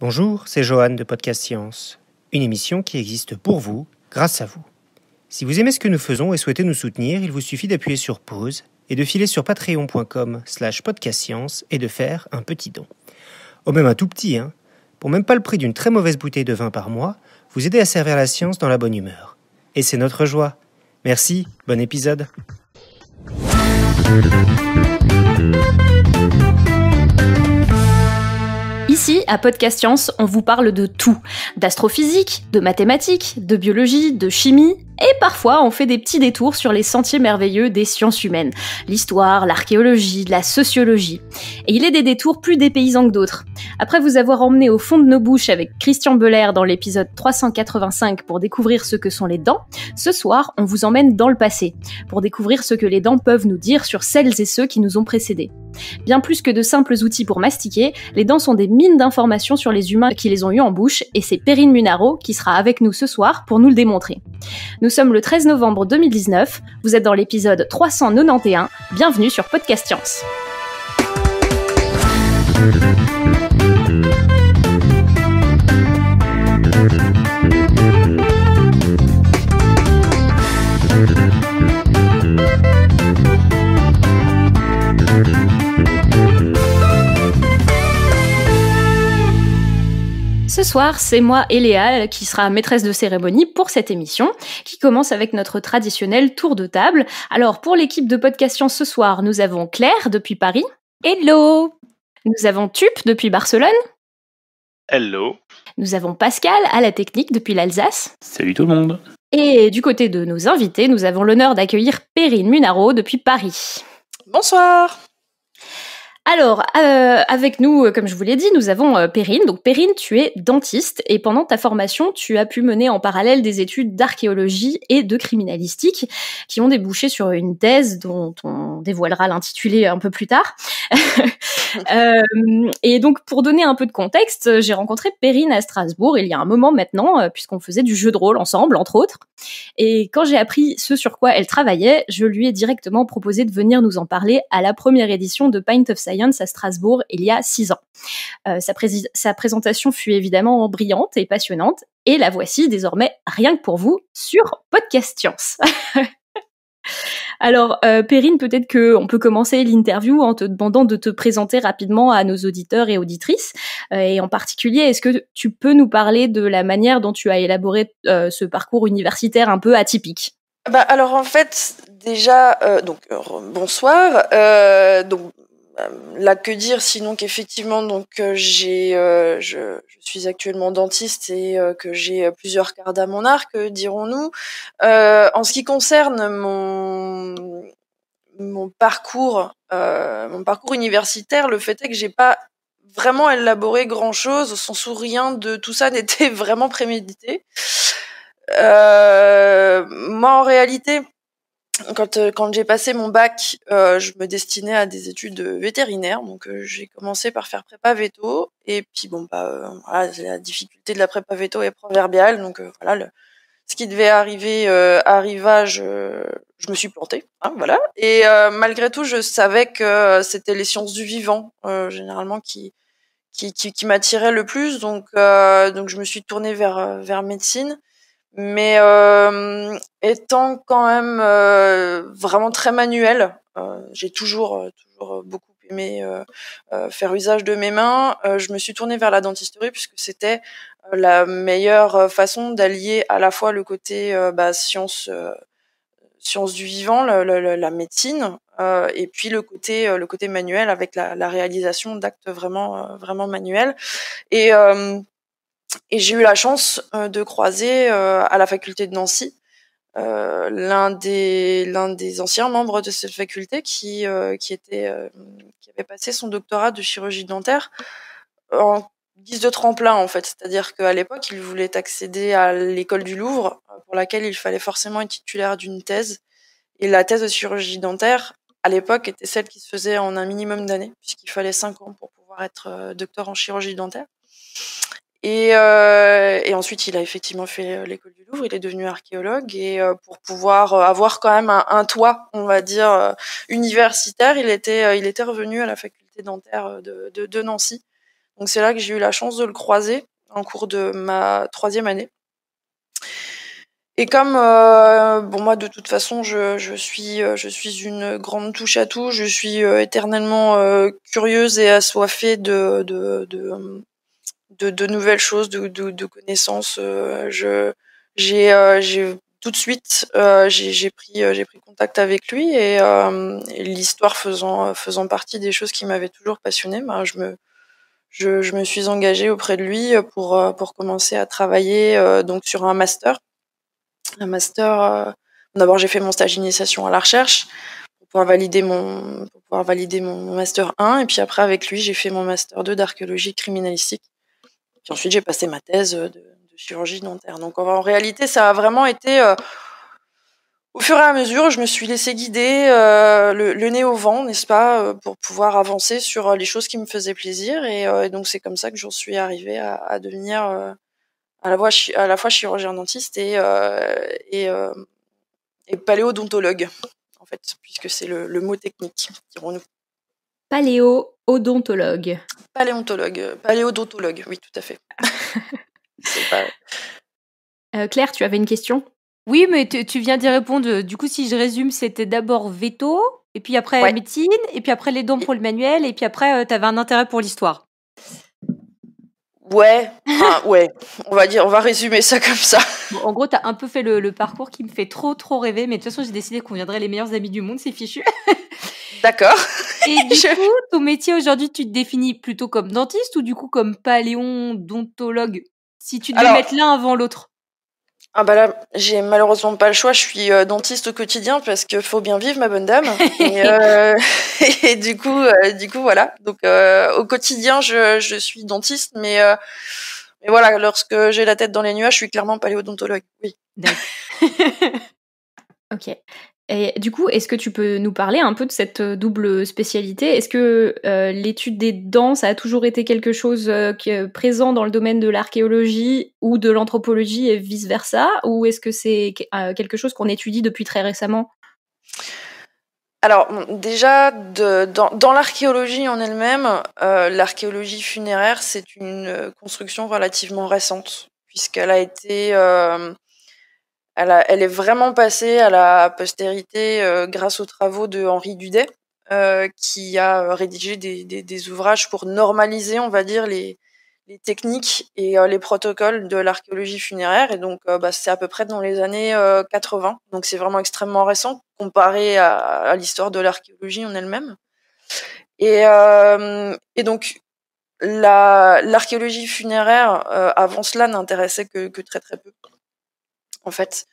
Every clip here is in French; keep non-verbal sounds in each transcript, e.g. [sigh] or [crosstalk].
Bonjour, c'est Johan de Podcast Science, une émission qui existe pour vous, grâce à vous. Si vous aimez ce que nous faisons et souhaitez nous soutenir, il vous suffit d'appuyer sur pause et de filer sur patreon.com slash podcastscience et de faire un petit don. Ou oh, même un tout petit, hein Pour même pas le prix d'une très mauvaise bouteille de vin par mois, vous aidez à servir la science dans la bonne humeur. Et c'est notre joie. Merci, bon épisode. Ici, à Podcast Science, on vous parle de tout. D'astrophysique, de mathématiques, de biologie, de chimie, et parfois, on fait des petits détours sur les sentiers merveilleux des sciences humaines, l'histoire, l'archéologie, la sociologie. Et il est des détours plus dépaysants que d'autres. Après vous avoir emmené au fond de nos bouches avec Christian Belair dans l'épisode 385 pour découvrir ce que sont les dents, ce soir, on vous emmène dans le passé, pour découvrir ce que les dents peuvent nous dire sur celles et ceux qui nous ont précédés. Bien plus que de simples outils pour mastiquer, les dents sont des mines d'informations sur les humains qui les ont eues en bouche, et c'est Perrine Munaro qui sera avec nous ce soir pour nous le démontrer. Nous sommes le 13 novembre 2019, vous êtes dans l'épisode 391, bienvenue sur Podcast Science. Ce soir, c'est moi et euh, qui sera maîtresse de cérémonie pour cette émission, qui commence avec notre traditionnel tour de table. Alors, pour l'équipe de Podcast ce soir, nous avons Claire depuis Paris. Hello Nous avons Tup depuis Barcelone. Hello Nous avons Pascal à la technique depuis l'Alsace. Salut tout le monde Et du côté de nos invités, nous avons l'honneur d'accueillir Perrine Munaro depuis Paris. Bonsoir alors, euh, avec nous, euh, comme je vous l'ai dit, nous avons euh, Perrine. Donc Perrine, tu es dentiste et pendant ta formation, tu as pu mener en parallèle des études d'archéologie et de criminalistique qui ont débouché sur une thèse dont on dévoilera l'intitulé un peu plus tard. [laughs] [laughs] Euh, et donc, pour donner un peu de contexte, euh, j'ai rencontré Perrine à Strasbourg il y a un moment maintenant, euh, puisqu'on faisait du jeu de rôle ensemble, entre autres. Et quand j'ai appris ce sur quoi elle travaillait, je lui ai directement proposé de venir nous en parler à la première édition de Pint of Science à Strasbourg il y a six ans. sa, sa présentation fut évidemment brillante et passionnante, et la voici désormais rien que pour vous sur Podcast Science. [laughs] Alors, euh, Perrine, peut-être qu'on peut commencer l'interview en te demandant de te présenter rapidement à nos auditeurs et auditrices. Euh, et en particulier, est-ce que tu peux nous parler de la manière dont tu as élaboré euh, ce parcours universitaire un peu atypique bah, alors en fait déjà euh, donc bonsoir donc euh, là que dire sinon qu'effectivement donc euh, j'ai euh, je, je, suis actuellement dentiste et que j'ai plusieurs cartes à mon arc dirons-nous euh, en ce qui concerne mon mon parcours mon parcours universitaire le fait est que j'ai pas vraiment élaboré grand chose sans sourire, rien de tout ça [laughs] n'était vraiment prémédité moi en réalité quand, euh, quand j'ai passé mon bac, euh, je me destinais à des études vétérinaires. Donc euh, j'ai commencé par faire prépa veto. Et puis bon, bah, euh, la difficulté de la prépa veto est proverbiale. Donc euh, voilà, le, ce qui devait arriver arriva, je, je, me suis plantée. Hein, voilà. Et malgré tout, je savais que c'était les sciences du vivant, généralement, qui, qui, qui, qui m'attiraient le plus. Donc, donc je me suis tournée vers, vers médecine. Mais euh, étant quand même euh, vraiment très manuel, euh, j'ai toujours, toujours beaucoup aimé faire usage de mes mains. je me suis tournée vers la dentisterie puisque c'était la meilleure façon d'allier à la fois le côté bah, science du vivant, la, médecine, et puis le côté le côté manuel avec la, la réalisation d'actes vraiment vraiment manuels. Et euh, et j'ai eu la chance euh, de croiser euh, à la faculté de Nancy euh, l'un des l'un des anciens membres de cette faculté qui qui était qui avait passé son doctorat de chirurgie dentaire en guise de tremplin en fait, c'est-à-dire qu'à l'époque il voulait accéder à l'école du Louvre pour laquelle il fallait forcément être titulaire d'une thèse et la thèse de chirurgie dentaire à l'époque était celle qui se faisait en un minimum d'années puisqu'il fallait cinq ans pour pouvoir être docteur en chirurgie dentaire. Et, euh, et, ensuite, il a effectivement fait euh, l'école du Louvre, il est devenu archéologue et euh, pour pouvoir euh, avoir quand même un, toit, on va dire, universitaire, il était, il était revenu à la faculté dentaire de, de, de Nancy. Donc c'est là que j'ai eu la chance de le croiser en cours de ma troisième année. Et comme bon moi de toute façon je, je suis je suis une grande touche à tout, je suis éternellement curieuse et assoiffée de de, de de, de, nouvelles choses, de, de, connaissances. Euh, je euh, j'ai tout de suite euh, j'ai pris j'ai pris contact avec lui et, l'histoire faisant faisant partie des choses qui m'avaient toujours passionnée, ben, je me je, je, me suis engagée auprès de lui pour pour commencer à travailler donc sur un master. Un master. D'abord, j'ai fait mon stage d'initiation à la recherche pour pouvoir valider mon pour pouvoir valider mon master 1 et puis après avec lui, j'ai fait mon master 2 d'archéologie criminalistique ensuite, j'ai passé ma thèse euh, de, chirurgie dentaire. Donc en réalité, ça a vraiment été. Euh, au fur et à mesure, je me suis laissé guider euh, le, nez au vent, n'est-ce pas, pour pouvoir avancer sur les choses qui me faisaient plaisir. Et, donc c'est comme ça que j'en suis arrivée à, devenir à la, fois, chirurgien dentiste et, paléodontologue, en fait, puisque c'est le, mot technique, Paléo odontologue. Paléontologue, euh, paléodontologue, oui, tout à fait. [laughs] Euh, Claire, tu avais une question Oui, mais tu viens d'y répondre. Du coup, si je résume, c'était d'abord veto, et puis après médecine, et puis après les dons pour le manuel, et puis après, euh, tu avais un intérêt pour l'histoire. Ouais, [laughs] ouais, on va dire, on va résumer ça comme ça. en gros, tu as un peu fait le, le, parcours qui me fait trop, trop rêver, mais de toute façon, j'ai décidé qu'on viendrait les meilleurs amis du monde, c'est fichu. [laughs] D'accord. Et du [laughs] coup, ton métier aujourd'hui, tu te définis plutôt comme dentiste ou du coup comme paléodontologue Si tu devais mettre l'un avant l'autre ah bah là, j'ai malheureusement pas le choix. Je suis euh, dentiste au quotidien parce que faut bien vivre, ma bonne dame. [laughs] Euh, [laughs] et, du coup, euh, du coup, voilà. Donc au quotidien, je, suis dentiste, mais mais voilà, lorsque j'ai la tête dans les nuages, je suis clairement paléodontologue. Oui. ok. Et du coup, est-ce que tu peux nous parler un peu de cette euh, double spécialité Est-ce que euh, l'étude des dents, ça a toujours été quelque chose euh, qui est présent dans le domaine de l'archéologie ou de l'anthropologie et vice-versa Ou est-ce que c'est quelque chose qu'on étudie depuis très récemment alors déjà, de, dans, dans l'archéologie en elle-même, l'archéologie funéraire, c'est une construction relativement récente, puisqu'elle a été elle, est vraiment passée à la postérité euh, grâce aux travaux de Henri Dudet, euh, qui a euh, rédigé des, ouvrages pour normaliser, on va dire, les, techniques et les protocoles de l'archéologie funéraire. Et donc, bah, c'est à peu près dans les années 80. Donc, c'est vraiment extrêmement récent comparé à, l'histoire de l'archéologie en elle-même. Et, donc, l'archéologie funéraire, avant cela, n'intéressait que, que, très très peu en fait.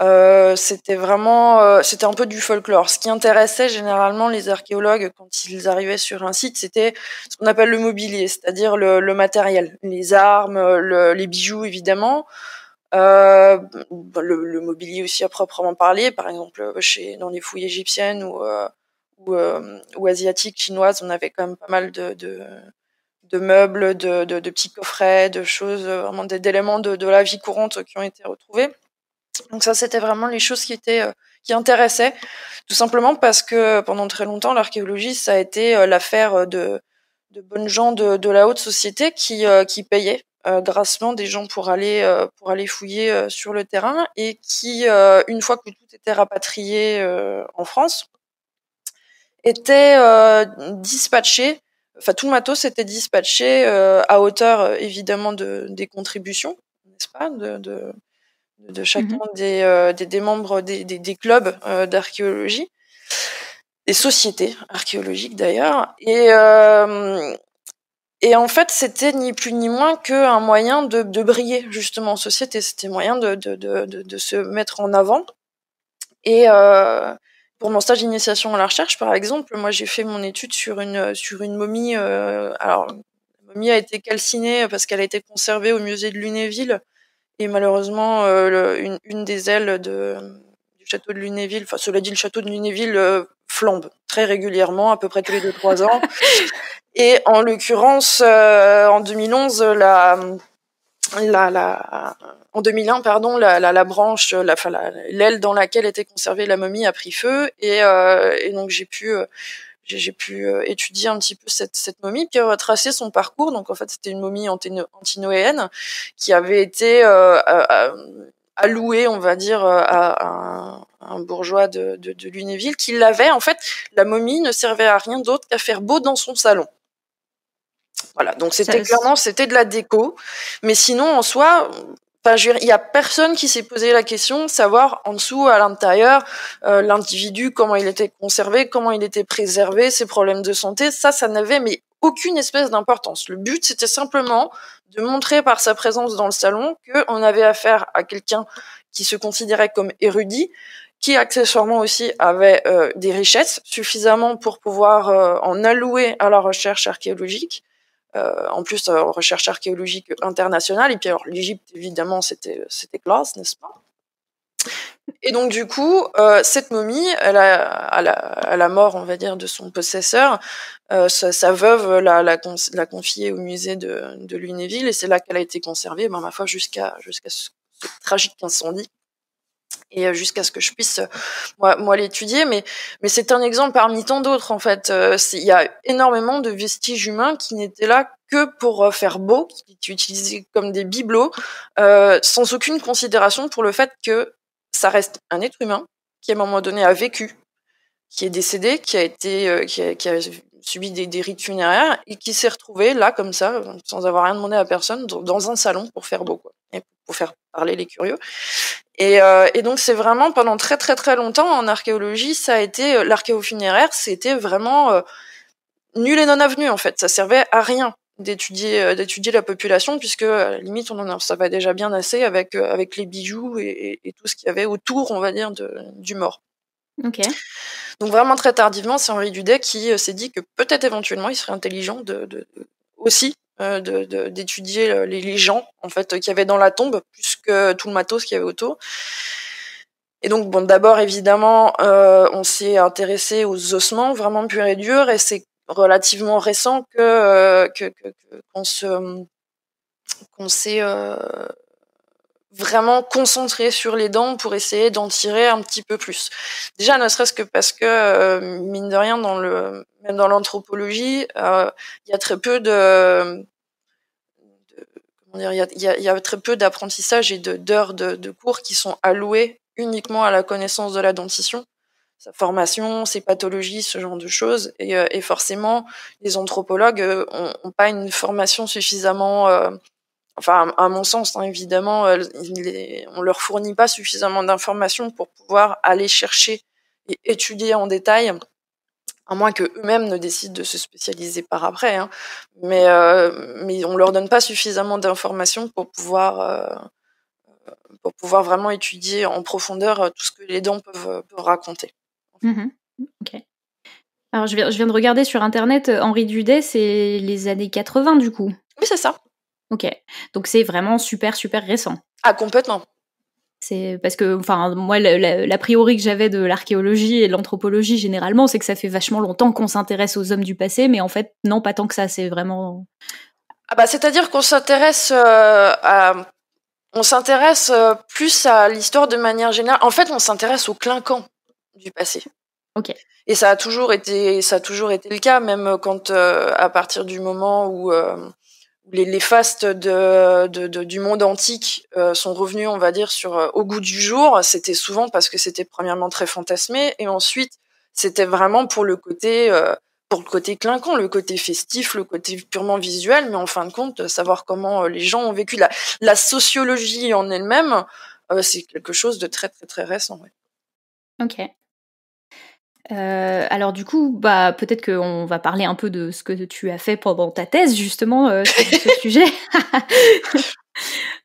Euh, c'était vraiment, euh, c'était un peu du folklore. Ce qui intéressait généralement les archéologues quand ils arrivaient sur un site, c'était ce qu'on appelle le mobilier, c'est-à-dire le, matériel, les armes, les bijoux évidemment, euh, le, mobilier aussi à proprement parler. Par exemple, chez dans les fouilles égyptiennes ou ou, asiatiques, chinoises, on avait quand même pas mal de, de meubles, de, de, petits coffrets, de choses, vraiment d'éléments de, de, la vie courante qui ont été retrouvés. Donc ça, c'était vraiment les choses qui étaient euh, qui intéressaient, tout simplement parce que euh, pendant très longtemps, l'archéologie, ça a été euh, l'affaire de, de bonnes gens de, de la haute société qui, qui payaient grassement des gens pour aller, pour aller fouiller sur le terrain et qui, une fois que tout était rapatrié en France, était dispatché enfin tout le matos était dispatché à hauteur évidemment de, des contributions, n'est-ce pas, de de chacun mhm. euh, des, membres des, clubs euh, d'archéologie, des sociétés archéologiques d'ailleurs. Et, euh, et en fait, c'était ni plus ni moins qu'un moyen de, briller justement en société, c'était moyen de, de, de, se mettre en avant. Et pour mon stage d'initiation à la recherche, par exemple, moi j'ai fait mon étude sur une, sur une momie. alors, la momie a été calcinée parce qu'elle a été conservée au musée de Lunéville et malheureusement, euh, une, des ailes de, du château de Lunéville, enfin cela dit, le château de Lunéville euh, flambe très régulièrement, à peu près tous les deux trois ans. [laughs] Et en l'occurrence, euh, en 2011, la, la, la, en 2001, pardon, la, la, la branche, l'aile dans laquelle était conservée la momie a pris feu et, et donc j'ai pu j'ai pu euh, étudier un petit peu cette, momie, puis retracer son parcours. Donc en fait, c'était une momie antinoéenne qui avait été euh, euh, euh allouée, on va dire, à, un bourgeois de, de, de Lunéville qui l'avait. En fait, la momie ne servait à rien d'autre qu'à faire beau dans son salon. Voilà, donc c'était clairement c'était de la déco, mais sinon en soi, il y a personne qui s'est posé la question de savoir en dessous, à l'intérieur, euh, l'individu, comment il était conservé, comment il était préservé, ses problèmes de santé. Ça, ça n'avait mais aucune espèce d'importance. Le but, c'était simplement de montrer par sa présence dans le salon qu'on avait affaire à quelqu'un qui se considérait comme érudit, qui accessoirement aussi avait euh, des richesses suffisamment pour pouvoir euh, en allouer à la recherche archéologique euh, en plus, euh, recherche archéologique internationale. Et puis, l'Égypte, évidemment, euh, c'était, classe, n'est-ce pas Et donc, du coup, cette momie, à, la, mort, on va dire, de son possesseur, sa, veuve l'a, confiée au musée de, de Lunéville, et c'est là qu'elle a été conservée, ben, ma foi, jusqu'à, ce tragique incendie et euh, jusqu'à ce que je puisse euh, moi, moi l'étudier mais mais c'est un exemple parmi tant d'autres en fait euh, il y a énormément de vestiges humains qui n'étaient là que pour faire beau qui étaient utilisés comme des bibelots sans aucune considération pour le fait que ça reste un être humain qui à un moment donné a vécu qui est décédé qui a été qui, a, subi des, rites funéraires et qui s'est retrouvé là comme ça sans avoir rien demandé à personne dans un salon pour faire beau quoi, et pour faire parler les curieux. Euh, et, donc c'est vraiment pendant très très très longtemps en archéologie, ça a été euh, l'archéofunéraire, c'était vraiment euh, nul et non avenu en fait. Ça servait à rien d'étudier d'étudier la population puisque à la limite on en savait déjà bien assez avec avec les bijoux et, tout ce qu'il y avait autour, on va dire, de, du mort. Ok. Donc vraiment très tardivement, c'est Henri Dudet qui s'est dit que peut-être éventuellement il serait intelligent de, de aussi euh, d'étudier euh, les, les, gens en fait qu'il y avait dans la tombe, plus que tout le matos qu'il y avait autour. Et donc, bon, d'abord, évidemment, euh, on s'est intéressé aux ossements vraiment purs et durs, et c'est relativement récent que que qu'on que, se qu'on s'est euh, vraiment concentré sur les dents pour essayer d'en tirer un petit peu plus. Déjà, ne serait-ce que parce que, euh, mine de rien, dans le, même dans l'anthropologie, euh, il y a très peu de... comment dire, il y, a, très peu d'apprentissage et d'heures de, de, de, cours qui sont allouées uniquement à la connaissance de la dentition sa formation, ses pathologies, ce genre de choses. Et, euh, et forcément, les anthropologues n'ont pas une formation suffisamment enfin à mon sens hein, évidemment on euh, ne on leur fournit pas suffisamment d'informations pour pouvoir aller chercher et étudier en détail à moins que eux-mêmes ne décident de se spécialiser par après hein. mais on euh, mais on leur donne pas suffisamment d'informations pour pouvoir euh, pour pouvoir vraiment étudier en profondeur tout ce que les dents peuvent, raconter mm-hmm. ok alors je viens, je viens de regarder sur internet Henri Dudet c'est les années 80 du coup oui c'est ça Ok. Donc c'est vraiment super, super récent. Ah, complètement. C'est parce que, enfin, moi, l'a priori que j'avais de l'archéologie et de l'anthropologie généralement, c'est que ça fait vachement longtemps qu'on s'intéresse aux hommes du passé, mais en fait, non, pas tant que ça. C'est vraiment. Ah bah, c'est-à-dire qu'on s'intéresse euh, à on s'intéresse euh, plus à l'histoire de manière générale. En fait, on s'intéresse aux clinquants du passé. Ok. Et ça a toujours été, ça a toujours été le cas, même quand euh, à partir du moment où les, les fastes de, de, du monde antique euh, sont revenus, on va dire, sur euh, au goût du jour, c'était souvent parce que c'était premièrement très fantasmé, et ensuite c'était vraiment pour le côté euh, pour le côté clinquant, le côté festif, le côté purement visuel, mais en fin de compte, savoir comment les gens ont vécu la, la sociologie en elle-même, c'est quelque chose de très très très récent. Ok. Euh, alors du coup, bah peut-être qu'on va parler un peu de ce que tu as fait pendant ta thèse justement euh, sur ce [laughs] sujet.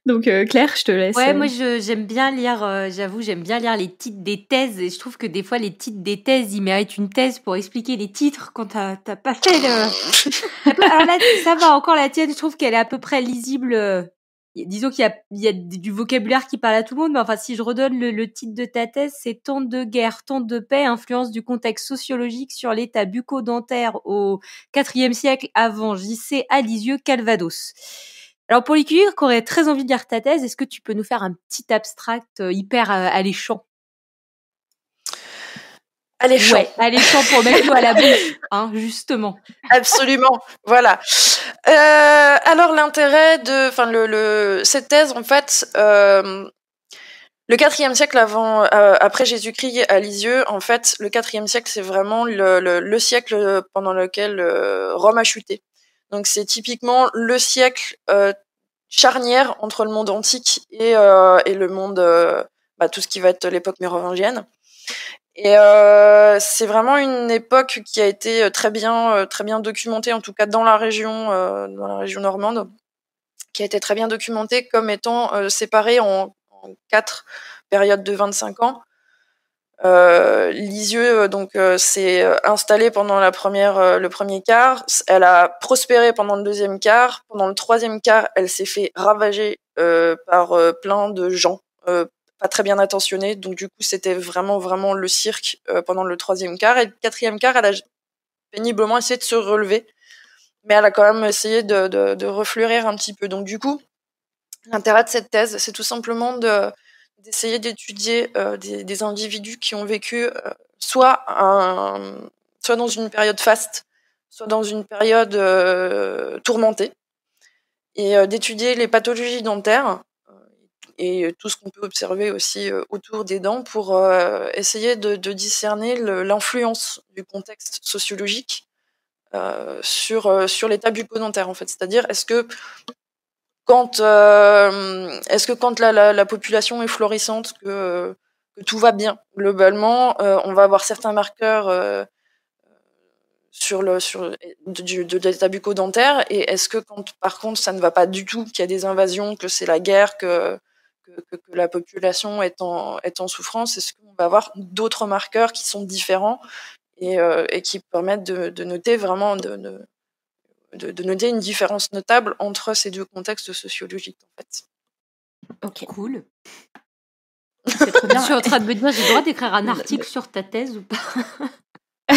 Donc euh, Claire, je te laisse. Ouais, euh, moi j'aime bien lire, j'avoue, j'aime bien lire les titres des thèses et je trouve que des fois les titres des thèses, ils méritent une thèse pour expliquer les titres quand t'as pas fait le... [laughs] alors là, ça va encore la tienne, je trouve qu'elle est à peu près lisible disons qu'il y a, du vocabulaire qui parle à tout le monde, mais enfin, si je redonne le, titre de ta thèse, c'est Tente de guerre, tente de paix, influence du contexte sociologique sur l'état bucco-dentaire au IVe siècle avant JC à Lisieux, Calvados. Alors, pour les qui aurait très envie de lire ta thèse, est-ce que tu peux nous faire un petit abstract euh, hyper euh, alléchant chaud, Ouais, chaud pour mettre à la bouche, [laughs] hein, justement. Absolument, voilà. Euh, alors l'intérêt de, enfin le, cette thèse en fait, euh, le quatrième siècle avant, euh, après Jésus-Christ à Lisieux, en fait, le quatrième siècle c'est vraiment le, siècle pendant lequel Rome a chuté. Donc c'est typiquement le siècle charnière entre le monde antique et, et le monde, bah, tout ce qui va être l'époque mérovingienne. Et euh, c'est vraiment une époque qui a été euh, très bien, euh, très bien documentée, en tout cas dans la région, euh, dans la région normande, qui a été très bien documentée comme étant séparée en, quatre périodes de 25 ans. Lisieux donc s'est installée pendant la première, le premier quart. Elle a prospéré pendant le deuxième quart. Pendant le troisième quart, elle s'est fait ravager par plein de gens très bien attentionné Donc du coup, c'était vraiment vraiment le cirque euh, pendant le troisième quart. Et le quatrième quart, elle a péniblement essayé de se relever, mais elle a quand même essayé de, refleurir un petit peu. Donc du coup, l'intérêt de cette thèse, c'est tout simplement de d'essayer d'étudier euh, des, individus qui ont vécu euh, soit soit dans une période faste, soit dans une période tourmentée, et d'étudier les pathologies dentaires et tout ce qu'on peut observer aussi autour des dents pour essayer de, discerner l'influence du contexte sociologique sur, sur l'état bucco-dentaire, en fait. C'est-à-dire, est-ce que quand, est que quand la, population est florissante, que, tout va bien globalement, on va avoir certains marqueurs sur le sur de, l'état bucco-dentaire et est-ce que quand par contre ça ne va pas du tout qu'il y a des invasions que c'est la guerre que que, la population est en, est en souffrance, est-ce qu'on va avoir d'autres marqueurs qui sont différents et, euh, et qui permettent de, noter vraiment de, de, noter une différence notable entre ces deux contextes sociologiques en fait. Ok. Cool. [laughs] Je suis en train de me dire, j'ai le droit d'écrire un article sur ta thèse ou pas [laughs]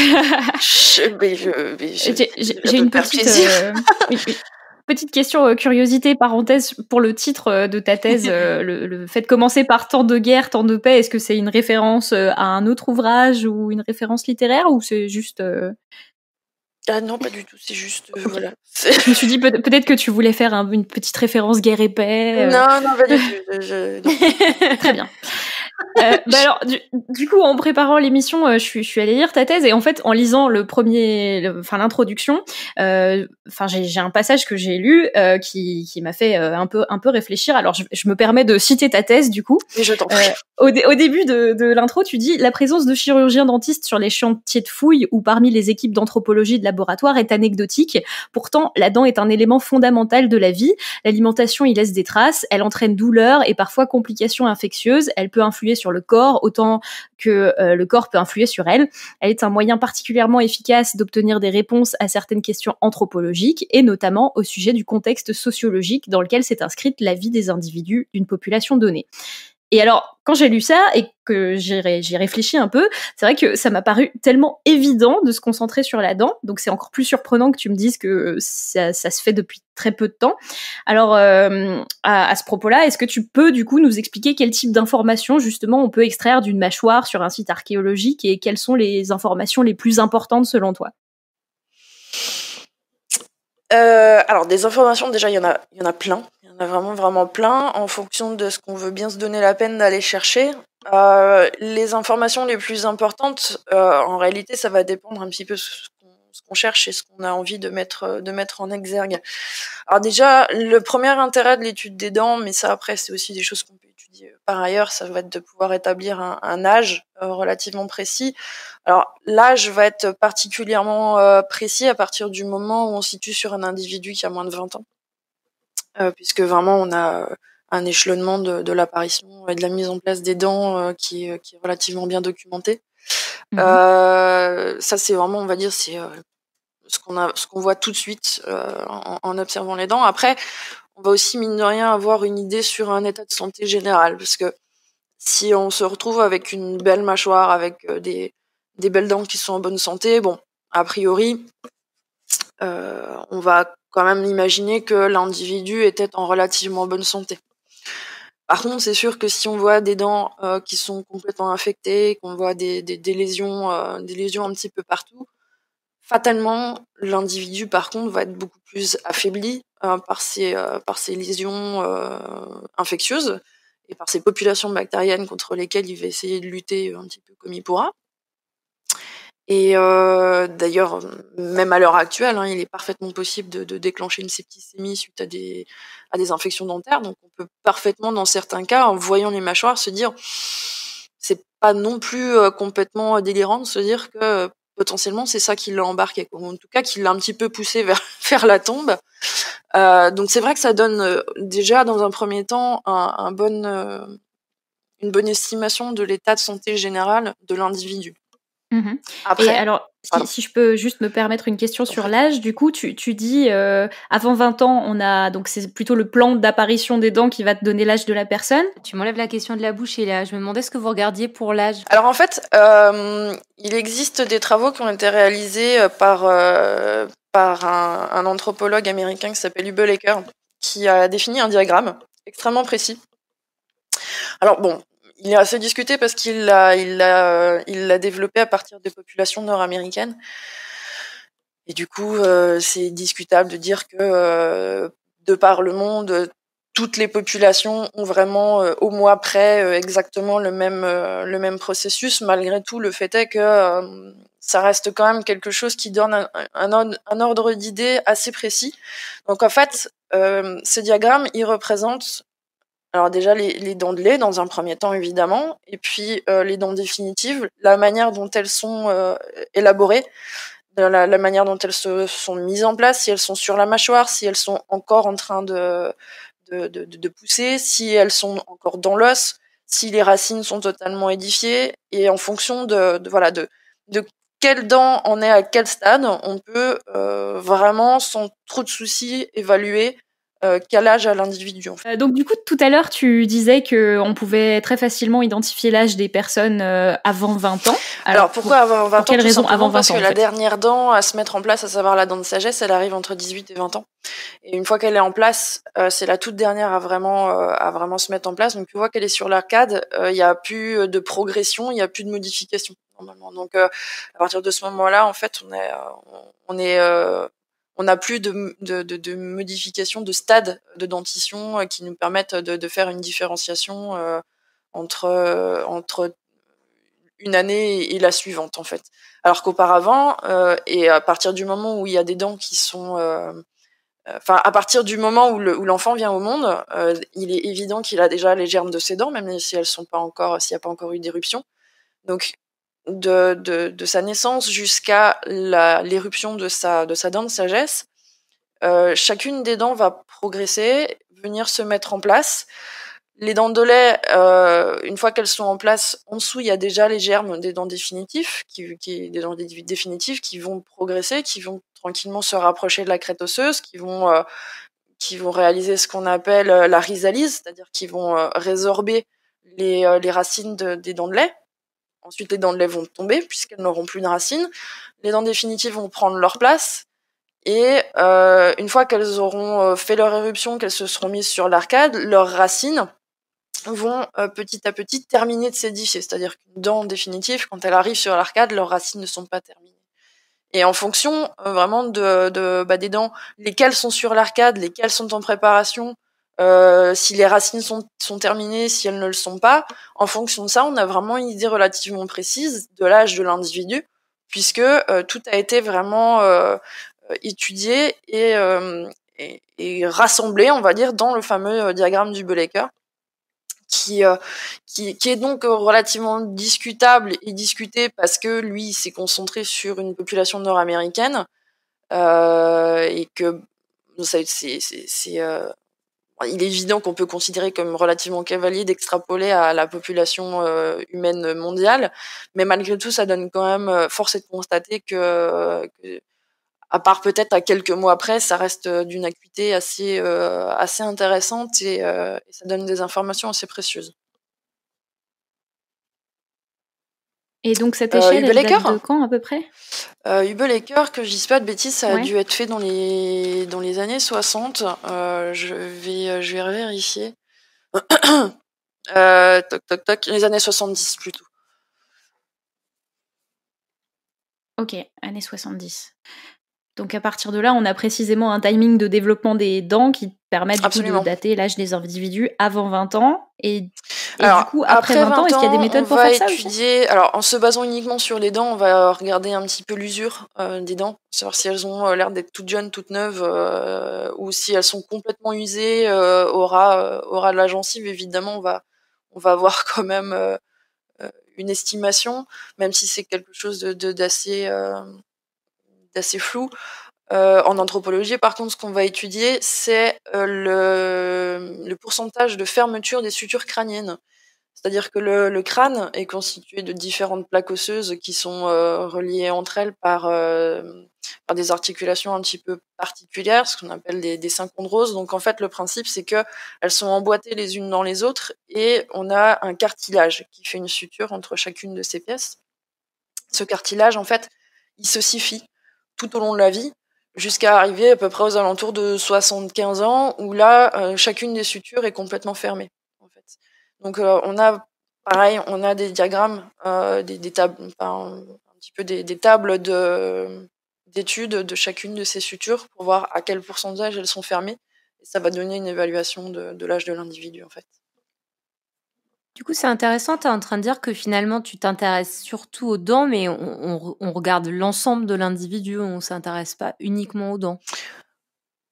J'ai une petite. Petite question, euh, curiosité, parenthèse, pour le titre euh, de ta thèse, [laughs] euh, le, fait de commencer par temps de guerre, temps de paix, est-ce que c'est une référence à un autre ouvrage ou une référence littéraire ou c'est juste... Ah non, pas du tout, c'est juste... voilà. Je me suis dit peut-être que tu voulais faire une petite référence guerre et paix. Non, non, pas du tout. [laughs] Très bien. Euh, bah alors, du, coup, en préparant l'émission, euh, je, suis, je suis allée lire ta thèse et en fait, en lisant le premier, enfin l'introduction, euh, enfin j'ai un passage que j'ai lu euh, qui, qui m'a fait un peu un peu réfléchir. Alors, je, me permets de citer ta thèse du coup. Je t'en prie. Au, début de, de l'intro, tu dis la présence de chirurgiens dentistes sur les chantiers de fouilles ou parmi les équipes d'anthropologie de laboratoire est anecdotique. Pourtant, la dent est un élément fondamental de la vie. L'alimentation y laisse des traces. Elle entraîne douleur et parfois complications infectieuses. Elle peut influer sur le corps autant que euh, le corps peut influer sur elle. Elle est un moyen particulièrement efficace d'obtenir des réponses à certaines questions anthropologiques et notamment au sujet du contexte sociologique dans lequel s'est inscrite la vie des individus d'une population donnée. Et alors, quand j'ai lu ça et que j'ai réfléchi un peu, c'est vrai que ça m'a paru tellement évident de se concentrer sur la dent. Donc, c'est encore plus surprenant que tu me dises que ça, se fait depuis très peu de temps. Alors, euh, à, ce propos-là, est-ce que tu peux du coup nous expliquer quel type d'informations justement on peut extraire d'une mâchoire sur un site archéologique et quelles sont les informations les plus importantes selon toi euh, alors des informations déjà il y il y en a plein on a vraiment, vraiment plein en fonction de ce qu'on veut bien se donner la peine d'aller chercher. Euh, les informations les plus importantes, euh, en réalité, ça va dépendre un petit peu de ce qu'on cherche et ce qu'on a envie de mettre, de mettre en exergue. Alors déjà, le premier intérêt de l'étude des dents, mais ça après, c'est aussi des choses qu'on peut étudier par ailleurs, ça va être de pouvoir établir un, âge euh, relativement précis. Alors l'âge va être particulièrement précis à partir du moment où on situe sur un individu qui a moins de 20 ans. Euh, puisque vraiment on a euh, un échelonnement de, l'apparition et de la mise en place des dents euh, qui, est relativement bien documenté. Mhm. ça c'est vraiment, on va dire, c'est ce qu'on a, voit tout de suite en, observant les dents. Après, on va aussi mine de rien avoir une idée sur un état de santé général, parce que si on se retrouve avec une belle mâchoire, avec des, belles dents qui sont en bonne santé, bon, a priori, on va quand même l'imaginer que l'individu était en relativement bonne santé. Par contre, c'est sûr que si on voit des dents euh, qui sont complètement infectées, qu'on voit des, lésions, euh, des lésions un petit peu partout, fatalement, l'individu, par contre, va être beaucoup plus affaibli euh, par, ces par ces lésions infectieuses et par ces populations bactériennes contre lesquelles il va essayer de lutter un petit peu comme il pourra. Et euh, d'ailleurs, même à l'heure actuelle, hein, il est parfaitement possible de, déclencher une septicémie suite à des, à des infections dentaires. Donc on peut parfaitement, dans certains cas, en voyant les mâchoires, se dire, c'est pas non plus euh, complètement délirant de se dire que potentiellement c'est ça qui l'a embarqué, ou en tout cas qui l'a un petit peu poussé vers, [laughs] vers la tombe. Euh, donc c'est vrai que ça donne déjà dans un premier temps un, une bonne estimation de l'état de santé général de l'individu. Mmh et alors, si, je peux juste me permettre une question sur l'âge, du coup, tu, dis euh, avant 20 ans, on a donc c'est plutôt le plan d'apparition des dents qui va te donner l'âge de la personne. Tu m'enlèves la question de la bouche et là, je me demandais ce que vous regardiez pour l'âge. Alors en fait, euh, il existe des travaux qui ont été réalisés euh, par par un, un, anthropologue américain qui s'appelle Hubelaker, qui a défini un diagramme extrêmement précis. Alors bon, il est assez discuté parce qu'il l'a il l'a euh, il l'a développé à partir des populations nord-américaines. Et du coup, euh, c'est discutable de dire que euh, de par le monde, toutes les populations ont vraiment euh, au mois près exactement le même le même processus. Malgré tout, le fait est que ça reste quand même quelque chose qui donne un, un, un ordre d'idée assez précis. Donc en fait, ces diagrammes, ils représentent alors déjà les, dents de lait dans un premier temps évidemment, et puis euh, les dents définitives, la manière dont elles sont euh, élaborées, la, manière dont elles se sont mises en place, si elles sont sur la mâchoire, si elles sont encore en train de, de, pousser, si elles sont encore dans l'os, si les racines sont totalement édifiées, et en fonction de, voilà de, de quelle dent on est à quel stade, on peut euh, vraiment sans trop de soucis évaluer euh, quel âge a l'individu. En fait. Euh, donc du coup, tout à l'heure, tu disais que on pouvait très facilement identifier l'âge des personnes euh, avant 20 ans. Alors, pourquoi avant 20 pour ans Quelle raison avant parce que la dernière dent à se mettre en place, à savoir la dent de sagesse, elle arrive entre 18 et 20 ans. Et une fois qu'elle est en place, euh, c'est la toute dernière à vraiment à vraiment se mettre en place. Donc tu vois qu'elle est sur l'arcade, il n'y a plus de progression, il n'y a plus de modification normalement. Donc à partir de ce moment-là, en fait, on est on est on n'a plus de, de, modifications de stade de dentition euh, qui nous permettent de, faire une différenciation euh, entre, euh, entre une année et la suivante en fait. Alors qu'auparavant, et à partir du moment où il y a des dents qui sont... Enfin, à partir du moment où l'enfant vient au monde, il est évident qu'il a déjà les germes de ses dents, même si elles sont pas encore, s'il n'y a pas encore eu d'éruption. Donc, de, de, sa naissance jusqu'à l'éruption de sa, de sa dent de sagesse, euh, chacune des dents va progresser, venir se mettre en place. Les dents de lait, euh, une fois qu'elles sont en place, en dessous, il y a déjà les germes des dents définitives, qui, qui, des dents définitives qui vont progresser, qui vont tranquillement se rapprocher de la crête osseuse, qui vont, euh, qui vont réaliser ce qu'on appelle la rhizalise, c'est-à-dire qui vont résorber les, les racines des dents de lait. Ensuite, les dents de lèvres vont tomber puisqu'elles n'auront plus de racines. Les dents définitives vont prendre leur place. Et euh, une fois qu'elles auront euh, fait leur éruption, qu'elles se seront mises sur l'arcade, leurs racines vont euh, petit à petit terminer de s'édifier. C'est-à-dire qu'une dent définitive, quand elle arrive sur l'arcade, leurs racines ne sont pas terminées. Et en fonction vraiment de, bah, des dents, lesquelles sont sur l'arcade, lesquelles sont en préparation, euh, si les racines sont, sont, terminées, si elles ne le sont pas. En fonction de ça, on a vraiment une idée relativement précise de l'âge de l'individu, puisque euh, tout a été vraiment euh, euh étudié et, et, rassemblé, on va dire, dans le fameux diagramme du Belecker. Qui, qui, qui, est donc relativement discutable et discuté parce que lui s'est concentré sur une population nord-américaine et que c'est il est évident qu'on peut considérer comme relativement cavalier d'extrapoler à la population euh, humaine mondiale, mais malgré tout, ça donne quand même euh, force est de constater que, à part peut-être à quelques mois après, ça reste euh, d'une acuité assez assez intéressante et ça donne des informations assez précieuses. Et donc cette euh, échelle euh, elle date de à peu près euh, Coeur, que je dise pas de bêtises, ça a dû être fait dans les, dans les années 60. Euh, je, vais, euh, je vais vérifier. [coughs] toc, toc, toc, les années 70 plutôt. Ok, années 70. Donc à partir de là, on a précisément un timing de développement des dents qui permet du coup, de dater l'âge des individus avant 20 ans. Et, du coup, après, 20, ans, est-ce qu'il y a des méthodes pour faire ça étudier, Alors en se basant uniquement sur les dents, on va regarder un petit peu l'usure euh, des dents, savoir si elles ont euh, l'air d'être toutes jeunes, toutes neuves, euh, ou si elles sont complètement usées, aura, aura de la gencive, évidemment, on va, on va [laughs] avoir quand même une estimation, même si c'est quelque chose de d'assez assez flou. Euh, en anthropologie, par contre, ce qu'on va étudier, c'est euh, le, pourcentage de fermeture des sutures crâniennes. C'est-à-dire que le, crâne est constitué de différentes plaques osseuses qui sont euh, reliées entre elles par, des articulations un petit peu particulières, ce qu'on appelle des, synchondroses. Donc en fait, le principe, c'est qu'elles sont emboîtées les unes dans les autres et on a un cartilage qui fait une suture entre chacune de ces pièces. Ce cartilage, en fait, il se suffit tout au long de la vie, jusqu'à arriver à peu près aux alentours de 75 ans, où là, euh, chacune des sutures est complètement fermée. En fait. Donc euh, on a, pareil, on a des diagrammes, euh, des, tables, un petit peu des, tables d'études de chacune de ces sutures pour voir à quel pourcentage elles sont fermées. Et ça va donner une évaluation de l'âge de l'individu, en fait. Du coup, c'est intéressant, tu es en train de dire que finalement, tu t'intéresses surtout aux dents, mais on, regarde l'ensemble de l'individu, on ne s'intéresse pas uniquement aux dents.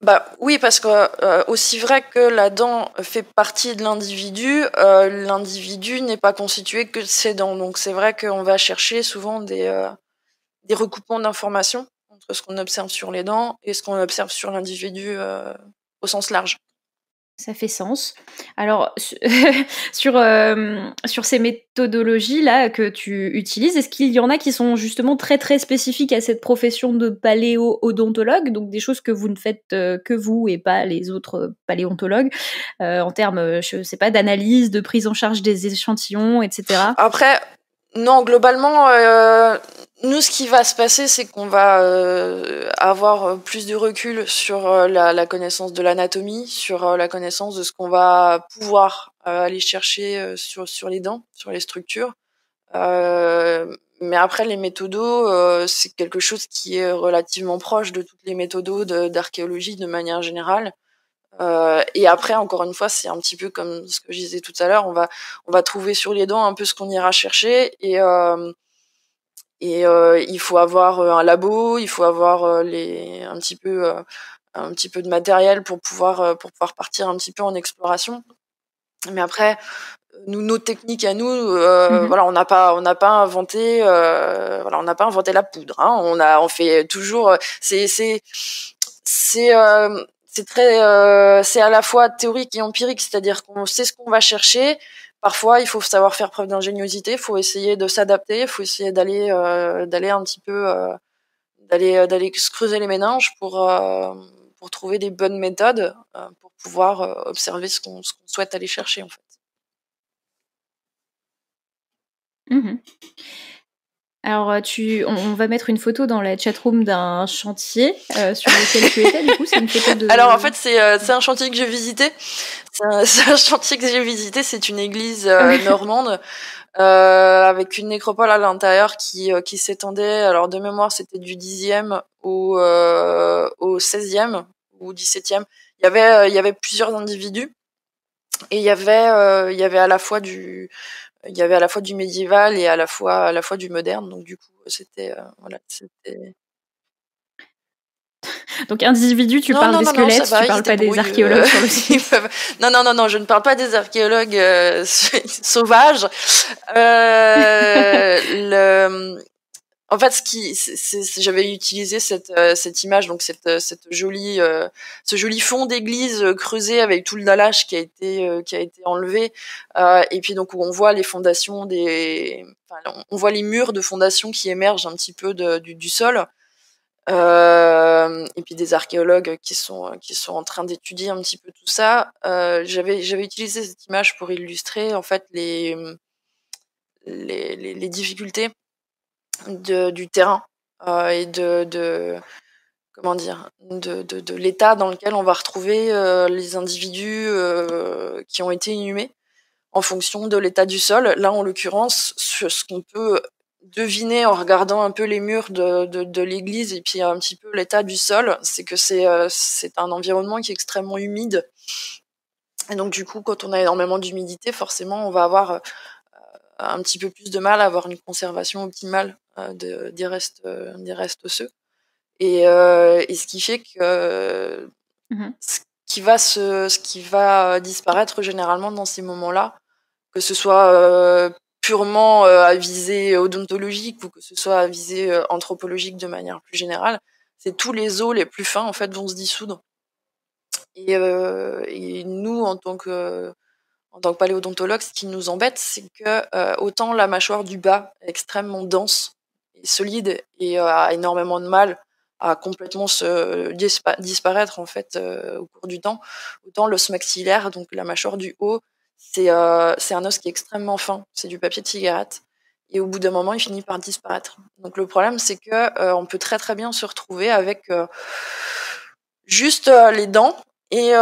Bah, oui, parce que euh, aussi vrai que la dent fait partie de l'individu, euh, l'individu n'est pas constitué que de ses dents. Donc c'est vrai qu'on va chercher souvent des, euh, des recoupements d'informations entre ce qu'on observe sur les dents et ce qu'on observe sur l'individu au sens large. Ça fait sens. Alors, [laughs] sur, euh, sur ces méthodologies-là que tu utilises, est-ce qu'il y en a qui sont justement très très spécifiques à cette profession de paléo-odontologue, donc des choses que vous ne faites euh, que vous et pas les autres paléontologues, euh, en termes, je sais pas, d'analyse, de prise en charge des échantillons, etc. Après, non, globalement, euh, nous, ce qui va se passer, c'est qu'on va euh, avoir euh, plus de recul sur la, connaissance de l'anatomie, sur la connaissance de ce qu'on va pouvoir aller chercher sur, les dents, sur les structures. mais après, les méthodos, c'est quelque chose qui est relativement proche de toutes les méthodos d'archéologie de, manière générale. Euh, et après, encore une fois, c'est un petit peu comme ce que je disais tout à l'heure, on va, on va trouver sur les dents un peu ce qu'on ira chercher. Et, euh, et euh, il faut avoir euh, un labo, il faut avoir euh, les, un, petit peu, un petit peu de matériel pour pouvoir, pour pouvoir partir un petit peu en exploration. Mais après, nous, nos techniques à nous, mm-hmm. voilà, on n'a pas, on n'a pas inventé, voilà, on n'a pas inventé la poudre. Hein. on a, on fait toujours. C'est, c'est, c'est, euh, c'est très, euh, c'est à la fois théorique et empirique, c'est-à-dire qu'on sait ce qu'on va chercher. Parfois, il faut savoir faire preuve d'ingéniosité, il faut essayer de s'adapter, il faut essayer d'aller, euh, d'aller un petit peu, euh, d'aller, d'aller se creuser les ménages pour trouver des bonnes méthodes pour pouvoir observer ce qu'on, souhaite aller chercher en fait. Mmh alors, euh, tu, on, va mettre une photo dans la chatroom d'un chantier euh, sur lequel tu étais. Du coup, c'est une photo de. Alors, en fait, c'est euh, un chantier que j'ai visité. [laughs] C'est un, chantier que j'ai visité. C'est une église euh, [laughs] normande euh, avec une nécropole à l'intérieur qui, qui s'étendait. Alors, de mémoire, c'était du 10e au, au 16e ou 17e. Il y avait, il y avait plusieurs individus et il y avait, il y avait à la fois du il y avait à la fois du médiéval et à la fois à la fois du moderne. Donc du coup, c'était euh, voilà, c'était [laughs] donc individu, tu parles des squelettes, tu parles pas des archéologues [laughs] Non, non, non, non, je ne parle pas des archéologues euh, [laughs] sauvages. Euh, le, en fait, ce qui, j'avais utilisé cette, euh, cette image, donc cette, euh, cette jolie, euh, ce joli fond d'église creusé avec tout le dallage qui a été, qui a été enlevé, et puis donc où on voit les fondations des, enfin, on voit les murs de fondation qui émergent un petit peu du, du, sol. Euh, et puis des archéologues qui sont qui sont en train d'étudier un petit peu tout ça. Euh, j'avais j'avais utilisé cette image pour illustrer en fait les, les, les difficultés du terrain euh, et de, comment dire de, l'état dans lequel on va retrouver euh, les individus euh, qui ont été inhumés en fonction de l'état du sol. Là, en l'occurrence, ce, qu'on peut deviner en regardant un peu les murs de, l'église et puis un petit peu l'état du sol, c'est que c'est c'est un environnement qui est extrêmement humide. Et donc du coup, quand on a énormément d'humidité, forcément, on va avoir un petit peu plus de mal à avoir une conservation optimale Hein, euh, des, restes, osseux. Euh, et, ce qui fait que mm-hmm. ce, qui va ce qui va euh, disparaître généralement dans ces moments-là, que ce soit purement à visée odontologique ou que ce soit à visée anthropologique de manière plus générale, c'est tous les os les plus fins en fait vont se dissoudre. Et, nous, en tant que en tant que paléodontologue, ce qui nous embête, c'est que autant la mâchoire du bas est extrêmement dense solide et euh, a énormément de mal à complètement se euh, disparaître en fait euh, au cours du temps. Autant l'os maxillaire, donc la mâchoire du haut, c'est un os qui est extrêmement fin, c'est du papier de cigarette. Et au bout d'un moment, il finit par disparaître. Donc le problème, c'est que on peut très très bien se retrouver avec juste les dents et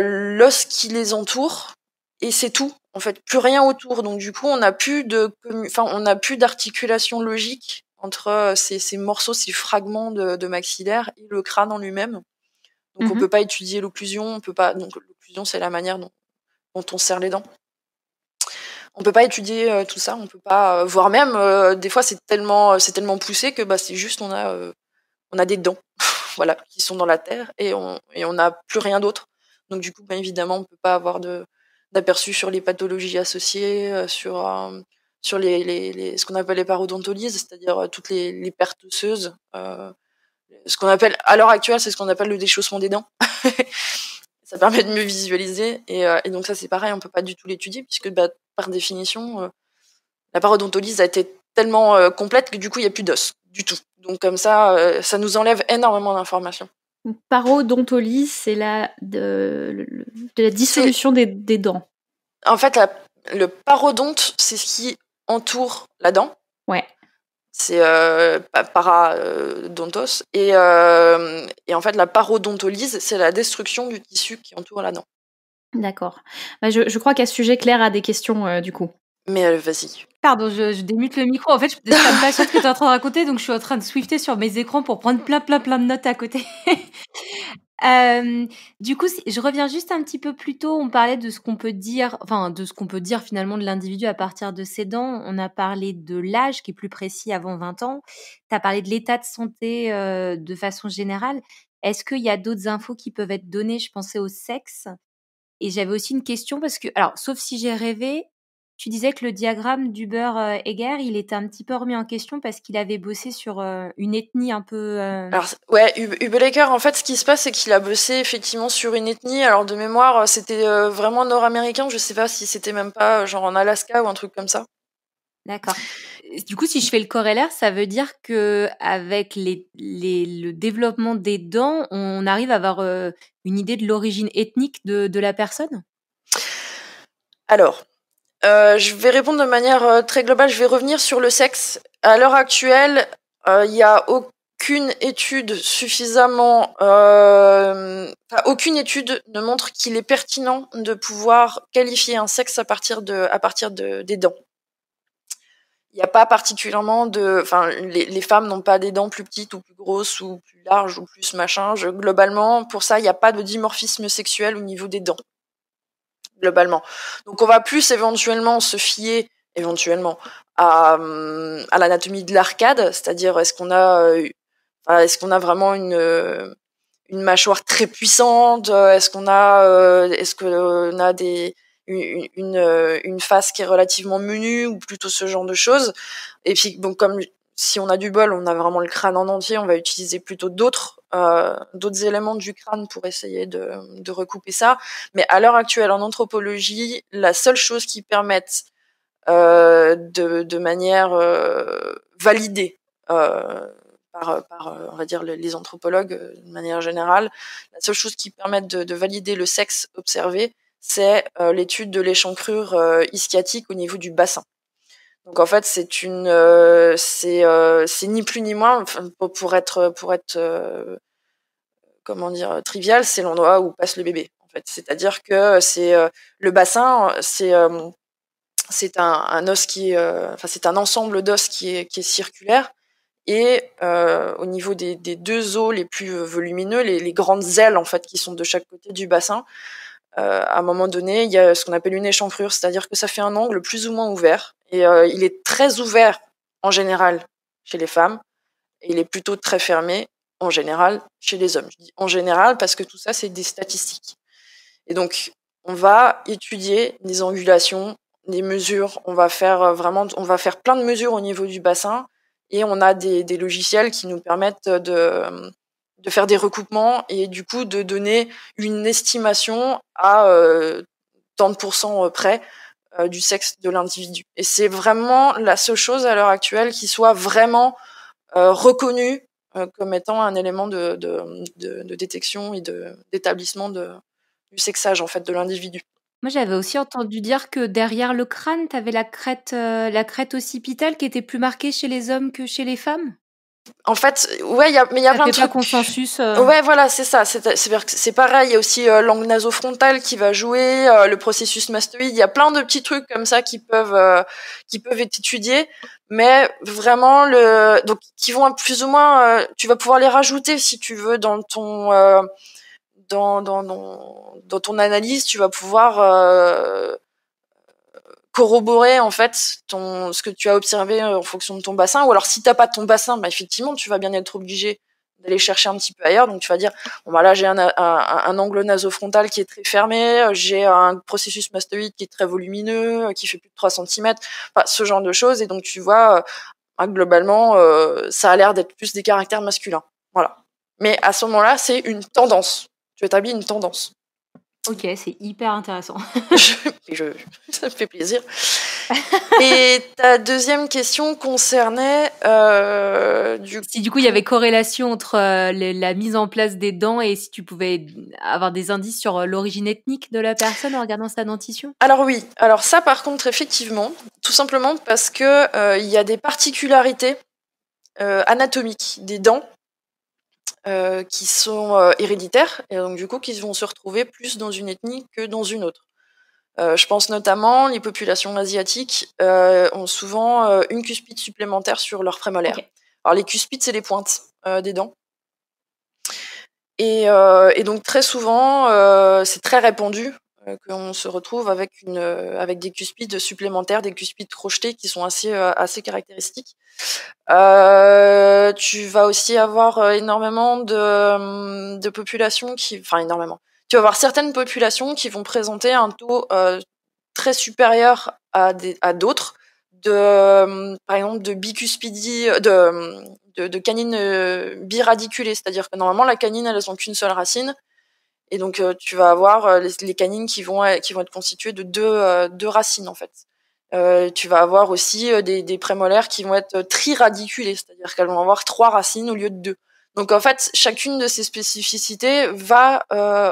l'os qui les entoure, et c'est tout. En fait, plus rien autour. Donc du coup, on n'a plus de, enfin, on n'a plus d'articulation logique entre euh, ces, morceaux, ces fragments de, maxillaire et le crâne en lui-même. Donc on ne mhm. on peut pas étudier l'occlusion, on peut pas. Donc l'occlusion c'est la manière dont, on serre les dents. On peut pas étudier euh, tout ça, on peut pas euh, voir même. des fois c'est tellement c'est tellement poussé que bah c'est juste on a on a des dents, [laughs] voilà, qui sont dans la terre et on et on n'a plus rien d'autre. Donc du coup bah, évidemment on peut pas avoir de d'aperçu sur les pathologies associées, sur sur les, ce qu'on appelle les parodontolises, c'est-à-dire euh, toutes les, pertes osseuses. Euh, ce qu'on appelle, à l'heure actuelle, c'est ce qu'on appelle le déchaussement des dents. [laughs] ça permet de mieux visualiser. Euh, et, donc ça, c'est pareil, on peut pas du tout l'étudier, puisque bah, par définition, la parodontolise a été tellement complète que du coup, il n'y a plus d'os du tout. Donc comme ça, ça nous enlève énormément d'informations. Parodontolise, c'est la, de, la dissolution des, dents. En fait, le parodonte, c'est ce qui entoure la dent. Ouais. C'est euh, parodontos. Euh, et, en fait, la parodontolyse, c'est la destruction du tissu qui entoure la dent. D'accord. Bah, je, crois qu'à ce sujet, Claire a des questions euh, du coup. Mais euh, vas-y. Pardon, je, démute le micro. En fait, je ne suis pas ce que tu es en train de raconter, donc je suis en train de swifter sur mes écrans pour prendre plein, plein, plein de notes à côté. [laughs] du coup, je reviens juste un petit peu plus tôt. On parlait de ce qu'on peut dire, enfin de ce qu'on peut dire finalement de l'individu à partir de ses dents. On a parlé de l'âge qui est plus précis avant 20 ans. Tu as parlé de l'état de santé de façon générale. Est-ce qu'il y a d'autres infos qui peuvent être données Je pensais au sexe. Et j'avais aussi une question parce que, alors, sauf si j'ai rêvé, tu disais que le diagramme dhuber euh, Eger, il était un petit peu remis en question parce qu'il avait bossé sur euh, une ethnie un peu. Euh, Alors, ouais, Huber-Egger, en fait, ce qui se passe, c'est qu'il a bossé effectivement sur une ethnie. Alors, de mémoire, c'était vraiment nord-américain. Je sais pas si c'était même pas genre en Alaska ou un truc comme ça. D'accord. Du coup, si je fais le corrélaire, ça veut dire que avec les, le développement des dents, on arrive à avoir une idée de l'origine ethnique de, de la personne Alors, euh, je vais répondre de manière euh, très globale. Je vais revenir sur le sexe. À l'heure actuelle, euh, il n'y a aucune étude suffisamment, aucune étude ne montre qu'il est pertinent de pouvoir qualifier un sexe à partir de, à partir de, des dents. Il n'y a pas particulièrement de, enfin, les, les femmes n'ont pas des dents plus petites ou plus grosses ou plus larges ou plus machin. globalement, pour ça, il n'y a pas de dimorphisme sexuel au niveau des dents globalement. Donc on va plus éventuellement se fier éventuellement à, hum, à l'anatomie de l'arcade, c'est-à-dire est-ce qu'on a euh, est-ce qu'on a vraiment une euh, une mâchoire très puissante, euh, est-ce qu'on a est-ce qu'on a des une, une, face qui est relativement menue ou plutôt ce genre de choses. Et puis, bon, comme si on a du bol, on a vraiment le crâne en entier, on va utiliser plutôt d'autres euh, d'autres éléments du crâne pour essayer de, recouper ça. Mais à l'heure actuelle, en anthropologie, la seule chose qui permette euh, de, manière euh, validée par, on va dire, les anthropologues de manière générale, la seule chose qui permette de, de valider le sexe observé, c'est l'étude de l'échancrure ischiatique au niveau du bassin. Donc en fait, c'est une, euh, euh, c'est, ni plus ni moins pour être, pour être, euh, comment dire, trivial, c'est l'endroit où passe le bébé. En fait, c'est-à-dire que c'est le bassin, c'est c'est un, os qui, c'est un ensemble d'os qui est, qui est circulaire et au niveau des, deux os les plus volumineux, les, grandes ailes en fait qui sont de chaque côté du bassin. à un moment donné, il y a ce qu'on appelle une échancrure, c'est-à-dire que ça fait un angle plus ou moins ouvert et euh, il est très ouvert en général chez les femmes, et il est plutôt très fermé en général chez les hommes. Je dis en général parce que tout ça, c'est des statistiques. Et donc, on va étudier des angulations, des mesures, on va faire euh, vraiment, on va faire plein de mesures au niveau du bassin, et on a des, logiciels qui nous permettent de, faire des recoupements et du coup de donner une estimation à euh, tant de euh, près euh, du sexe de l'individu. Et c'est vraiment la seule chose à l'heure actuelle qui soit vraiment euh, reconnue euh, comme étant un élément de, détection et d'établissement du sexage en fait de l'individu. Moi, j'avais aussi entendu dire que derrière le crâne, tu avais la crête, la crête occipitale qui était plus marquée chez les hommes que chez les femmes en fait, ouais, y a, mais il y a plein de trucs. consensus. Euh. Ouais, voilà, c'est ça. C'est c'est pareil. Il y a aussi euh, langue nasofrontale qui va jouer, euh, le processus mastoïde. Il y a plein de petits trucs comme ça qui peuvent, euh, qui peuvent être étudiés. Mais vraiment, le, donc, qui vont plus ou moins, tu vas pouvoir les rajouter si tu veux dans ton, dans, dans, dans, dans, ton analyse. Tu vas pouvoir corroborer en fait ton ce que tu as observé euh, en fonction de ton bassin ou alors si t'as pas ton bassin bah effectivement tu vas bien être obligé d'aller chercher un petit peu ailleurs donc tu vas dire bon bah là j'ai un, un, un, angle nasofrontal qui est très fermé euh, j'ai un processus mastoïde qui est très volumineux euh, qui fait plus de 3 cm enfin ce genre de choses et donc tu vois bah, globalement ça a l'air d'être plus des caractères masculins voilà mais à ce moment-là c'est une tendance tu établis une tendance Ok, c'est hyper intéressant. [laughs] [laughs] [laughs] ça me fait plaisir. Et ta deuxième question concernait euh, si du coup il y avait corrélation entre euh, la mise en place des dents et si tu pouvais avoir des indices sur euh, l'origine ethnique de la personne en regardant sa dentition. Alors oui, alors ça par contre effectivement, tout simplement parce que il y a des particularités anatomiques des dents euh, qui sont euh, héréditaires et donc du coup qui vont se retrouver plus dans une ethnie que dans une autre. Euh, je pense notamment les populations asiatiques ont souvent une cuspide supplémentaire sur leur prémolaire. Alors les cuspides c'est les pointes des dents. Et, et, donc très souvent c'est très répandu euh, qu'on se retrouve avec, une, euh, avec des cuspides supplémentaires, des cuspides crochetés qui sont assez, euh, assez caractéristiques. tu vas aussi avoir énormément de, hum, de populations qui, enfin énormément. Tu vas avoir certaines populations qui vont présenter un taux très supérieur à, des, à d'autres de, hum, par exemple, de bicuspidie, de, hum, de, canines biradiculées, c'est-à-dire que normalement la canine elles n'ont qu'une seule racine et donc euh, tu vas avoir euh, les, canines qui vont euh, qui vont être constituées de deux deux racines en fait. tu vas avoir aussi des, des, prémolaires qui vont être triradiculées, c'est-à-dire qu'elles vont avoir trois racines au lieu de deux. Donc en fait, chacune de ces spécificités va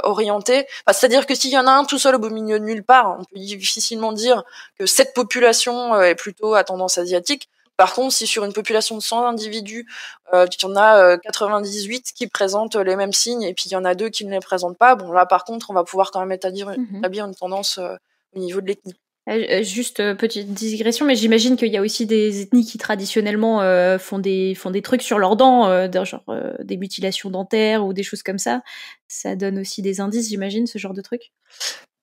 orienter. c'est-à-dire que s'il y en a un tout seul au beau milieu de nulle part, on peut difficilement dire que cette population est plutôt à tendance asiatique, par contre, si sur une population de 100 individus, euh, il y en a 98 euh, qui présentent les mêmes signes et puis il y en a deux qui ne les présentent pas, bon là par contre, on va pouvoir quand même établir, une mhm. tendance euh, au niveau de l'ethnie. Juste petite digression, mais j'imagine qu'il y a aussi des ethnies qui traditionnellement font des trucs sur leurs dents, genre des mutilations dentaires ou des choses comme ça. Ça donne aussi des indices, j'imagine, ce genre de trucs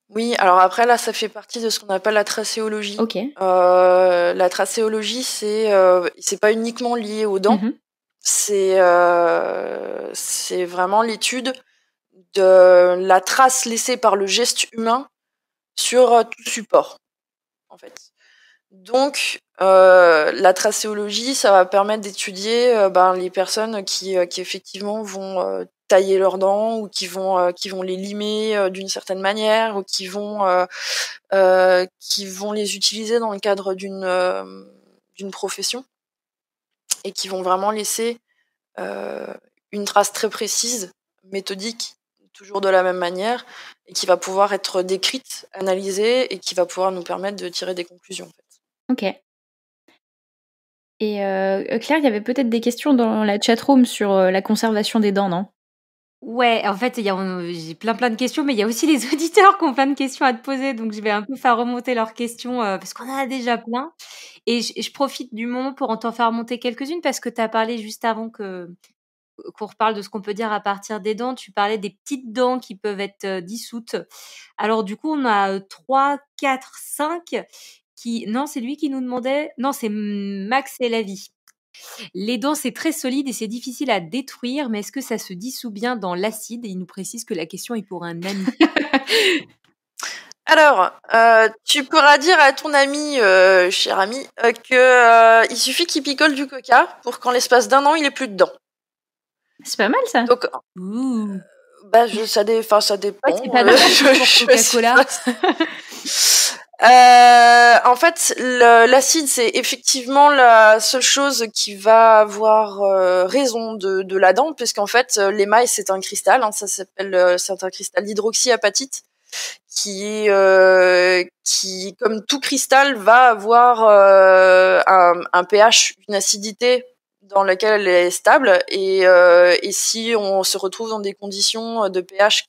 oui, alors après là, ça fait partie de ce qu'on appelle la tracéologie. Euh, la tracéologie, c'est euh, c'est pas uniquement lié aux dents, mhm. c'est euh, c'est vraiment l'étude de la trace laissée par le geste humain sur tout support, en fait. Donc la tracéologie, ça va permettre d'étudier ben, les personnes qui, qui effectivement vont tailler leurs dents ou qui vont euh, qui vont les limer euh, d'une certaine manière ou qui vont euh, qui vont les utiliser dans le cadre d'une d'une profession et qui vont vraiment laisser une trace très précise méthodique toujours de la même manière et qui va pouvoir être décrite analysée et qui va pouvoir nous permettre de tirer des conclusions ok et Claire, il y avait peut-être des questions dans la chatroom sur la conservation des dents, non Ouais, en fait, il y j'ai plein plein de questions, mais il y a aussi les [laughs] auditeurs qui ont plein de questions à te poser, donc je vais un peu faire remonter leurs questions, euh, parce qu'on en a déjà plein et je profite du moment pour en faire remonter quelques-unes parce que tu as parlé juste avant que qu'on reparle de ce qu'on peut dire à partir des dents, tu parlais des petites dents qui peuvent être, euh, dissoutes. Alors du coup, on a, euh, trois, quatre, cinq qui non, c'est lui qui nous demandait non, c'est Max et Vie. Les dents, c'est très solide et c'est difficile à détruire, mais est-ce que ça se dissout bien dans l'acide Et il nous précise que la question est pour un ami. [laughs] Alors, euh, tu pourras dire à ton ami, euh, cher ami, euh, que euh, il suffit qu'il picole du coca pour qu'en l'espace d'un an, il ait plus de dents. C'est pas mal ça. bah, ça, dépend. pas [laughs] coca [laughs] Euh, en fait, l'acide, c'est effectivement la seule chose qui va avoir euh, raison de, la dent, puisqu'en fait, euh, l'émail, c'est un cristal, hein, ça s'appelle, euh, c'est un cristal d'hydroxyapatite, qui qui, comme tout cristal, va avoir un, pH, une acidité dans laquelle elle est stable, et, si on se retrouve dans des conditions de pH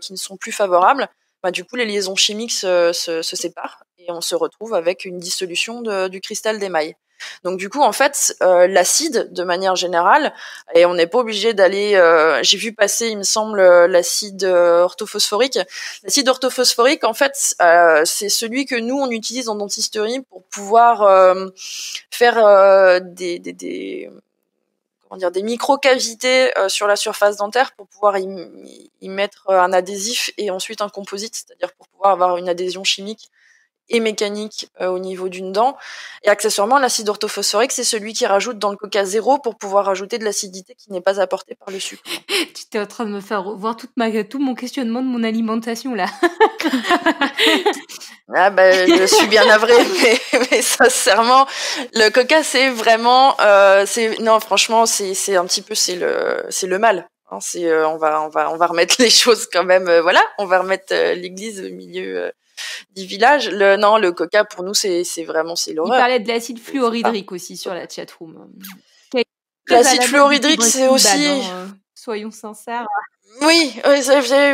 qui ne sont plus favorables, bah, du coup, les liaisons chimiques se, séparent et on se retrouve avec une dissolution du cristal d'émail. Donc du coup, en fait, euh, l'acide, de manière générale, et on n'est pas obligé d'aller. Euh, j'ai vu passer, il me semble, euh, l'acide orthophosphorique. L'acide orthophosphorique, en fait, c'est celui que nous on utilise en dentisterie pour pouvoir faire des, des dire, des micro-cavités euh, sur la surface dentaire pour pouvoir y, mettre euh, un adhésif et ensuite un composite, c'est-à-dire pour pouvoir avoir une adhésion chimique et mécanique euh, au niveau d'une dent. Et accessoirement, l'acide orthophosphorique, c'est celui qui rajoute dans le coca zéro pour pouvoir rajouter de l'acidité qui n'est pas apportée par le sucre. [laughs] tu t'es en train de me faire voir ma, tout mon questionnement de mon alimentation là. [laughs] ah ben, je suis bien navrée, [laughs] mais, sincèrement, le coca c'est vraiment, euh, c'est non franchement, c'est un petit peu c'est le c'est le mal. Hein. Euh, on va on va on va remettre les choses quand même. voilà, on va remettre l'Église au milieu du village Le, non, le coca pour nous c'est vraiment c'est l'horreur. Il parlait de l'acide fluorhydrique aussi sur la chatroom. L'acide fluorhydrique c'est aussi. Bah, euh, soyons sincères. Oui,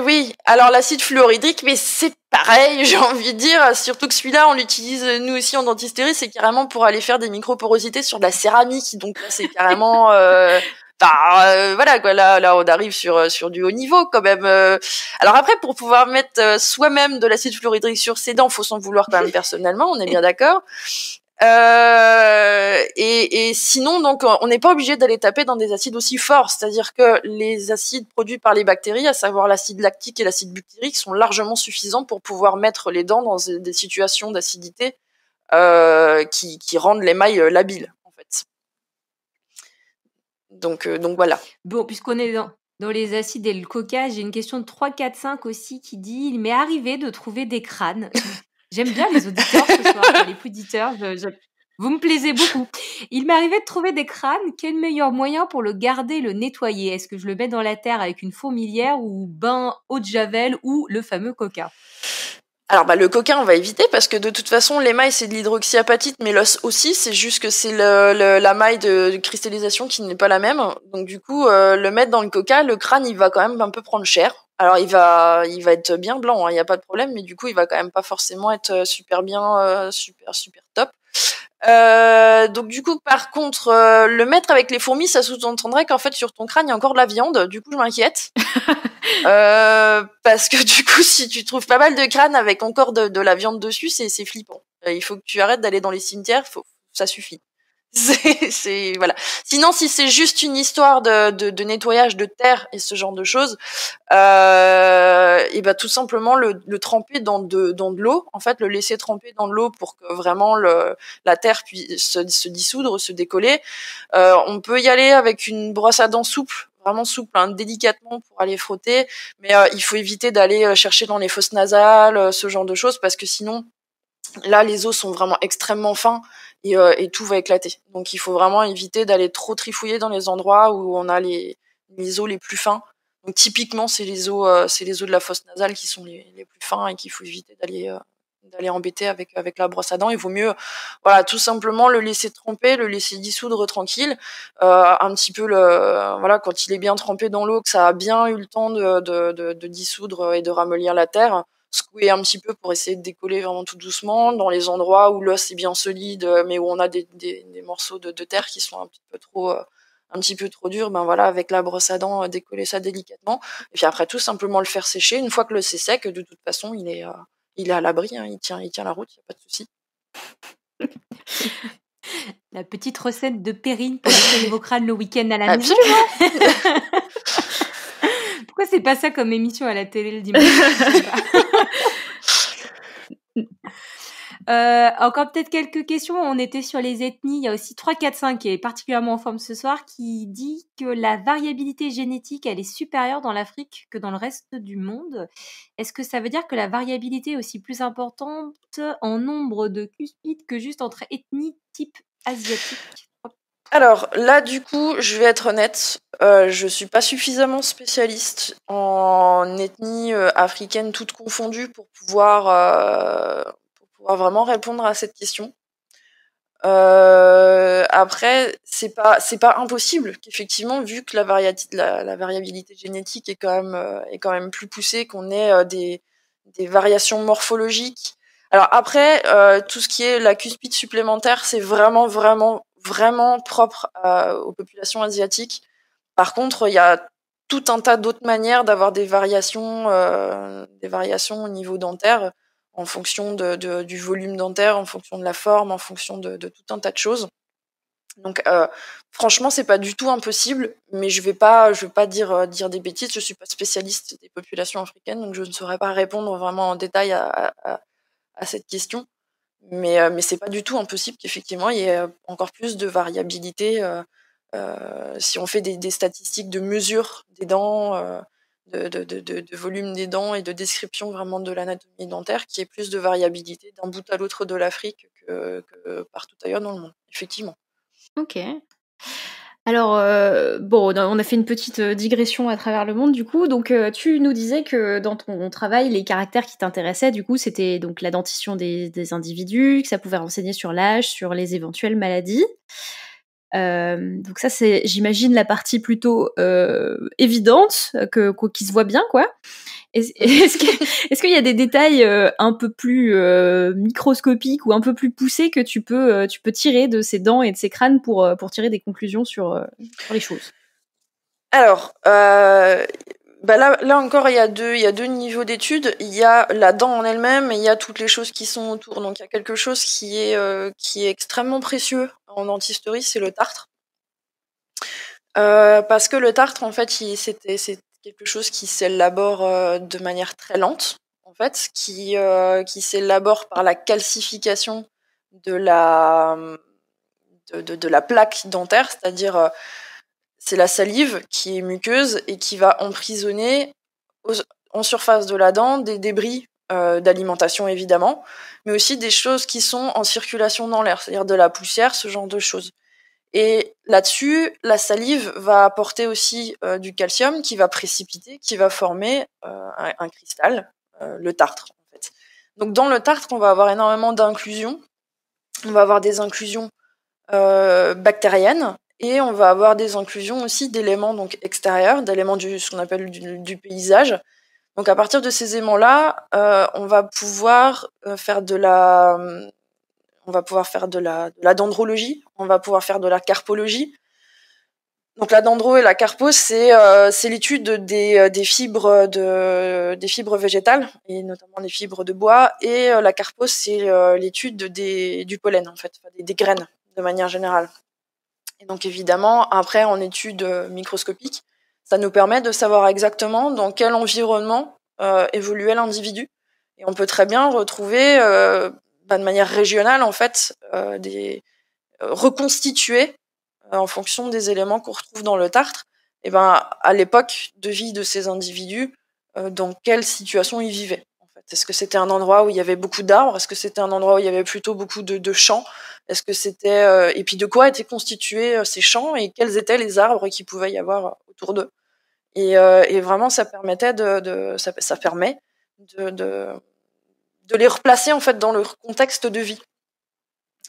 oui, Alors l'acide fluorhydrique, mais c'est pareil, [laughs] j'ai envie de dire. Surtout que celui-là, on l'utilise nous aussi en dentisterie, c'est carrément pour aller faire des microporosités sur de la céramique. Donc c'est carrément. Euh, euh, voilà quoi là on arrive sur euh, sur du haut niveau quand même euh. alors après pour pouvoir mettre soi-même de l'acide fluorhydrique sur ses dents faut s'en vouloir quand même personnellement on est bien d'accord et, sinon donc on n'est pas obligé d'aller taper dans des acides aussi forts c'est-à-dire que les acides produits par les bactéries à savoir l'acide lactique et l'acide butyrique sont largement suffisants pour pouvoir mettre les dents dans des situations d'acidité qui, qui rendent mailles labiles. Euh, donc, voilà. Bon, puisqu'on est dans, les acides et le coca, j'ai une question de 3, 4, 5 aussi qui dit Il m'est arrivé de trouver des crânes. [laughs] J'aime bien les auditeurs ce soir, les auditeurs. Vous me plaisez beaucoup. Il m'est arrivé de trouver des crânes. Quel meilleur moyen pour le garder le nettoyer Est-ce que je le mets dans la terre avec une fourmilière ou bain eau de javel ou le fameux coca alors bah, le coquin, on va éviter parce que de toute façon, l'émail, c'est de l'hydroxyapatite, mais l'os aussi, c'est juste que c'est la maille de, cristallisation qui n'est pas la même. Donc du coup, euh, le mettre dans le coca, le crâne, il va quand même un peu prendre cher. Alors il va, il va être bien blanc, hein, il n'y a pas de problème, mais du coup, il va quand même pas forcément être euh, super bien, euh, super, super euh, donc du coup, par contre, euh, le mettre avec les fourmis, ça sous-entendrait qu'en fait sur ton crâne il y a encore de la viande. Du coup, je m'inquiète [laughs] euh, parce que du coup, si tu trouves pas mal de crânes avec encore de, la viande dessus, c'est flippant. Euh, il faut que tu arrêtes d'aller dans les cimetières. ça suffit. [laughs] c'est voilà. Sinon, si c'est juste une histoire de, nettoyage de terre et ce genre de choses, euh, et ben tout simplement le, tremper dans de l'eau. En fait, le laisser tremper dans de l'eau pour que vraiment le, la terre puisse se, dissoudre, se décoller. Euh, on peut y aller avec une brosse à dents souple vraiment souple, hein, délicatement pour aller frotter, mais euh, il faut éviter d'aller euh, chercher dans les fosses nasales, ce genre de choses, parce que sinon, là, les os sont vraiment extrêmement fins euh, et, tout va éclater. Donc il faut vraiment éviter d'aller trop trifouiller dans les endroits où on a les, les os les plus fins. typiquement, c'est les os, euh, c'est les os de la fosse nasale qui sont les, plus fins et qu'il faut éviter d'aller euh, d'aller embêter avec avec la brosse à dents. Il vaut mieux, voilà, tout simplement le laisser tremper, le laisser dissoudre tranquille. un petit peu voilà, quand il est bien trempé dans l'eau, que ça a bien eu le temps de, de dissoudre et de ramollir la terre secouer un petit peu pour essayer de décoller vraiment tout doucement dans les endroits où l'os est bien solide euh, mais où on a des, des, morceaux de, de, terre qui sont un petit peu trop euh, un petit peu trop dur, ben voilà, avec la brosse à dents, euh, décoller ça délicatement. Et puis après, tout simplement le faire sécher. Une fois que l'os est sec, de toute façon, il est, il à l'abri, hein. il, tient, il tient la route, il n'y a pas de souci. [laughs] La petite recette de Périne pour les le week-end à la maison. Absolument [laughs] Pourquoi c'est pas ça comme émission à la télé le dimanche [laughs] Euh, encore peut-être quelques questions. On était sur les ethnies. Il y a aussi 3, 4, 5 qui est particulièrement en forme ce soir, qui dit que la variabilité génétique, elle est supérieure dans l'Afrique que dans le reste du monde. Est-ce que ça veut dire que la variabilité est aussi plus importante en nombre de cuspides que juste entre ethnies type asiatique alors là, du coup, je vais être honnête, euh, je suis pas suffisamment spécialiste en ethnie euh, africaine toute confondue pour pouvoir, euh, pour pouvoir vraiment répondre à cette question. Euh, après, c'est pas c'est pas impossible qu'effectivement, vu que la, variabilité génétique est quand même est quand même plus poussée, qu'on ait des, des variations morphologiques alors après, tout ce qui est la cuspide supplémentaire, c'est vraiment, vraiment vraiment propre euh, aux populations asiatiques. Par contre, il y a tout un tas d'autres manières d'avoir des variations, euh, des variations au niveau dentaire, en fonction du volume dentaire, en fonction de la forme, en fonction de, tout un tas de choses. Donc, euh, franchement, c'est pas du tout impossible, mais je vais pas, je vais pas dire euh, dire des bêtises. Je suis pas spécialiste des populations africaines, donc je ne saurais pas répondre vraiment en détail à cette question. Mais, euh, ce n'est pas du tout impossible qu'effectivement il y ait euh, encore plus de variabilité euh, si on fait des, statistiques de mesure des dents, de, volume des dents et de description vraiment de l'anatomie dentaire, qu'il y ait plus de variabilité d'un bout à l'autre de l'Afrique que, que partout ailleurs dans le monde, effectivement. Ok. Alors, euh, bon, on a fait une petite euh, digression à travers le monde, du coup. Donc, euh, tu nous disais que dans ton travail, les caractères qui t'intéressaient, du coup, c'était donc la dentition des, individus, que ça pouvait renseigner sur l'âge, sur les éventuelles maladies. donc ça, c'est, j'imagine, la partie plutôt évidente que, qui se voit bien, quoi. Est-ce [laughs] est qu'il y a des détails euh, un peu plus euh, microscopiques ou un peu plus poussés que tu peux, euh, tu peux tirer de ces dents et de ces crânes pour, pour tirer des conclusions sur, les choses Alors, bah là, là encore, il y a deux, y deux niveaux d'études. Il y a la dent en elle-même et il y a toutes les choses qui sont autour. Donc il y a quelque chose qui est, qui est extrêmement précieux en dentisterie, c'est le tartre. parce que le tartre, en fait, c'était quelque chose qui s'élabore euh, de manière très lente, en fait, qui, euh, qui s'élabore par la calcification de la, de, la plaque dentaire, c'est-à-dire euh, c'est la salive qui est muqueuse et qui va emprisonner en surface de la dent des débris d'alimentation évidemment, mais aussi des choses qui sont en circulation dans l'air, c'est-à-dire de la poussière, ce genre de choses. Et là-dessus, la salive va apporter aussi euh, du calcium qui va précipiter, qui va former euh, un, cristal, euh, le tartre Donc dans le tartre, on va avoir énormément d'inclusions. On va avoir des inclusions bactériennes et on va avoir des inclusions aussi d'éléments donc extérieurs, d'éléments du ce qu'on appelle du, du, paysage. Donc à partir de ces éléments-là, on va pouvoir faire de la hum, on va pouvoir faire de la, dendrologie, on va pouvoir faire de la carpologie. Donc la dendro et la carpo, c'est euh, l'étude euh, des, fibres de, des fibres végétales et notamment des fibres de bois. Et euh, la carpo, c'est l'étude du pollen en fait, des, graines de manière générale. Et donc évidemment, après en étude microscopique, ça nous permet de savoir exactement dans quel environnement évoluait l'individu. Et on peut très bien retrouver de manière régionale, en fait, euh, euh, reconstituer euh, en fonction des éléments qu'on retrouve dans le Tartre, et ben, à l'époque de vie de ces individus, dans quelle situation ils vivaient. Est-ce que c'était un endroit où il y avait beaucoup d'arbres Est-ce que c'était un endroit où il y avait plutôt beaucoup de, champs Est-ce que c'était et puis de quoi étaient constitués ces champs et quels étaient les arbres qu'il pouvaient y avoir autour d'eux et, vraiment, ça permettait de, permet de, de les replacer en fait dans leur contexte de vie.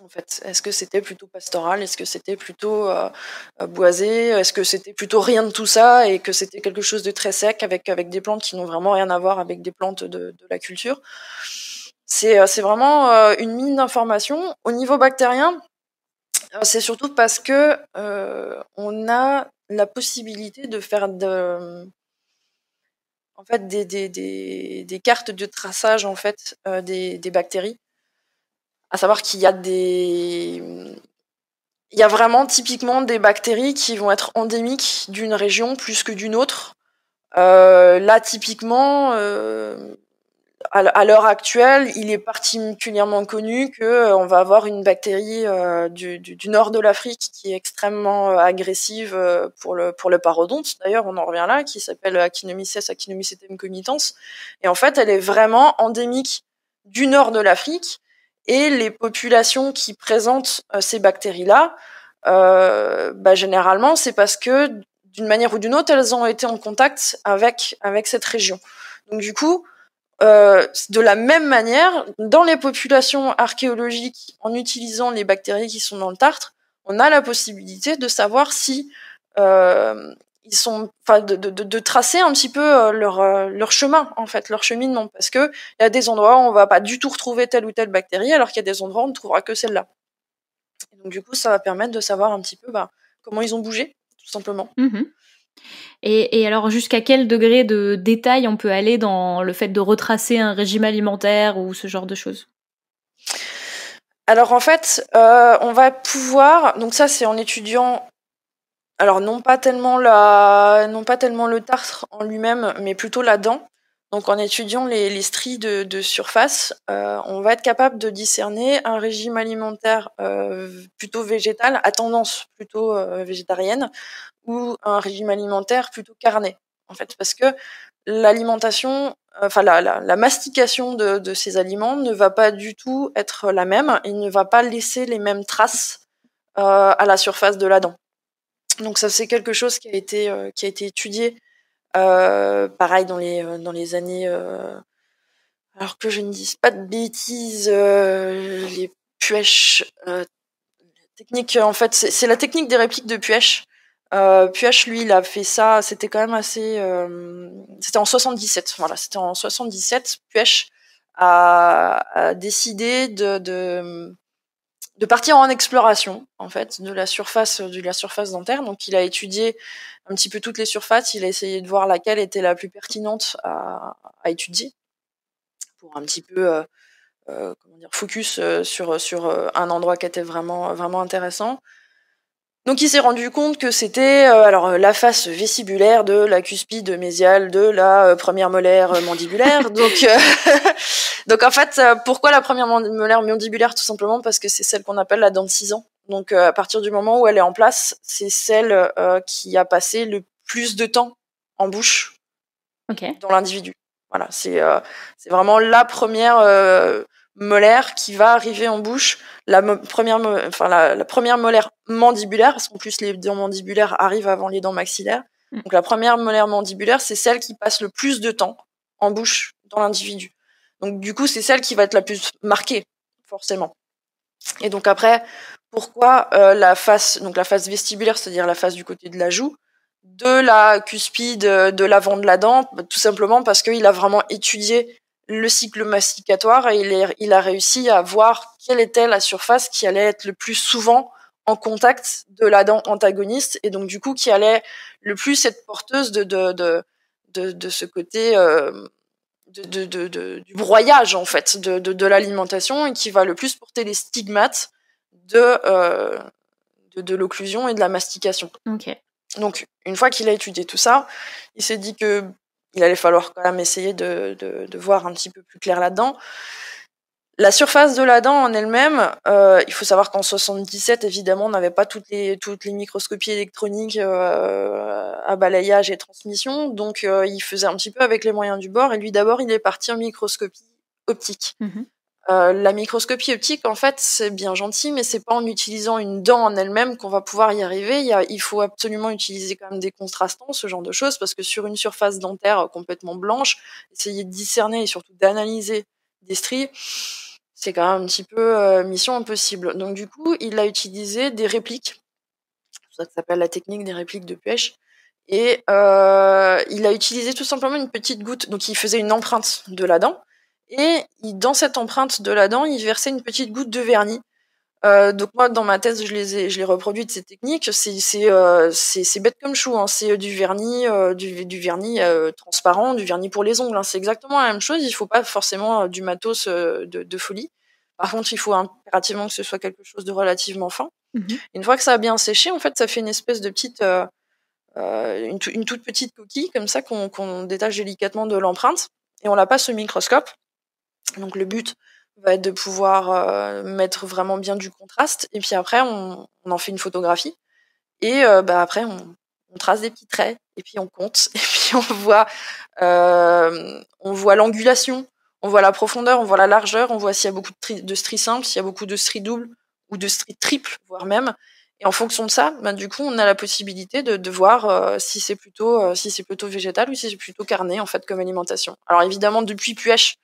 En fait, est-ce que c'était plutôt pastoral Est-ce que c'était plutôt euh, euh, boisé Est-ce que c'était plutôt rien de tout ça et que c'était quelque chose de très sec avec avec des plantes qui n'ont vraiment rien à voir avec des plantes de, la culture C'est euh, vraiment une mine d'informations au niveau bactérien. C'est surtout parce que on a la possibilité de faire de, en fait des, des, cartes de traçage en fait euh, des, bactéries. À savoir qu'il y a des il y a vraiment typiquement des bactéries qui vont être endémiques d'une région plus que d'une autre. Euh, là typiquement, euh, à l'heure actuelle, il est particulièrement connu qu'on euh, va avoir une bactérie euh, du, nord de l'Afrique qui est extrêmement euh, agressive pour le pour le parodonte. D'ailleurs, on en revient là, qui s'appelle Actinomyces actinomycetem comitans. Et en fait, elle est vraiment endémique du nord de l'Afrique. Et les populations qui présentent ces bactéries-là, bah, généralement, c'est parce que d'une manière ou d'une autre, elles ont été en contact avec avec cette région. Donc du coup, euh, de la même manière, dans les populations archéologiques, en utilisant les bactéries qui sont dans le tartre, on a la possibilité de savoir si euh, ils sont, enfin, de, tracer un petit peu euh, leur, leur chemin en fait, leur cheminement, parce que il y a des endroits où on va pas du tout retrouver telle ou telle bactérie, alors qu'il y a des endroits où on ne trouvera que celle-là. Donc du coup, ça va permettre de savoir un petit peu bah, comment ils ont bougé, tout simplement. Mm-hmm. Et, alors, jusqu'à quel degré de détail on peut aller dans le fait de retracer un régime alimentaire ou ce genre de choses Alors, en fait, euh, on va pouvoir. Donc, ça, c'est en étudiant. Alors, non pas tellement, la, non pas tellement le tartre en lui-même, mais plutôt la dent. Donc en étudiant les, les stries de, surface, euh, on va être capable de discerner un régime alimentaire euh, plutôt végétal, à tendance plutôt euh, végétarienne, ou un régime alimentaire plutôt carné, en fait, parce que l'alimentation, enfin la, la, mastication de, de, ces aliments ne va pas du tout être la même, il ne va pas laisser les mêmes traces à la surface de la dent. Donc ça c'est quelque chose qui a été qui a été étudié euh, pareil dans les euh, dans les années euh, alors que je ne dise pas de bêtises, euh, les Puech, euh, technique, en fait, c'est la technique des répliques de Puech. Euh, Puech, lui, il a fait ça, c'était quand même assez... Euh, c'était en 77, voilà, c'était en 77. Puech a, a décidé de, de, de partir en exploration en fait de la surface de la surface dentaire. Donc il a étudié un petit peu toutes les surfaces, il a essayé de voir laquelle était la plus pertinente à, étudier pour un petit peu euh, euh, focus euh, sur sur un endroit qui était vraiment vraiment intéressant. Donc il s'est rendu compte que c'était euh, alors euh, la face vestibulaire de la cuspide mésiale de la euh, première molaire mandibulaire. [laughs] donc [laughs] donc en fait pourquoi la première molaire mandibulaire tout simplement parce que c'est celle qu'on appelle la dent de 6 ans. Donc à partir du moment où elle est en place, c'est celle qui a passé le plus de temps en bouche okay. dans l'individu. Voilà, c'est c'est vraiment la première molaire qui va arriver en bouche. La première, enfin, la, première molaire mandibulaire, parce qu'en plus les dents mandibulaires arrivent avant les dents maxillaires. Mm. Donc la première molaire mandibulaire, c'est celle qui passe le plus de temps en bouche dans l'individu. Donc du coup, c'est celle qui va être la plus marquée, forcément. Et donc après, pourquoi euh, la face, donc la face vestibulaire, c'est-à-dire la face du côté de la joue, de la cuspide, euh, de l'avant de la dent, bah, tout simplement parce qu'il a vraiment étudié le cycle masticatoire et il, a réussi à voir quelle était la surface qui allait être le plus souvent en contact de la dent antagoniste et donc du coup qui allait le plus être porteuse de, de, ce côté euh, du broyage en fait de, l'alimentation et qui va le plus porter les stigmates de, euh, de, l'occlusion et de la mastication. Donc une fois qu'il a étudié tout ça, il s'est dit que il allait falloir quand même essayer de, voir un petit peu plus clair là-dedans. La surface de la dent en elle-même, euh, il faut savoir qu'en 77, évidemment, on n'avait pas toutes les, toutes les microscopies électroniques euh, à balayage et transmission, donc euh, il faisait un petit peu avec les moyens du bord. Et lui, d'abord, il est parti en microscopie optique. Mhm. Euh, la microscopie optique, en fait, c'est bien gentil, mais c'est pas en utilisant une dent en elle-même qu'on va pouvoir y arriver. Il, faut absolument utiliser quand même des contrastants, ce genre de choses, parce que sur une surface dentaire complètement blanche, essayer de discerner et surtout d'analyser des stries, c'est quand même un petit peu euh, mission impossible. Donc du coup, il a utilisé des répliques. C'est ça s'appelle la technique des répliques de pêche. Et euh, il a utilisé tout simplement une petite goutte, donc il faisait une empreinte de la dent et dans cette empreinte de la dent, il versait une petite goutte de vernis. Euh, donc moi, dans ma thèse, je les ai, je les reproduis de ces techniques. C'est c'est euh, c'est bête comme chou. Hein. C'est euh, du vernis, euh, du, vernis transparent, du vernis pour les ongles. Hein. C'est exactement la même chose. Il faut pas forcément du matos de, de, folie. Par contre, il faut impérativement que ce soit quelque chose de relativement fin. Mhm. Une fois que ça a bien séché, en fait, ça fait une espèce de petite une, une, toute petite coquille comme ça qu'on détache délicatement de l'empreinte et on la passe au microscope. Donc le but va être de pouvoir euh, mettre vraiment bien du contraste. Et puis après, on, en fait une photographie. Et euh, bah, après, on, trace des petits traits. Et puis on compte. [laughs] Et puis on voit, euh, on voit l'angulation. On voit la profondeur, on voit la largeur, on voit s'il y a beaucoup de, de stries simples, s'il y a beaucoup de stries doubles ou de stries triples, voire même. Et en fonction de ça, bah, du coup, on a la possibilité de, voir si c'est plutôt si c'est plutôt végétal ou si c'est plutôt carné en fait comme alimentation. Alors évidemment, depuis Puech,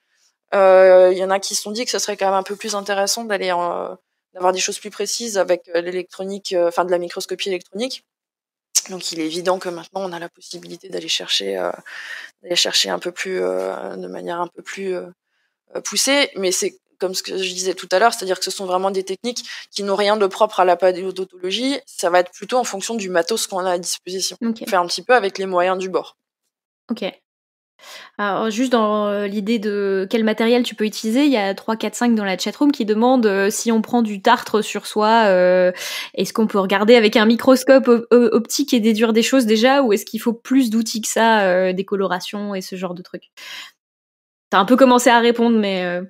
il euh, y en a qui se sont dit que ce serait quand même un peu plus intéressant d'aller euh, d'avoir des choses plus précises avec euh, l'électronique, enfin de la microscopie électronique. Donc il est évident que maintenant on a la possibilité d'aller chercher, d'aller chercher un peu plus, de manière un peu plus poussée. Mais c'est comme ce que je disais tout à l'heure, c'est-à-dire que ce sont vraiment des techniques qui n'ont rien de propre à la paléodontologie. Ça va être plutôt en fonction du matos qu'on a à disposition. Okay. Faire un petit peu avec les moyens du bord. Ok. Alors, juste dans euh, l'idée de quel matériel tu peux utiliser, il y a 3, 4, 5 dans la chatroom qui demandent euh, si on prend du tartre sur soi, euh, est-ce qu'on peut regarder avec un microscope optique et déduire des choses déjà, ou est-ce qu'il faut plus d'outils que ça, des colorations et ce genre de trucs T'as un peu commencé à répondre, mais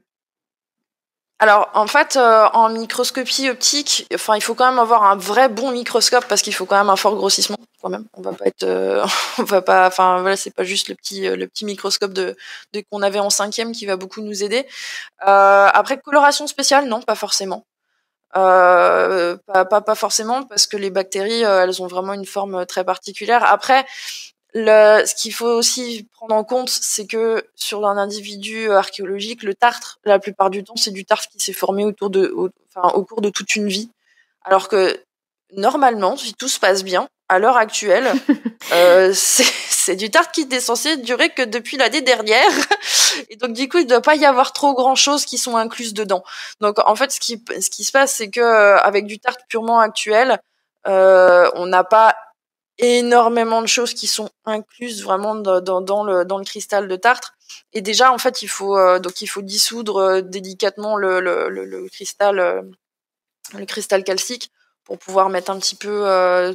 alors en fait, euh, en microscopie optique, enfin il faut quand même avoir un vrai bon microscope parce qu'il faut quand même un fort grossissement quand même. On va pas être, euh, [laughs] on va pas, enfin voilà, c'est pas juste le petit euh, le petit microscope de, qu'on avait en cinquième qui va beaucoup nous aider. après coloration spéciale, non, pas forcément. Pas, pas, pas, forcément parce que les bactéries elles ont vraiment une forme très particulière. Après le, ce qu'il faut aussi prendre en compte, c'est que sur un individu archéologique, le tartre, la plupart du temps, c'est du tartre qui s'est formé autour de, au, enfin, au cours de toute une vie. Alors que normalement, si tout se passe bien, à l'heure actuelle, [laughs] euh, c'est du tartre qui est censé durer que depuis l'année dernière. Et donc, du coup, il ne doit pas y avoir trop grand-chose qui sont incluses dedans. Donc, en fait, ce qui, ce qui se passe, c'est que euh, avec du tartre purement actuel, euh, on n'a pas énormément de choses qui sont incluses vraiment dans, le, dans le cristal de tartre. Et déjà, en fait, il faut, euh, donc, il faut dissoudre euh, délicatement le, le, le, cristal, euh, le cristal calcique pour pouvoir mettre un petit peu,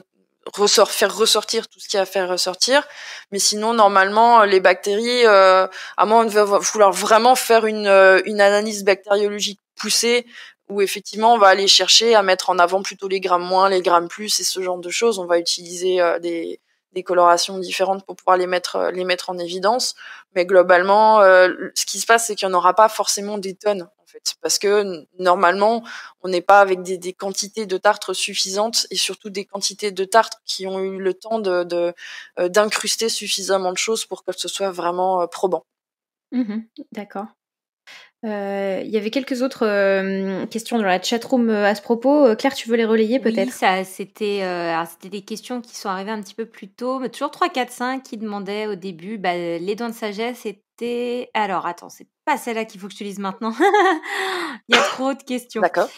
ressort, faire ressortir tout ce qu'il y a à faire ressortir. Mais sinon, normalement, les bactéries, à moins de vouloir vraiment faire une, une analyse bactériologique poussée, où effectivement on va aller chercher à mettre en avant plutôt les grammes moins, les grammes plus et ce genre de choses. On va utiliser euh, des, colorations différentes pour pouvoir les mettre, euh, les mettre en évidence. Mais globalement, euh, ce qui se passe, c'est qu'il n'y en aura pas forcément des tonnes. En fait, parce que normalement, on n'est pas avec des, quantités de tartres suffisantes et surtout des quantités de tartres qui ont eu le temps de d'incruster suffisamment de choses pour que ce soit vraiment probant. Mmh D'accord. Euh, il y avait quelques autres euh, questions dans la chatroom euh, à ce propos. Claire, tu veux les relayer peut-être oui, ça, c'était, c'était des questions qui sont arrivées un petit peu plus tôt, mais toujours 3, 4, 5 qui demandaient au début bah, les doigts de sagesse étaient. Alors attends, c'est pas celle-là qu'il faut que je te lise maintenant. [laughs] Il y a trop de questions. D'accord.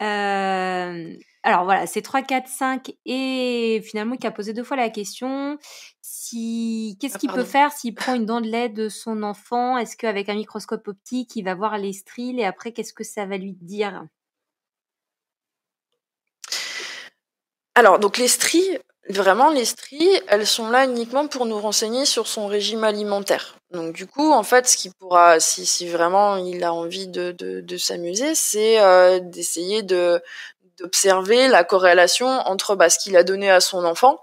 alors voilà, c'est 3, 4, 5 et finalement qui a posé deux fois la question qu'est-ce ah, qu'il peut faire s'il prend une dent de lait de son enfant Est-ce qu'avec un microscope optique, il va voir les stries et après, qu'est-ce que ça va lui dire Alors, donc les stries, vraiment les stries, elles sont là uniquement pour nous renseigner sur son régime alimentaire. Donc du coup, en fait, ce qu'il pourra, si, si, vraiment il a envie de, s'amuser, c'est euh, d'essayer de d'observer la corrélation entre bah, ce qu'il a donné à son enfant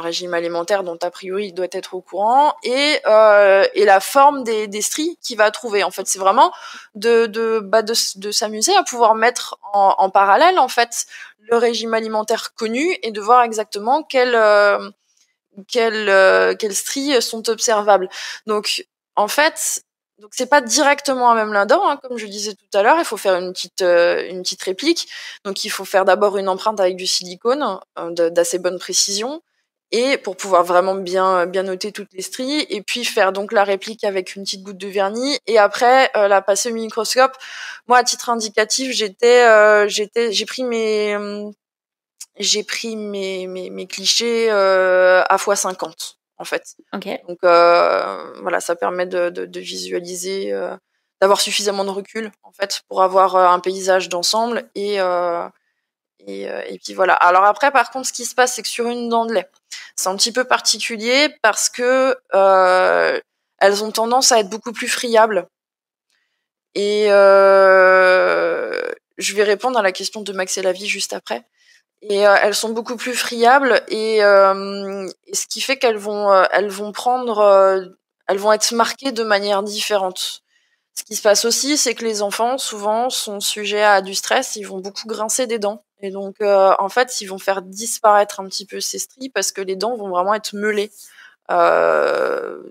régime alimentaire dont a priori il doit être au courant et, euh, et la forme des, des stries qu'il va trouver. En fait, c'est vraiment de, bah, de, de, s'amuser à pouvoir mettre en, en, parallèle en fait le régime alimentaire connu et de voir exactement quelles euh, euh, stries sont observables. Donc en fait, donc c'est pas directement à même la hein, comme je disais tout à l'heure, il faut faire une petite une petite réplique. Donc il faut faire d'abord une empreinte avec du silicone d'assez bonne précision et pour pouvoir vraiment bien bien noter toutes les stries et puis faire donc la réplique avec une petite goutte de vernis et après euh, la passer au microscope. Moi à titre indicatif, j'étais euh, j'étais j'ai pris mes euh, j'ai pris mes mes, clichés euh, à fois 50 en fait. Okay. Donc voilà, ça permet de, de, de visualiser d'avoir suffisamment de recul en fait pour avoir un paysage d'ensemble et euh, et, puis voilà. Alors après, par contre, ce qui se passe, c'est que sur une dent de lait, c'est un petit peu particulier parce que euh, elles ont tendance à être beaucoup plus friables. Et euh, je vais répondre à la question de Max et la vie juste après. Et euh, elles sont beaucoup plus friables et, et ce qui fait qu'elles vont, elles vont prendre, elles vont être marquées de manière différente. Ce qui se passe aussi, c'est que les enfants souvent sont sujets à du stress, ils vont beaucoup grincer des dents. Et donc, euh, en fait, ils vont faire disparaître un petit peu ces stries parce que les dents vont vraiment être meulées. Euh,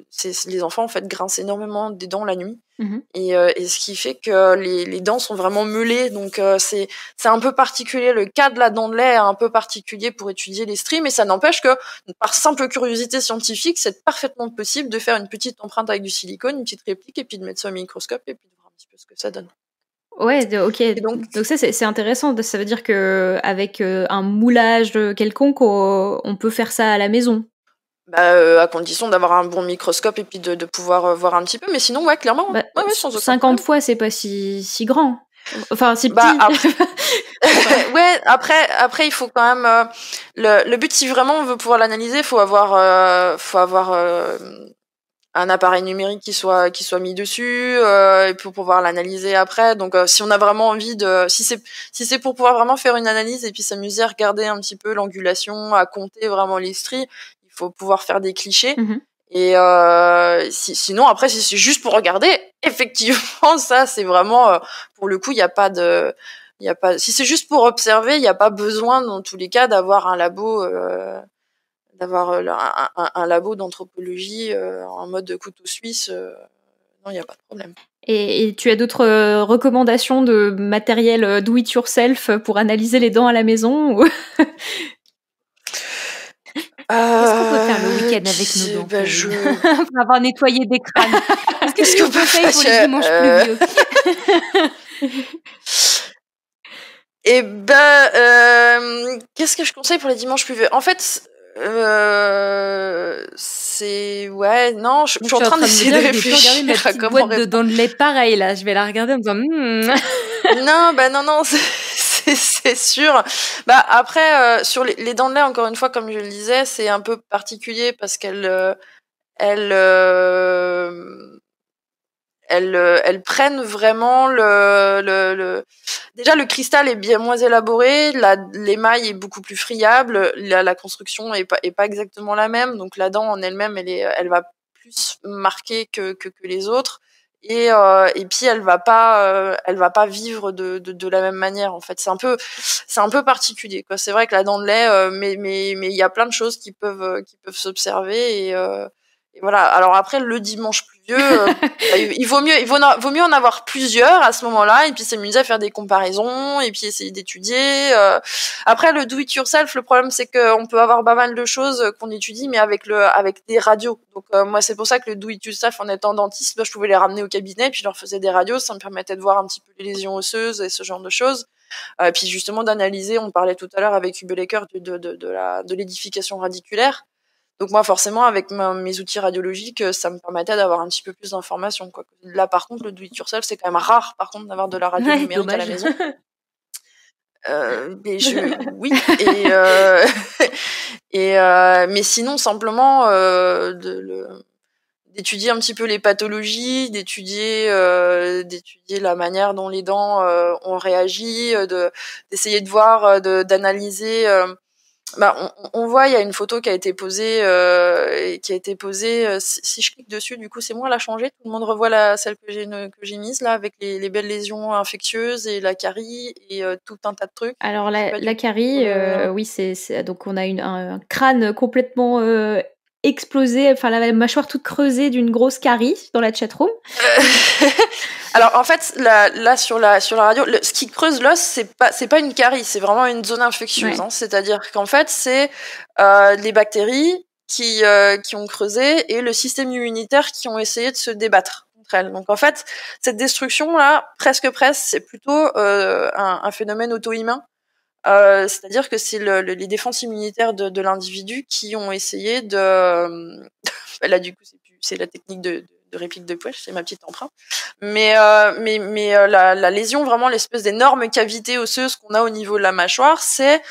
les enfants, en fait, grincent énormément des dents la nuit. Mm-hmm. et, euh, et, ce qui fait que les, dents sont vraiment meulées. Donc, euh, c'est c'est un peu particulier. Le cas de la dent de lait est un peu particulier pour étudier les stries, mais ça n'empêche que, par simple curiosité scientifique, c'est parfaitement possible de faire une petite empreinte avec du silicone, une petite réplique, et puis de mettre ça au microscope, et puis de voir un petit peu ce que ça donne. Ouais, ok. donc, donc ça c'est intéressant. Ça veut dire que avec euh, un moulage quelconque, on peut faire ça à la maison. Bah, euh, à condition d'avoir un bon microscope et puis de, pouvoir euh, voir un petit peu. Mais sinon, ouais, clairement. 50 bah, fois, c'est pas si, si grand. Enfin, si bah, petit. Bah, après... [laughs] ouais, après, après, il faut quand même. le, but, si vraiment on veut pouvoir l'analyser, faut avoir, faut avoir un appareil numérique qui soit qui soit mis dessus euh, pour pouvoir l'analyser après. Donc euh, si on a vraiment envie de si c'est si c'est pour pouvoir vraiment faire une analyse et puis s'amuser à regarder un petit peu l'angulation, à compter vraiment les stries, il faut pouvoir faire des clichés. Mhm. Et euh, sinon après si c'est juste pour regarder, [laughs] effectivement ça c'est vraiment pour le coup il n'y a pas de il y a pas si c'est juste pour observer, il n'y a pas besoin dans tous les cas d'avoir un labo d'avoir euh, un, un, un, labo d'anthropologie euh, en mode couteau suisse. Euh, non, il n'y a pas de problème. Et, tu as d'autres recommandations de matériel do it yourself pour analyser les dents à la maison Qu'est-ce [laughs] qu'on peut faire le week-end avec nous nos dents bah, [laughs] Pour avoir nettoyé des crânes. Qu'est-ce qu'on [laughs] peut faire pour les dimanches pluvieux Eh ben, qu'est-ce que je conseille pour les dimanches pluvieux En fait, euh, c'est ouais non je, suis en train d'essayer de, de, réfléchir ma à comment boîte de lait, pareil là je vais la regarder en me disant hmm. non bah non non [laughs] c'est sûr bah après euh, sur les, les lait, encore une fois comme je le disais c'est un peu particulier parce qu'elle euh, elle elles, euh, elle prennent vraiment le, le, Déjà, le cristal est bien moins élaboré, l'émail est beaucoup plus friable, la, la construction est pas, est pas exactement la même, donc la dent en elle-même, elle, est, elle va plus marquer que, que, que les autres. Et, euh, et puis elle va pas euh, elle va pas vivre de, de, de, la même manière en fait c'est un peu c'est un peu particulier quoi c'est vrai que la dent de lait mais mais mais il y a plein de choses qui peuvent qui peuvent s'observer et voilà. Alors après, le dimanche pluvieux, euh, [laughs] bah, il vaut mieux, il vaut, mieux en avoir plusieurs à ce moment-là, et puis s'amuser à faire des comparaisons, et puis essayer d'étudier. Euh. Après, le do it yourself, le problème c'est qu'on peut avoir pas mal de choses qu'on étudie, mais avec le, avec des radios. Donc euh, moi, c'est pour ça que le do it yourself, en étant dentiste, bah, je pouvais les ramener au cabinet, puis je leur faisais des radios, ça me permettait de voir un petit peu les lésions osseuses et ce genre de choses. Et puis justement d'analyser, on parlait tout à l'heure avec Hubelaker de, de, de, de l'édification radiculaire. Donc moi, forcément, avec mes outils radiologiques, euh, ça me permettait d'avoir un petit peu plus d'informations. Là, par contre, le do it yourself, c'est quand même rare, par contre, d'avoir de la radio numérique à la maison. Euh, [laughs] oui. Et, euh, [laughs] euh, mais sinon, simplement d'étudier un petit peu les pathologies, d'étudier d'étudier la manière dont les dents ont réagi, d'essayer de voir, d'analyser bah, on, on, voit, il y a une photo qui a été posée, euh, qui a été posée. Euh, si, je clique dessus, du coup, c'est moi l'a changer. Tout le monde revoit la, celle que j'ai que j'ai mise là, avec les, belles lésions infectieuses et la carie et euh, tout un tas de trucs. Alors la, la carie, euh, oui, c'est donc on a une, un, un crâne complètement explosé, enfin la mâchoire toute creusée d'une grosse carie dans la room. Euh, [laughs] alors en fait, là, sur, la, sur la radio, ce qui creuse l'os, c'est pas, c'est pas une carie, c'est vraiment une zone infectieuse. Hein. c'est-à-dire qu'en fait, c'est euh, les bactéries qui, euh, qui ont creusé et le système immunitaire qui ont essayé de se débattre. contre elles. Donc en fait, cette destruction là, presque presque, c'est plutôt euh, un, un, phénomène auto-humain euh, c'est-à-dire que c'est les défenses immunitaires de, l'individu qui ont essayé de... Euh, [laughs] là, du coup, c'est la technique de, réplique de poche, c'est ma petite empreinte. Mais, euh, mais, mais la, lésion, vraiment l'espèce d'énorme cavité osseuse qu'on a au niveau de la mâchoire, c'est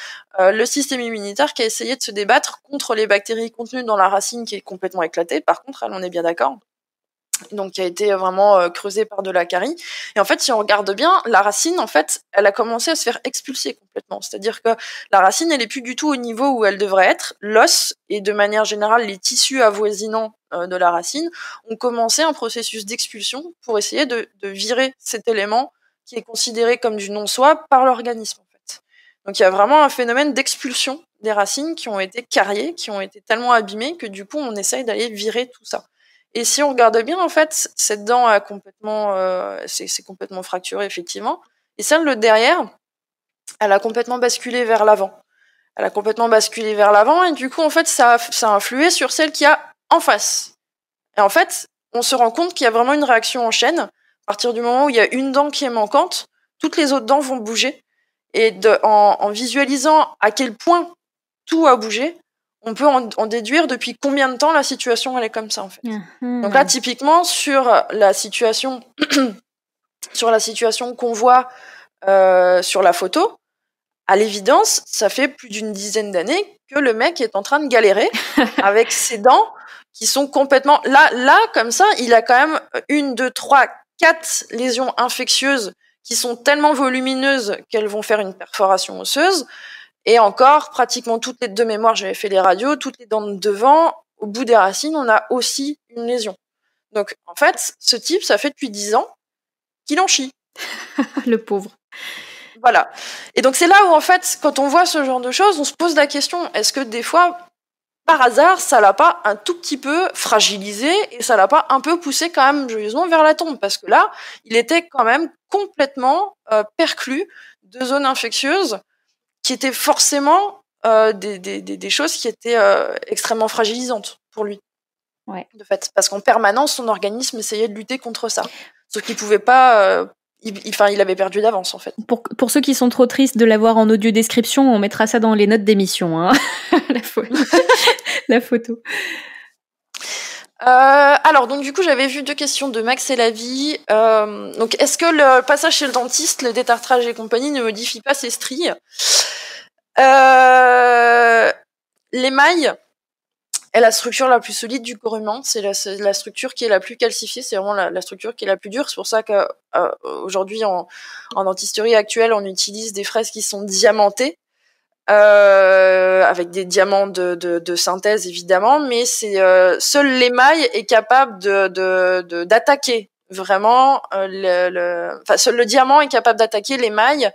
le système immunitaire qui a essayé de se débattre contre les bactéries contenues dans la racine qui est complètement éclatée. Par contre, elle, on est bien d'accord, donc qui a été vraiment creusé creusée par de la carie. Et en fait, si on regarde bien, la racine, en fait, elle a commencé à se faire expulser complètement. C'est-à-dire que la racine, elle est plus du tout au niveau où elle devrait être. L'os et de manière générale les tissus avoisinants euh, de la racine ont commencé un processus d'expulsion pour essayer de, virer cet élément qui est considéré comme du non-soi par l'organisme. En fait. Donc il y a vraiment un phénomène d'expulsion des racines qui ont été carriées, qui ont été tellement abîmées que du coup on essaye d'aller virer tout ça. Et si on regarde bien, en fait, cette dent a complètement, euh, c'est complètement fracturé effectivement. Et celle de derrière, elle a complètement basculé vers l'avant. Elle a complètement basculé vers l'avant et du coup, en fait, ça, a, influé sur celle qui a en face. Et en fait, on se rend compte qu'il y a vraiment une réaction en chaîne. À partir du moment où il y a une dent qui est manquante, toutes les autres dents vont bouger. Et en visualisant à quel point tout a bougé, on peut en, déduire depuis combien de temps la situation elle est comme ça en fait. Uh-huh. Donc là typiquement sur euh, la situation [clears throat] sur la situation qu'on voit euh, sur la photo, à l'évidence, ça fait plus d'une dizaine d'années que le mec est en train de galérer [laughs] avec ses dents qui sont complètement là là comme ça, il a quand même une deux trois quatre lésions infectieuses qui sont tellement volumineuses qu'elles vont faire une perforation osseuse. Et encore, pratiquement toutes les deux mémoires, j'avais fait les radios, toutes les dents devant, au bout des racines, on a aussi une lésion. Donc, en fait, ce type, ça fait depuis dix ans qu'il en chie. [laughs] le pauvre. Voilà. Et donc, c'est là où, en fait, quand on voit ce genre de choses, on se pose la question, est-ce que des fois, par hasard, ça l'a pas un tout petit peu fragilisé et ça l'a pas un peu poussé quand même joyeusement vers la tombe parce que là, il était quand même complètement perclu perclus de zones infectieuses qui étaient forcément euh, des, choses qui étaient euh, extrêmement fragilisantes pour lui. De fait, parce qu'en permanence, son organisme essayait de lutter contre ça. Sauf qu'il pouvait pas. Euh, il, enfin, il avait perdu d'avance en fait. Pour, ceux qui sont trop tristes de l'avoir en audio description, on mettra ça dans les notes d'émission. Hein. [laughs] [laughs] la, photo. alors, donc du coup, j'avais vu deux questions de Max et la donc, est-ce que le passage chez le dentiste, le détartrage et compagnie ne modifie pas ses stries euh, l'émail est la structure la plus solide du corps C'est la, structure qui est la plus calcifiée. C'est vraiment la, structure qui est la plus dure. C'est pour ça qu'aujourd'hui, euh, en, en dentisterie actuelle, on utilise des fraises qui sont diamantées. Euh, avec des diamants de, synthèse évidemment, mais c'est seul l'émail est capable de d'attaquer vraiment le, enfin seul le diamant est capable d'attaquer l'émail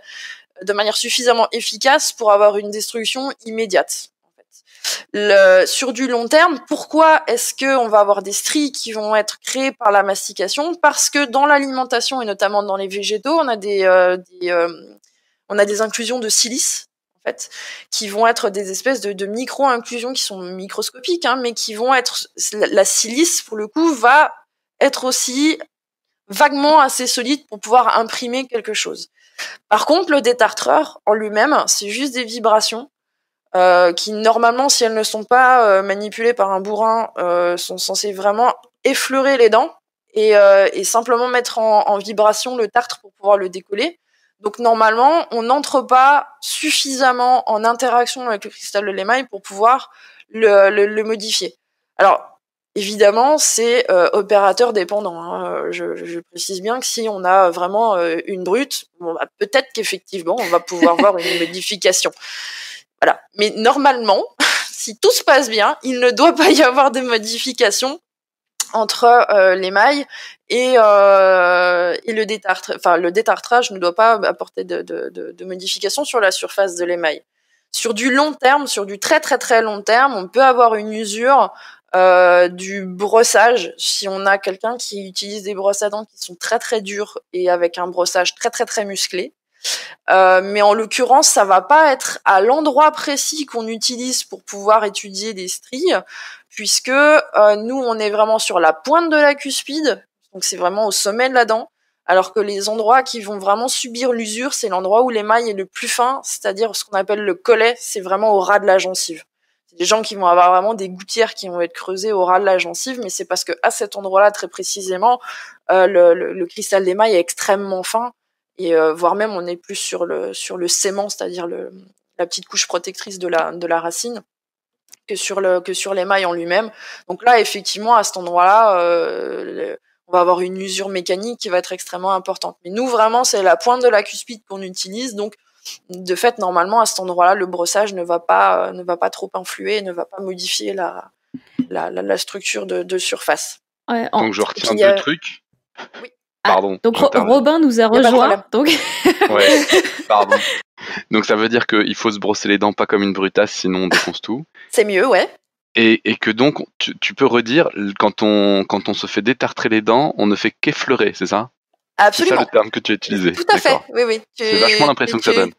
de manière suffisamment efficace pour avoir une destruction immédiate. sur du long terme, pourquoi est-ce qu'on va avoir des stries qui vont être créées par la mastication Parce que dans l'alimentation et notamment dans les végétaux, on a des, euh, euh, on a des inclusions de silice en fait, qui vont être des espèces de, micro-inclusions qui sont microscopiques, hein, mais qui vont être la silice pour le coup va être aussi vaguement assez solide pour pouvoir imprimer quelque chose. Par contre, le détartreur en lui-même, c'est juste des vibrations euh, qui, normalement, si elles ne sont pas euh, manipulées par un bourrin, euh, sont censées vraiment effleurer les dents et, simplement mettre en, vibration le tartre pour pouvoir le décoller. Donc, normalement, on n'entre pas suffisamment en interaction avec le cristal de l'émail pour pouvoir le, le modifier. Alors, Évidemment, c'est euh, opérateur dépendant. Hein. Euh, je, je, précise bien que si on a vraiment euh, une brute, bon, bah, peut-être qu'effectivement, on va pouvoir voir une [laughs] modification. Voilà. Mais normalement, [laughs] si tout se passe bien, il ne doit pas y avoir de modification entre euh, l'émail et, euh, et le détartrage. Enfin, le détartrage ne doit pas apporter de, de, de, de modification sur la surface de l'émail. Sur du long terme, sur du très très très long terme, on peut avoir une usure euh, du brossage, si on a quelqu'un qui utilise des brosses à dents qui sont très très dures et avec un brossage très très très musclé. Euh, mais en l'occurrence, ça va pas être à l'endroit précis qu'on utilise pour pouvoir étudier des stries, puisque euh, nous on est vraiment sur la pointe de la cuspide, donc c'est vraiment au sommet de la dent, alors que les endroits qui vont vraiment subir l'usure, c'est l'endroit où l'émail est le plus fin, c'est-à-dire ce qu'on appelle le collet, c'est vraiment au ras de la gencive des gens qui vont avoir vraiment des gouttières qui vont être creusées au ras de la gencive, mais c'est parce que à cet endroit-là très précisément, euh, le, le, le, cristal d'émail est extrêmement fin et euh, voire même on est plus sur le sur le sément, c'est-à-dire la petite couche protectrice de la de la racine que sur le que sur l'émail en lui-même. Donc là effectivement à cet endroit-là euh, on va avoir une usure mécanique qui va être extrêmement importante. Mais nous vraiment c'est la pointe de la cuspide qu'on utilise donc de fait, normalement, à cet endroit-là, le brossage ne va pas, euh, ne va pas trop influer, ne va pas modifier la, la, structure de, surface. Donc je retiens deux trucs. Oui. Ah, pardon. donc Robin nous a rejoint. Donc. [laughs] Pardon. [laughs] Donc ça veut dire qu'il faut se brosser les dents pas comme une brutasse, sinon on défonce tout. C'est mieux, ouais. Et, que donc tu, peux redire quand on quand on se fait détartrer les dents, on ne fait qu'effleurer, c'est ça Absolument. C'est ça le terme que tu as utilisé. Tout à fait, oui, vachement l'impression que ça donne.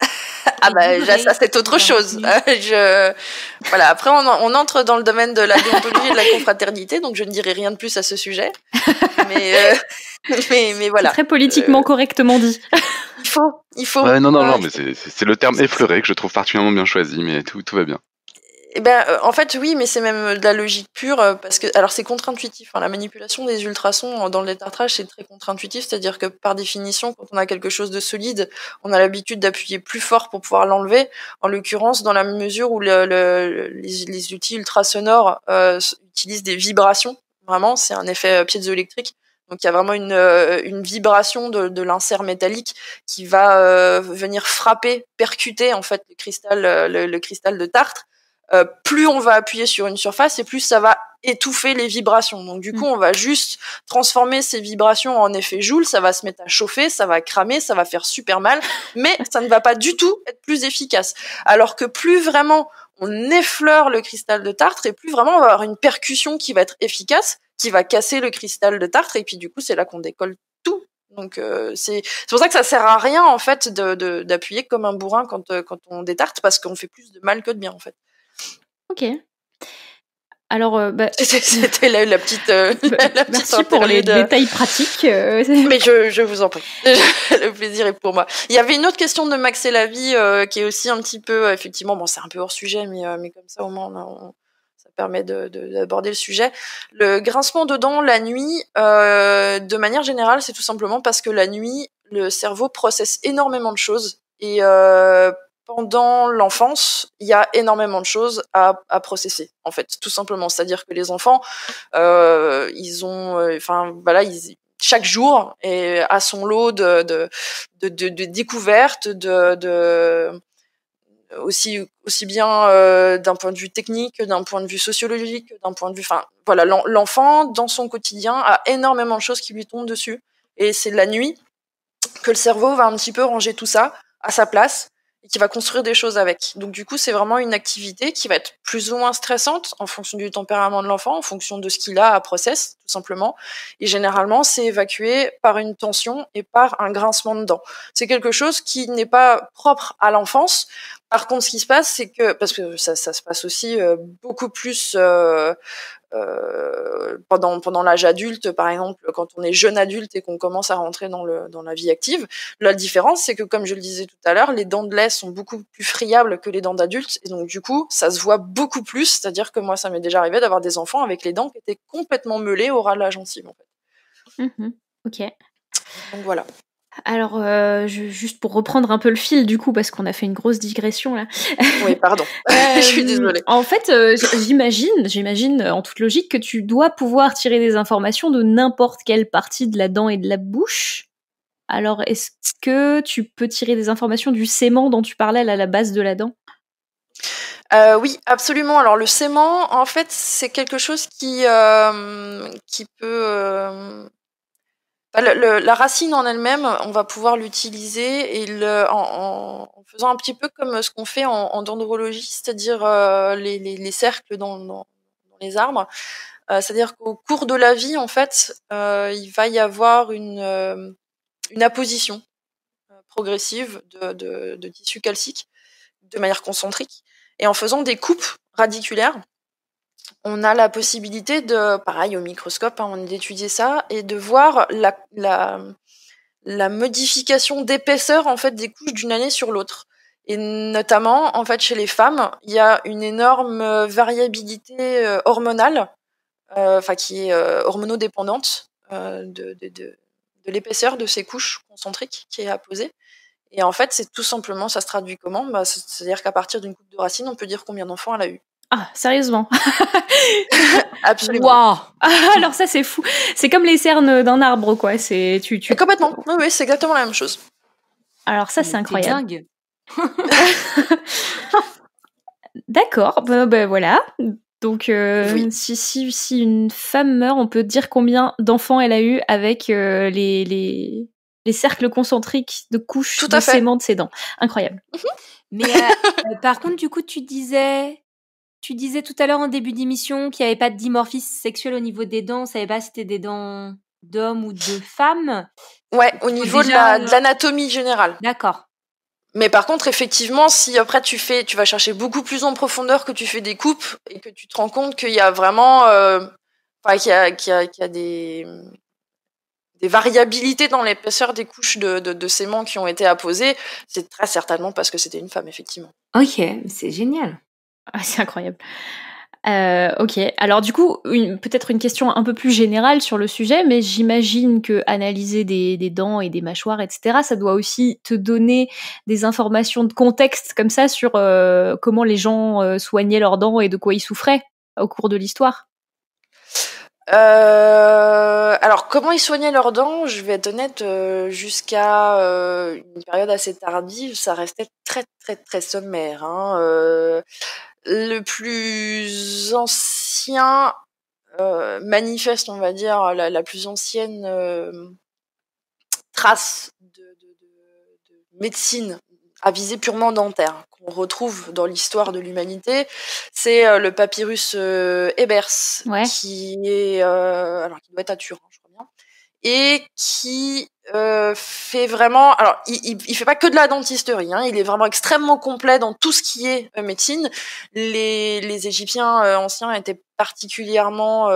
[laughs] ah bah ça c'est autre chose. [laughs] je... Voilà, après on, entre dans le domaine de la déontologie et de la confraternité, donc je ne dirai rien de plus à ce sujet. [laughs] Euh, mais, mais, voilà. Très politiquement euh, correctement dit. il faut, il faut. non, non, non, mais c'est le terme effleuré que je trouve particulièrement bien choisi, mais tout, tout va bien. Eh ben, euh, en fait, oui, mais c'est même de la logique pure, euh, parce que, alors c'est contre-intuitif. Hein. la manipulation des ultrasons dans le détartrage c'est très contre-intuitif, c'est-à-dire que par définition, quand on a quelque chose de solide, on a l'habitude d'appuyer plus fort pour pouvoir l'enlever. En l'occurrence, dans la mesure où le, les, outils ultrasonores euh, utilisent des vibrations, vraiment, c'est un effet piézoélectrique. Donc il y a vraiment une, une vibration de, de l'insert métallique qui va venir frapper, percuter en fait le cristal, le cristal de tartre euh, plus on va appuyer sur une surface et plus ça va étouffer les vibrations. Donc du mm. coup, on va juste transformer ces vibrations en effet joule, ça va se mettre à chauffer, ça va cramer, ça va faire super mal, mais ça ne va pas du tout être plus efficace. Alors que plus vraiment on effleure le cristal de tartre et plus vraiment on va avoir une percussion qui va être efficace, qui va casser le cristal de tartre et puis du coup, c'est là qu'on décolle tout. Donc euh, c'est pour ça que ça sert à rien en fait d'appuyer comme un bourrin quand, euh, quand on détarte parce qu'on fait plus de mal que de bien en fait. Ok. Alors, euh, bah, [laughs] c'était la, petite. Euh, [laughs] bah, la pour les détails pratiques. Euh, mais je, vous en prie. [laughs] le plaisir est pour moi. Il y avait une autre question de Max et la vie qui est aussi un petit peu, effectivement, bon, c'est un peu hors sujet, mais, mais comme ça, au moins, ça permet d'aborder le sujet. Le grincement de dents la nuit, de manière générale, c'est tout simplement parce que la nuit, le cerveau processe énormément de choses et pendant l'enfance, il y a énormément de choses à, à processer, en fait, tout simplement. C'est-à-dire que les enfants, euh, ils ont, euh, enfin, voilà, ils, chaque jour et à son lot de, de, de, de, découvertes, de, de aussi aussi bien euh, d'un point de vue technique, d'un point de vue sociologique, d'un point de vue, enfin, voilà, l'enfant dans son quotidien a énormément de choses qui lui tombent dessus, et c'est la nuit que le cerveau va un petit peu ranger tout ça à sa place et qui va construire des choses avec. Donc du coup, c'est vraiment une activité qui va être plus ou moins stressante en fonction du tempérament de l'enfant, en fonction de ce qu'il a à process, tout simplement. Et généralement, c'est évacué par une tension et par un grincement de dents. C'est quelque chose qui n'est pas propre à l'enfance. Par contre, ce qui se passe, c'est que parce que ça, ça se passe aussi euh, beaucoup plus euh, euh, pendant pendant l'âge adulte, par exemple, quand on est jeune adulte et qu'on commence à rentrer dans le dans la vie active, la différence c'est que comme je le disais tout à l'heure, les dents de lait sont beaucoup plus friables que les dents d'adulte et donc du coup ça se voit beaucoup plus. C'est-à-dire que moi ça m'est déjà arrivé d'avoir des enfants avec les dents qui étaient complètement meulées au ras de la gencive en fait. Mmh ok. Donc voilà. Alors, euh, juste pour reprendre un peu le fil du coup, parce qu'on a fait une grosse digression là. Oui, pardon. [laughs] [laughs] je suis euh, désolée. En fait, euh, j'imagine, j'imagine en toute logique que tu dois pouvoir tirer des informations de n'importe quelle partie de la dent et de la bouche. Alors, est-ce que tu peux tirer des informations du sément dont tu parlais à la base de la dent oui, absolument. Alors le sément, en fait, c'est quelque chose qui, qui peut bah, la racine en elle-même, on va pouvoir l'utiliser en, faisant un petit peu comme ce qu'on fait en, dendrologie, c'est-à-dire euh, les, cercles dans, les arbres. Euh, c'est-à-dire qu'au cours de la vie, en fait, euh, il va y avoir une, une apposition progressive de, tissus de tissu calcique de manière concentrique et en faisant des coupes radiculaires on a la possibilité de, pareil au microscope, hein, d'étudier ça et de voir la, modification d'épaisseur en fait des couches d'une année sur l'autre. Et notamment, en fait, chez les femmes, il y a une énorme euh, variabilité euh, hormonale, euh, enfin qui est hormonodépendante de, l'épaisseur de ces couches concentriques qui est apposée. Et en fait, c'est tout simplement, ça se traduit comment bah, C'est-à-dire qu'à partir d'une coupe de racine, on peut dire combien d'enfants elle a eu. Ah, sérieusement [laughs] Absolument. [laughs] Alors ça, c'est fou. C'est comme les cernes d'un arbre, quoi. C'est tu, tu... Complètement. Oui, oui c'est exactement la même chose. Alors ça, c'est incroyable. dingue. [laughs] D'accord. Ben, voilà. Donc, euh, si, si, une femme meurt, on peut dire combien d'enfants elle a eu avec euh, les, les, cercles concentriques de couches de fait. de ses dents. Incroyable. Mhm. Mais euh, par contre, du coup, tu disais tu disais tout à l'heure en début d'émission qu'il n'y avait pas de dimorphisme sexuel au niveau des dents. On ne savait pas si c'était des dents d'hommes ou de femmes. Ouais, au niveau euh, de l'anatomie générale. D'accord. Mais par contre, effectivement, si après tu fais, tu vas chercher beaucoup plus en profondeur que tu fais des coupes et que tu te rends compte qu'il y a vraiment, euh, qu'il y a, des, des variabilités dans l'épaisseur des couches de, de, qui ont été apposées, c'est très certainement parce que c'était une femme, effectivement. Ok, c'est génial. Ah, c'est incroyable. Euh, ok. Alors du coup, peut-être une question un peu plus générale sur le sujet, mais j'imagine que analyser des, dents et des mâchoires, etc., ça doit aussi te donner des informations de contexte comme ça sur euh, comment les gens euh, soignaient leurs dents et de quoi ils souffraient au cours de l'histoire. Euh, alors, comment ils soignaient leurs dents Je vais être honnête, euh, jusqu'à euh, une période assez tardive, ça restait très très très sommaire. Hein. le plus ancien manifeste, on va dire, la, plus ancienne trace de, médecine à visée purement dentaire, on retrouve dans l'histoire de l'humanité, c'est euh, le papyrus euh, Ebers, qui est euh, alors qui doit être à Turin, je crois bien, et qui fait vraiment, alors il, il, fait pas que de la dentisterie, hein, il est vraiment extrêmement complet dans tout ce qui est médecine. Les, les Égyptiens anciens étaient particulièrement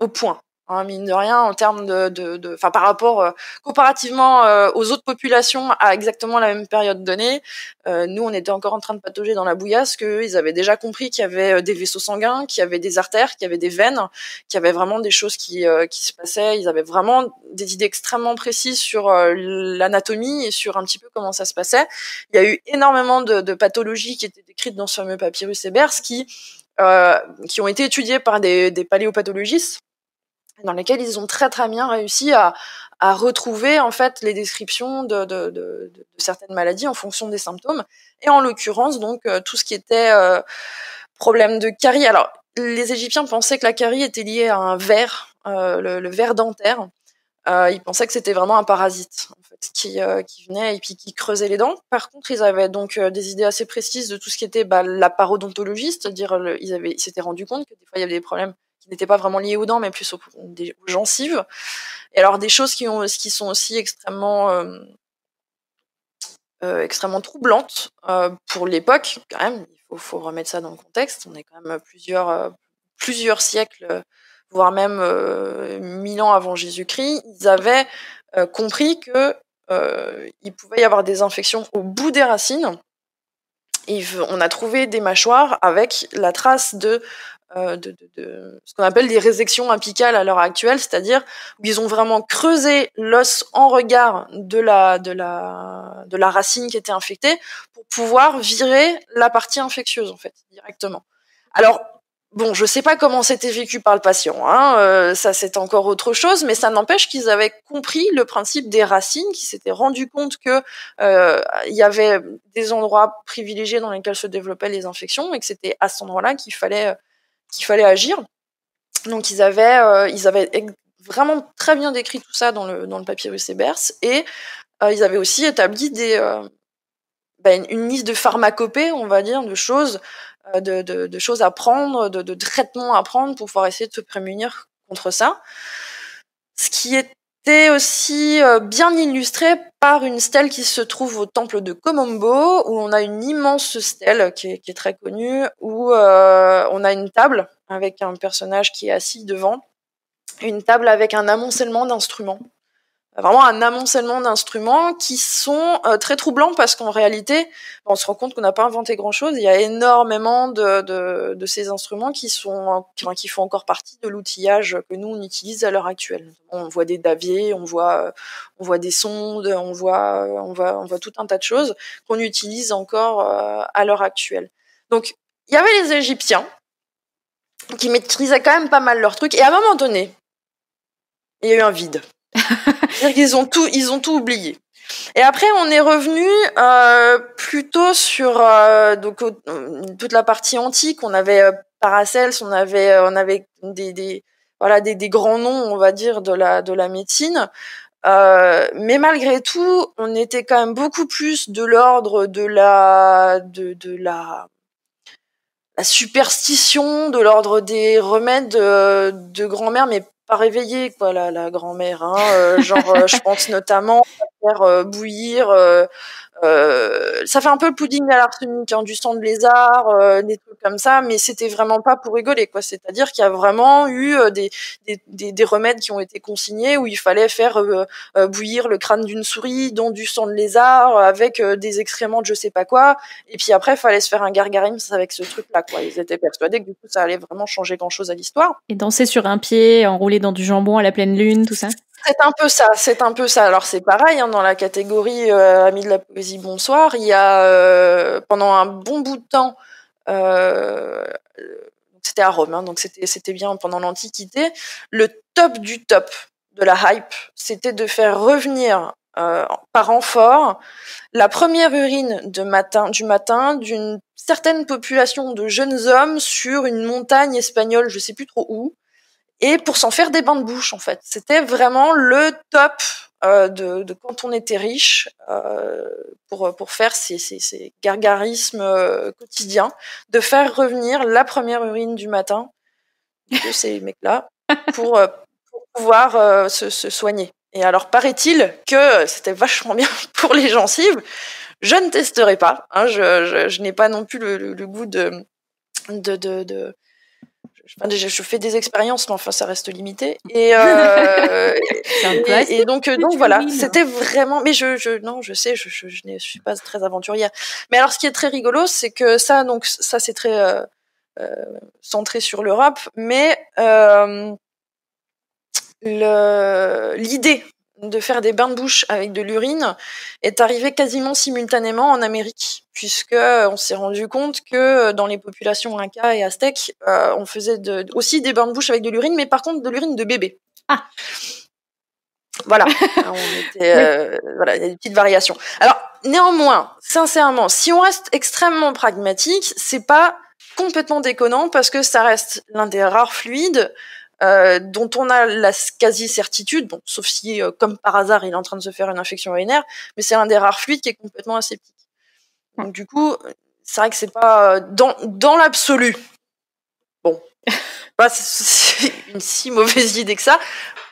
au point Hein, mine de rien, en termes de, de, de par rapport euh, comparativement euh, aux autres populations à exactement la même période donnée, euh, nous on était encore en train de patauger dans la bouillasse qu'ils ils avaient déjà compris qu'il y avait des vaisseaux sanguins, qu'il y avait des artères, qu'il y avait des veines, qu'il y avait vraiment des choses qui qui se passaient. Ils avaient vraiment des idées extrêmement précises sur l'anatomie et sur un petit peu comment ça se passait. Il y a eu énormément de, de pathologies qui étaient décrites dans ce fameux papyrus Ebers qui qui ont été étudiées par des, des paléopathologistes dans lesquels ils ont très très bien réussi à, à retrouver en fait les descriptions de, de, de, de, certaines maladies en fonction des symptômes et en l'occurrence donc euh, tout ce qui était euh, problème de carie. Alors les Égyptiens pensaient que la carie était liée à un ver, euh, le, le ver dentaire. ils pensaient que c'était vraiment un parasite en fait, qui, qui, venait et puis qui creusait les dents. Par contre, ils avaient donc des idées assez précises de tout ce qui était bah, la parodontologie, c'est-à-dire ils, s'étaient rendu compte que des fois il y avait des problèmes qui n'étaient pas vraiment liées aux dents, mais plus aux, gencives. Et alors des choses qui, ont, qui sont aussi extrêmement euh, euh, extrêmement troublantes euh, pour l'époque, quand même. Il faut, remettre ça dans le contexte. On est quand même plusieurs plusieurs siècles, voire même mille ans avant Jésus-Christ. Ils avaient compris qu'il il pouvait y avoir des infections au bout des racines. on a trouvé des mâchoires avec la trace de euh, de, de, de, ce qu'on appelle des résections apicales à l'heure actuelle, c'est-à-dire où ils ont vraiment creusé l'os en regard de la, de, la, de la racine qui était infectée pour pouvoir virer la partie infectieuse, en fait, directement. Alors, bon, je sais pas comment c'était vécu par le patient, hein, euh, ça c'est encore autre chose, mais ça n'empêche qu'ils avaient compris le principe des racines, qu'ils s'étaient rendus compte que euh, il y avait des endroits privilégiés dans lesquels se développaient les infections et que c'était à cet endroit-là qu'il fallait qu'il fallait agir. Donc ils avaient, euh, ils avaient vraiment très bien décrit tout ça dans le, dans le papyrus et euh, ils avaient aussi établi des, euh, bah, une, liste de pharmacopées, on va dire, de choses, de, choses à prendre, de, de, traitements à prendre pour pouvoir essayer de se prémunir contre ça. Ce qui est c'est aussi euh, bien illustré par une stèle qui se trouve au temple de Komombo, où on a une immense stèle qui est, très connue, où euh, on a une table avec un personnage qui est assis devant, une table avec un amoncellement d'instruments vraiment un amoncellement d'instruments qui sont euh, très troublants parce qu'en réalité, bah, on se rend compte qu'on n'a pas inventé grand-chose. Il y a énormément de, de, de ces instruments qui sont euh, qui, font encore partie de l'outillage que nous on utilise à l'heure actuelle. On voit des daviers, on voit euh, on voit des sondes, on voit on voit on voit tout un tas de choses qu'on utilise encore à l'heure actuelle. Donc il y avait les Égyptiens qui maîtrisaient quand même pas mal leurs trucs et à un moment donné, il y a eu un vide [laughs] ils ont tout, ils ont tout oublié. Et après, on est revenu euh, plutôt sur euh, donc toute la partie antique. On avait euh, Paracels, on avait euh, on avait des, des voilà des, grands noms, on va dire, de la de la médecine. mais malgré tout, on était quand même beaucoup plus de l'ordre de la de, de la la superstition, de l'ordre des remèdes de, de grand-mère, mais pas réveillée, quoi, la, la grand-mère. Hein, euh, genre, euh, je pense notamment euh, bouillir. Euh, euh, ça fait un peu le pudding à l'arsenic, hein, du sang de lézard, des trucs comme ça, mais c'était vraiment pas pour rigoler, quoi. C'est-à-dire qu'il y a vraiment eu des, remèdes qui ont été consignés où il fallait faire bouillir le crâne d'une souris dans du sang de lézard avec des excréments de je sais pas quoi, et puis après, il fallait se faire un gargarisme avec ce truc-là, quoi. Ils étaient persuadés que du coup, ça allait vraiment changer grand-chose à l'histoire. Et danser sur un pied, enroulé dans du jambon à la pleine lune, tout ça c'est un peu ça, c'est un peu ça. Alors c'est pareil, hein, dans la catégorie euh, Amis de la poésie, bonsoir, il y a euh, pendant un bon bout de temps, euh, c'était à Rome, hein, donc c'était bien pendant l'Antiquité, le top du top de la hype, c'était de faire revenir par renfort la première urine matin, du matin d'une certaine population de jeunes hommes sur une montagne espagnole, je sais plus trop où, et pour s'en faire des bains de bouche en fait. C'était vraiment le top euh, de, quand on était riche euh, pour, pour faire ces, ces, gargarismes euh, quotidiens, de faire revenir la première urine du matin de ces [laughs] mecs-là pour, pouvoir se, soigner. Et alors paraît-il que c'était vachement bien [laughs] pour les gencives. Je ne testerai pas. Hein, je, n'ai pas non plus le, goût de, de, de, je fais des expériences, mais enfin, ça reste limité. Et, [laughs] euh, et, donc, euh, donc voilà, c'était vraiment. Mais je, je, non, je sais, je, je, je, suis pas très aventurière. Mais alors, ce qui est très rigolo, c'est que ça, donc, ça, c'est très euh, euh, centré sur l'Europe, mais l'idée de faire des bains de bouche avec de l'urine est arrivé quasiment simultanément en Amérique, puisque euh, on s'est rendu compte que euh, dans les populations Inca et Aztèques, euh, on faisait aussi des bains de bouche avec de l'urine, mais par contre de l'urine de bébé. Ah. Voilà, [laughs] voilà, il y a des petites variations. Alors néanmoins, sincèrement, si on reste extrêmement pragmatique, c'est pas complètement déconnant parce que ça reste l'un des rares fluides euh, dont on a la quasi-certitude, bon, sauf si, euh, comme par hasard, il est en train de se faire une infection urinaire, mais c'est l'un des rares fluides qui est complètement aseptique. Donc, du coup, c'est vrai que c'est pas. Euh, dans, dans l'absolu, bon, c'est [laughs] une si mauvaise idée que ça.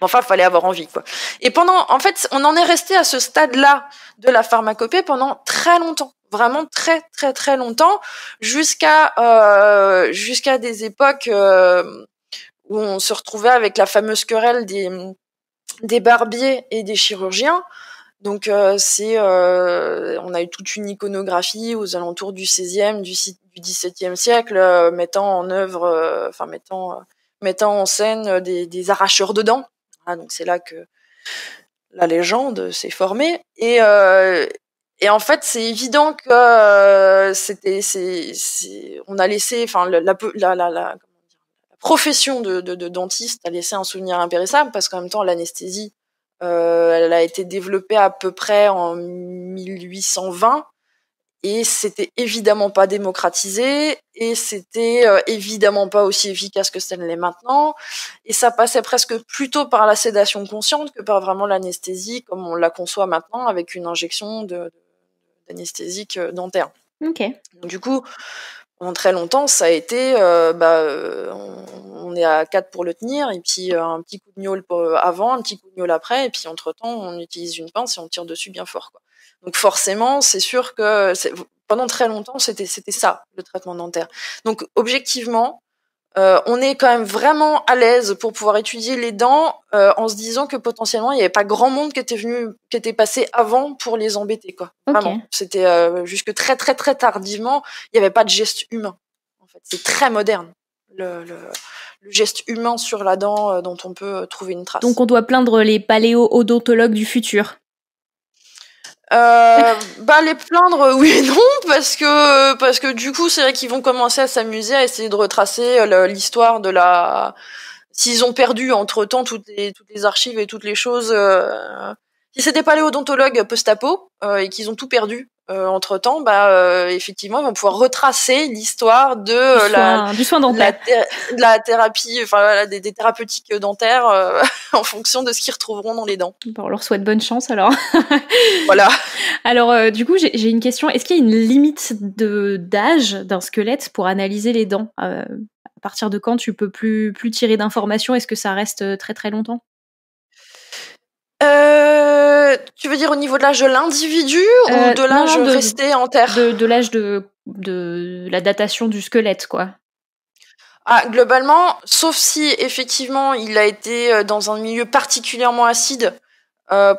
Enfin, il fallait avoir envie, quoi. Et pendant, en fait, on en est resté à ce stade-là de la pharmacopée pendant très longtemps, vraiment très très très longtemps, jusqu'à euh, jusqu'à des époques on se retrouvait avec la fameuse querelle des, barbiers et des chirurgiens. Donc euh, c'est, euh, on a eu toute une iconographie aux alentours du 16 du, du siècle, euh, mettant en œuvre, enfin mettant, mettant en scène des, arracheurs de dents. Ah, donc c'est là que la légende s'est formée. Et, en fait, c'est évident que c'était, on a laissé, enfin la, la profession de, dentiste a laissé un souvenir impérissable parce qu'en même temps l'anesthésie euh, elle a été développée à peu près en 1820 et c'était évidemment pas démocratisé et c'était euh, évidemment pas aussi efficace que ça ne l'est maintenant et ça passait presque plutôt par la sédation consciente que par vraiment l'anesthésie comme on la conçoit maintenant avec une injection d'anesthésique de, euh, dentaire. Du coup, très longtemps, ça a été, euh, bah, euh, on, est à 4 pour le tenir, et puis euh, un petit coup de gnôle avant, un petit coup de gnôle après, et puis entre-temps, on utilise une pince et on tire dessus bien fort. Donc forcément, c'est sûr que pendant très longtemps, c'était ça, le traitement dentaire. Donc objectivement, euh, on est quand même vraiment à l'aise pour pouvoir étudier les dents euh, en se disant que potentiellement il n'y avait pas grand monde qui était venu, qui était passé avant pour les embêter quoi. Vraiment, c'était euh, jusque très très très tardivement, il n'y avait pas de geste humain. En fait, c'est très moderne le, le, geste humain sur la dent dont on peut trouver une trace. Donc on doit plaindre les paléo-odontologues du futur. Euh, bah les plaindre oui et non parce que parce que du coup c'est vrai qu'ils vont commencer à s'amuser à essayer de retracer euh, l'histoire de la s'ils ont perdu entre temps toutes les archives et toutes les choses euh, si c'était pas les odontologues post-apo euh, et qu'ils ont tout perdu euh, entre temps, bah euh, effectivement, ils vont pouvoir retracer l'histoire de la, du soin dentaire. La, la thérapie, enfin des, thérapeutiques dentaires [laughs] en fonction de ce qu'ils retrouveront dans les dents. Bon, on leur souhaite bonne chance alors. [laughs] voilà. Alors du coup, j'ai une question. Est-ce qu'il y a une limite de d'âge d'un squelette pour analyser les dents À partir de quand tu peux plus plus tirer d'informations Est-ce que ça reste très très longtemps euh, tu veux dire au niveau de l'âge de l'individu ou euh, de l'âge resté en terre De, l'âge de, de, la datation du squelette, quoi. Ah, globalement, sauf si effectivement il a été euh, dans un milieu particulièrement acide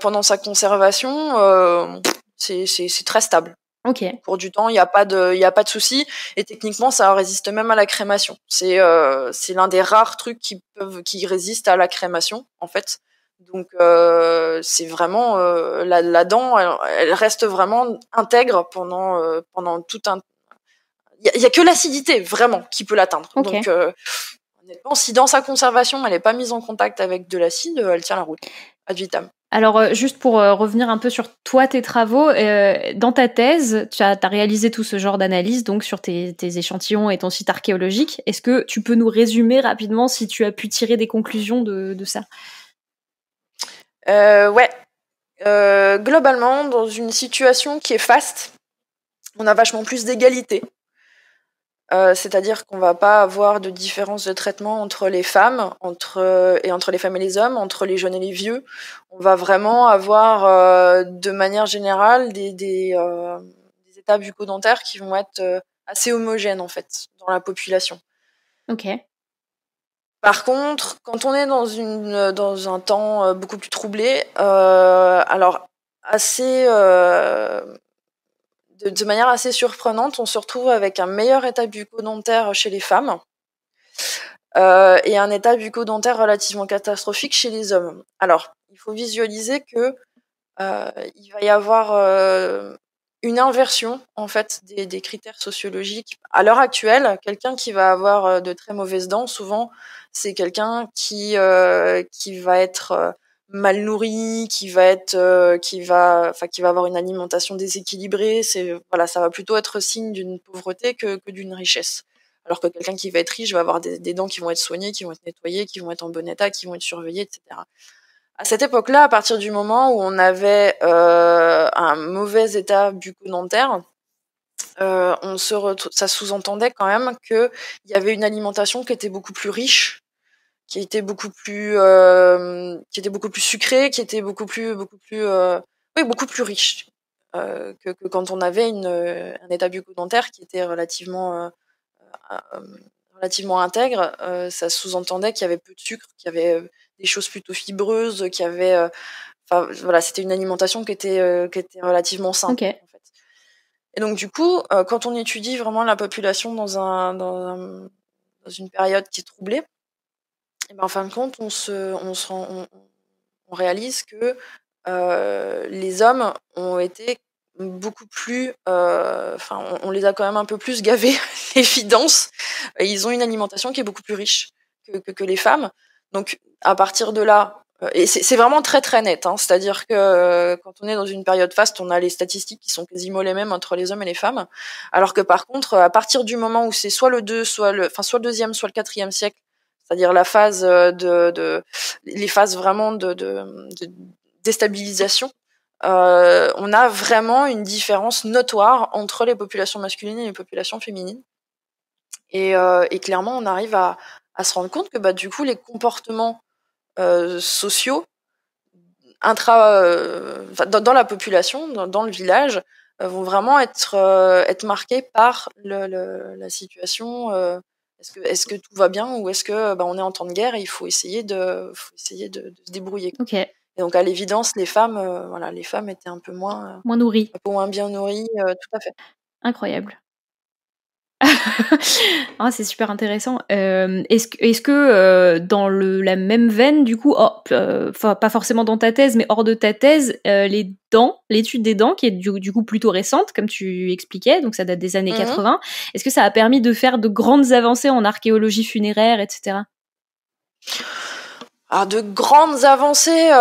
pendant sa conservation, c'est très stable. Ok. Pour du temps, il n'y a pas de, il a pas de souci. Et techniquement, ça résiste même à la crémation. C'est, c'est l'un des rares trucs qui peuvent, qui résistent à la crémation, en fait. Donc euh, c'est vraiment euh, la, dent, elle, reste vraiment intègre pendant euh, pendant tout un. Il n'y a que l'acidité vraiment qui peut l'atteindre. Donc honnêtement, si dans sa conservation elle n'est pas mise en contact avec de l'acide, elle tient la route ad vitam. Alors, juste pour revenir un peu sur toi, tes travaux, dans ta thèse, tu as, as réalisé tout ce genre d'analyse donc sur tes, échantillons et ton site archéologique. Est-ce que tu peux nous résumer rapidement si tu as pu tirer des conclusions de ça euh, ouais. Euh, globalement, dans une situation qui est faste, on a vachement plus d'égalité. Euh, C'est-à-dire qu'on va pas avoir de différence de traitement entre les femmes, entre et entre les femmes et les hommes, entre les jeunes et les vieux. On va vraiment avoir, euh, de manière générale, des, des, euh, des étapes bucco qui vont être euh, assez homogènes en fait dans la population. Ok. Par contre, quand on est dans, une, euh, dans un temps euh, beaucoup plus troublé, euh, alors assez, de, manière assez surprenante, on se retrouve avec un meilleur état bucco-dentaire chez les femmes et un état bucco-dentaire relativement catastrophique chez les hommes. Alors, il faut visualiser que il va y avoir une inversion en fait des, critères sociologiques. À l'heure actuelle, quelqu'un qui va avoir euh, de très mauvaises dents, souvent, c'est quelqu'un qui euh, qui va être euh, mal nourri, qui va être, qui va, qui va avoir une alimentation déséquilibrée. C'est voilà, ça va plutôt être signe d'une pauvreté que, d'une richesse. Alors que quelqu'un qui va être riche va avoir des dents qui vont être soignées, qui vont être nettoyées, qui vont être en bon état, qui vont être surveillées, etc à cette époque-là, à partir du moment où on avait euh, un mauvais état bucco euh, on se ça sous-entendait quand même qu'il y avait une alimentation qui était beaucoup plus riche, qui était beaucoup plus, euh, qui était beaucoup plus sucrée, qui était beaucoup plus, beaucoup plus, oui, beaucoup plus riche que, quand on avait une, un état bucco qui était relativement relativement intègre, ça sous-entendait qu'il y avait peu de sucre, qu'il y avait des choses plutôt fibreuses, qui avaient. Euh, voilà, c'était une alimentation qui était, euh, qui était relativement saine. Et donc, du coup, euh, quand on étudie vraiment la population dans, une période qui est troublée, eh ben, en fin de compte, on, se, on, se on, réalise que les hommes ont été beaucoup plus, enfin, on, les a quand même un peu plus gavés, les [laughs] Ils ont une alimentation qui est beaucoup plus riche que les femmes. Donc à partir de là, euh, et c'est vraiment très très net, hein. c'est-à-dire que euh, quand on est dans une période faste, on a les statistiques qui sont quasiment les mêmes entre les hommes et les femmes, alors que par contre, à partir du moment où c'est soit le 2, soit le, enfin soit le deuxième, soit le quatrième siècle, c'est-à-dire la phase euh, de, les phases vraiment de, déstabilisation, on a vraiment une différence notoire entre les populations masculines et les populations féminines. et clairement, on arrive à, à se rendre compte que bah, du coup, les comportements euh, sociaux intra, euh, dans, la population, dans, le village, euh, vont vraiment être, être marqués par le, la situation. est-ce que, est que tout va bien ou est-ce que bah, on est en temps de guerre et il faut essayer de, faut essayer de, se débrouiller Ok. donc à l'évidence, les femmes, voilà, les femmes étaient un peu moins moins nourries, un peu moins bien nourries, tout à fait. Incroyable. [laughs] Ah, c'est super intéressant. Euh, est-ce, que euh, dans la même veine, du coup, oh, euh, pas forcément dans ta thèse, mais hors de ta thèse, les dents, l'étude des dents, qui est du, coup plutôt récente, comme tu expliquais, donc ça date des années 80, mhm. est-ce que ça a permis de faire de grandes avancées en archéologie funéraire, etc. Ah, de grandes avancées,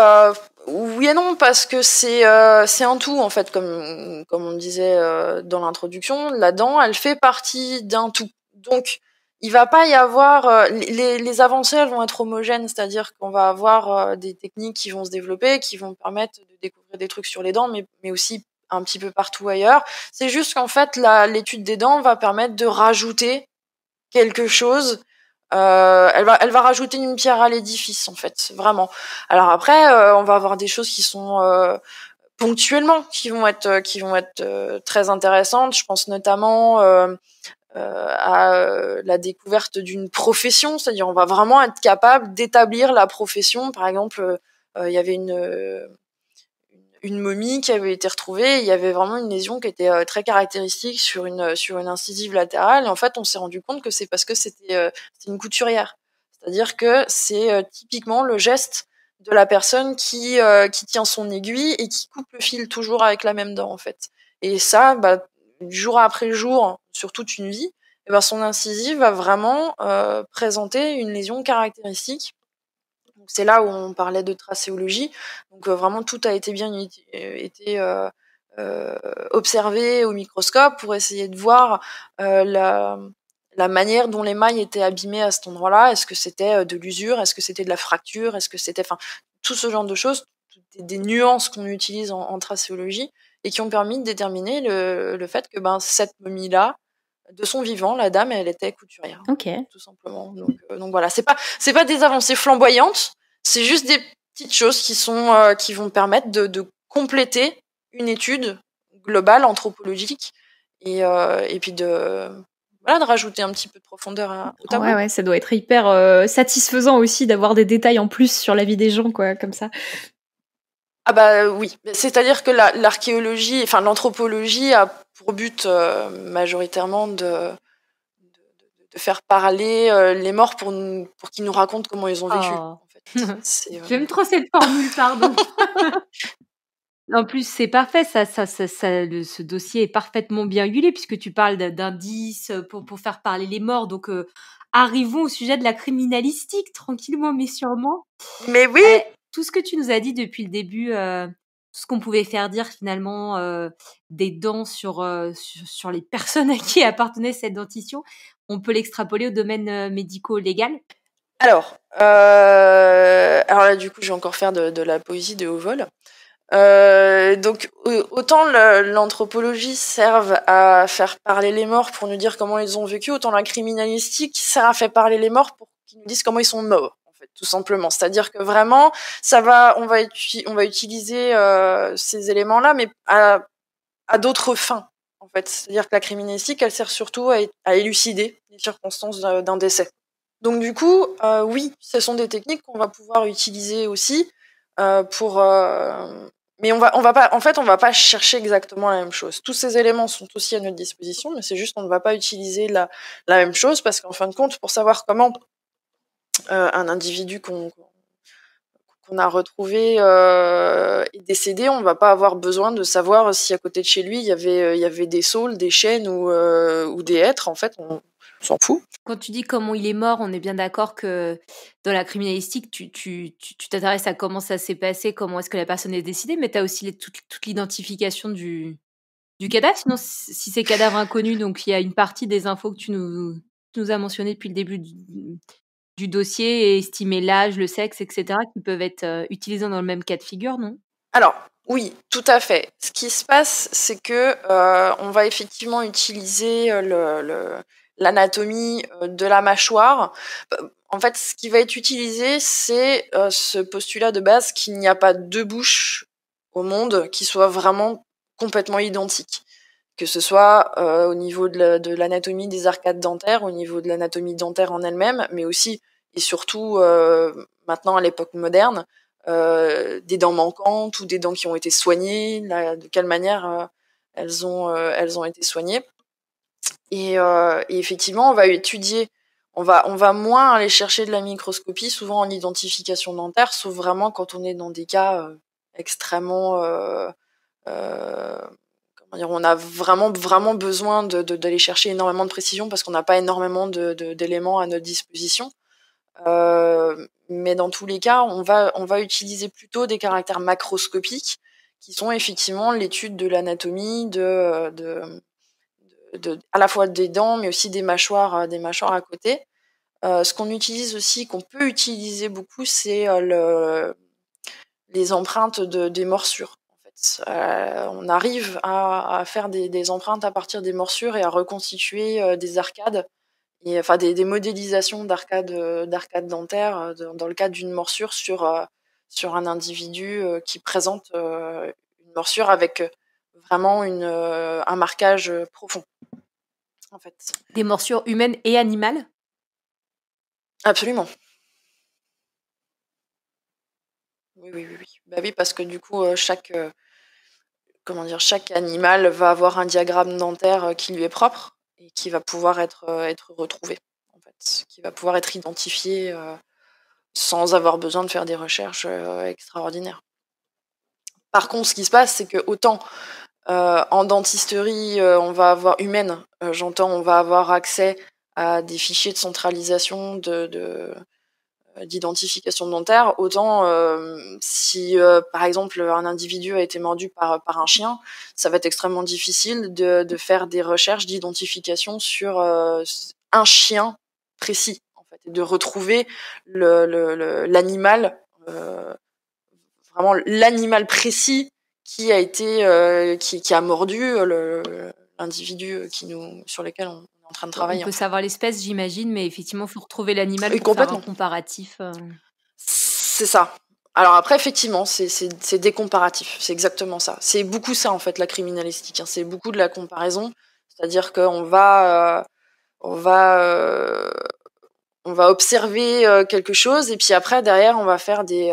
oui et non, parce que c'est euh, un tout, en fait, comme, comme on disait euh, dans l'introduction. La dent, elle fait partie d'un tout. Donc, il va pas y avoir... Euh, les, les avancées, elles vont être homogènes, c'est-à-dire qu'on va avoir euh, des techniques qui vont se développer, qui vont permettre de découvrir des trucs sur les dents, mais, mais aussi un petit peu partout ailleurs. C'est juste qu'en fait, l'étude des dents va permettre de rajouter quelque chose euh, elle va, elle va rajouter une pierre à l'édifice en fait, vraiment. Alors après, euh, on va avoir des choses qui sont euh, ponctuellement, qui vont être, qui vont être très intéressantes. Je pense notamment à la découverte d'une profession, c'est-à-dire on va vraiment être capable d'établir la profession. Par exemple, il y avait une une momie qui avait été retrouvée. Il y avait vraiment une lésion qui était euh, très caractéristique sur une euh, sur une incisive latérale. Et en fait, on s'est rendu compte que c'est parce que c'était euh, une couturière. C'est-à-dire que c'est typiquement le geste de la personne qui qui tient son aiguille et qui coupe le fil toujours avec la même dent en fait. Et ça, bah, jour après jour, sur toute une vie, et eh bah, ben, son incisive va vraiment présenter une lésion caractéristique c'est là où on parlait de tracéologie. Donc euh, vraiment tout a été bien euh, été euh, observé au microscope pour essayer de voir la, la manière dont les mailles étaient abîmées à cet endroit-là. Est-ce que c'était de l'usure Est-ce que c'était de la fracture Est-ce que c'était, enfin, tout ce genre de choses, des, nuances qu'on utilise en, tracéologie et qui ont permis de déterminer le, le fait que ben cette momie-là, de son vivant, la dame, elle était couturière. Ok. Tout simplement. Euh, donc, voilà, c'est pas c'est pas des avancées flamboyantes, c'est juste des petites choses qui sont euh, qui vont permettre de, compléter une étude globale anthropologique et, euh, et puis de voilà, de rajouter un petit peu de profondeur au tableau. Ouais, ça doit être hyper satisfaisant aussi d'avoir des détails en plus sur la vie des gens, quoi, comme ça. Ah bah oui, c'est-à-dire que l'archéologie, enfin l'anthropologie a au but euh, majoritairement de, de faire parler euh, les morts pour, pour qu'ils nous racontent comment ils ont vécu. J'aime trop cette formule, pardon. en plus, c'est parfait, ça, ça, ça, ce dossier est parfaitement bien huilé puisque tu parles d'indices euh, pour, pour, faire parler les morts. Donc, arrivons au sujet de la criminalistique, tranquillement mais sûrement. Mais oui eh, Tout ce que tu nous as dit depuis le début ce qu'on pouvait faire dire finalement euh, des dents sur, euh, sur, les personnes à qui [laughs] appartenait cette dentition, on peut l'extrapoler au domaine euh, médico-légal alors, alors là, du coup, je vais encore faire de, de la poésie de haut vol. donc, autant l'anthropologie serve à faire parler les morts pour nous dire comment ils ont vécu, autant la criminalistique sert à faire parler les morts pour qu'ils nous disent comment ils sont morts tout simplement. C'est-à-dire que vraiment, ça va, on va, on va utiliser euh, ces éléments-là, mais à, d'autres fins. En fait, c'est-à-dire que la criminalistique, elle sert surtout à, élucider les circonstances d'un décès. Donc du coup, euh, oui, ce sont des techniques qu'on va pouvoir utiliser aussi euh, pour. mais on va, on va pas. En fait, on va pas chercher exactement la même chose. Tous ces éléments sont aussi à notre disposition, mais c'est juste qu'on ne va pas utiliser la, la même chose parce qu'en fin de compte, pour savoir comment euh, un individu qu'on qu'on a retrouvé euh, est décédé, on ne va pas avoir besoin de savoir si à côté de chez lui il y avait euh, il y avait des saules, des chaînes ou, ou des êtres En fait, on, s'en fout. Quand tu dis comment il est mort, on est bien d'accord que dans la criminalistique, tu t'intéresses tu, tu, à comment ça s'est passé, comment est-ce que la personne est décédée, mais tu as aussi toute, l'identification du, du cadavre. Sinon, si c'est cadavre inconnu, donc il y a une partie des infos que tu nous, nous as mentionnées depuis le début du, du dossier et estimer l'âge, le sexe, etc., qui peuvent être euh, utilisés dans le même cas de figure, non Alors, oui, tout à fait. Ce qui se passe, c'est que euh, on va effectivement utiliser euh, l'anatomie de la mâchoire. En fait, ce qui va être utilisé, c'est ce postulat de base qu'il n'y a pas deux bouches au monde qui soient vraiment complètement identiques que ce soit euh, au niveau de l'anatomie des arcades dentaires, au niveau de l'anatomie dentaire en elle-même, mais aussi et surtout euh, maintenant à l'époque moderne, euh, des dents manquantes ou des dents qui ont été soignées, de quelle manière elles, ont, elles ont été soignées. Et, effectivement, on va étudier, on va, on va moins aller chercher de la microscopie, souvent en identification dentaire, sauf vraiment quand on est dans des cas extrêmement... On a vraiment, vraiment besoin d'aller chercher énormément de précision parce qu'on n'a pas énormément d'éléments à notre disposition. Euh, mais dans tous les cas, on va, on va utiliser plutôt des caractères macroscopiques qui sont effectivement l'étude de l'anatomie, de, à la fois des dents, mais aussi des mâchoires, des mâchoires à côté. Euh, ce qu'on utilise aussi, qu'on peut utiliser beaucoup, c'est euh, les empreintes de, des morsures. Euh, on arrive à, faire des, empreintes à partir des morsures et à reconstituer euh, des arcades, et, enfin des, modélisations d'arcades euh, d'arcades dentaires dans le cadre d'une morsure sur, sur un individu qui présente une morsure avec vraiment une, un marquage profond. En fait. Des morsures humaines et animales Absolument. Oui, oui, oui. Bah oui, parce que du coup, chaque, comment dire, chaque animal va avoir un diagramme dentaire euh, qui lui est propre et qui va pouvoir être, euh, retrouvé, qui va pouvoir être identifié euh, sans avoir besoin de faire des recherches extraordinaires. Par contre, ce qui se passe, c'est que autant en dentisterie, on va avoir humaine, j'entends, on va avoir accès à des fichiers de centralisation de, euh, d'identification dentaire, autant euh, si euh, par exemple un individu a été mordu par, par un chien, ça va être extrêmement difficile de, faire des recherches d'identification sur un chien précis, en fait, et de retrouver l'animal, vraiment l'animal précis qui a été qui, qui, a mordu le, individus euh, qui nous, sur lequel on, est en train de travailler. On peut hein. savoir l'espèce, j'imagine, mais effectivement, il faut retrouver l'animal pour complètement. faire un comparatif. Euh. C'est ça. Alors après, effectivement, c'est des comparatifs. C'est exactement ça. C'est beaucoup ça, en fait, la criminalistique. Hein. C'est beaucoup de la comparaison. C'est-à-dire qu'on va, euh, on va, on va observer quelque chose et puis après, derrière, on va faire des,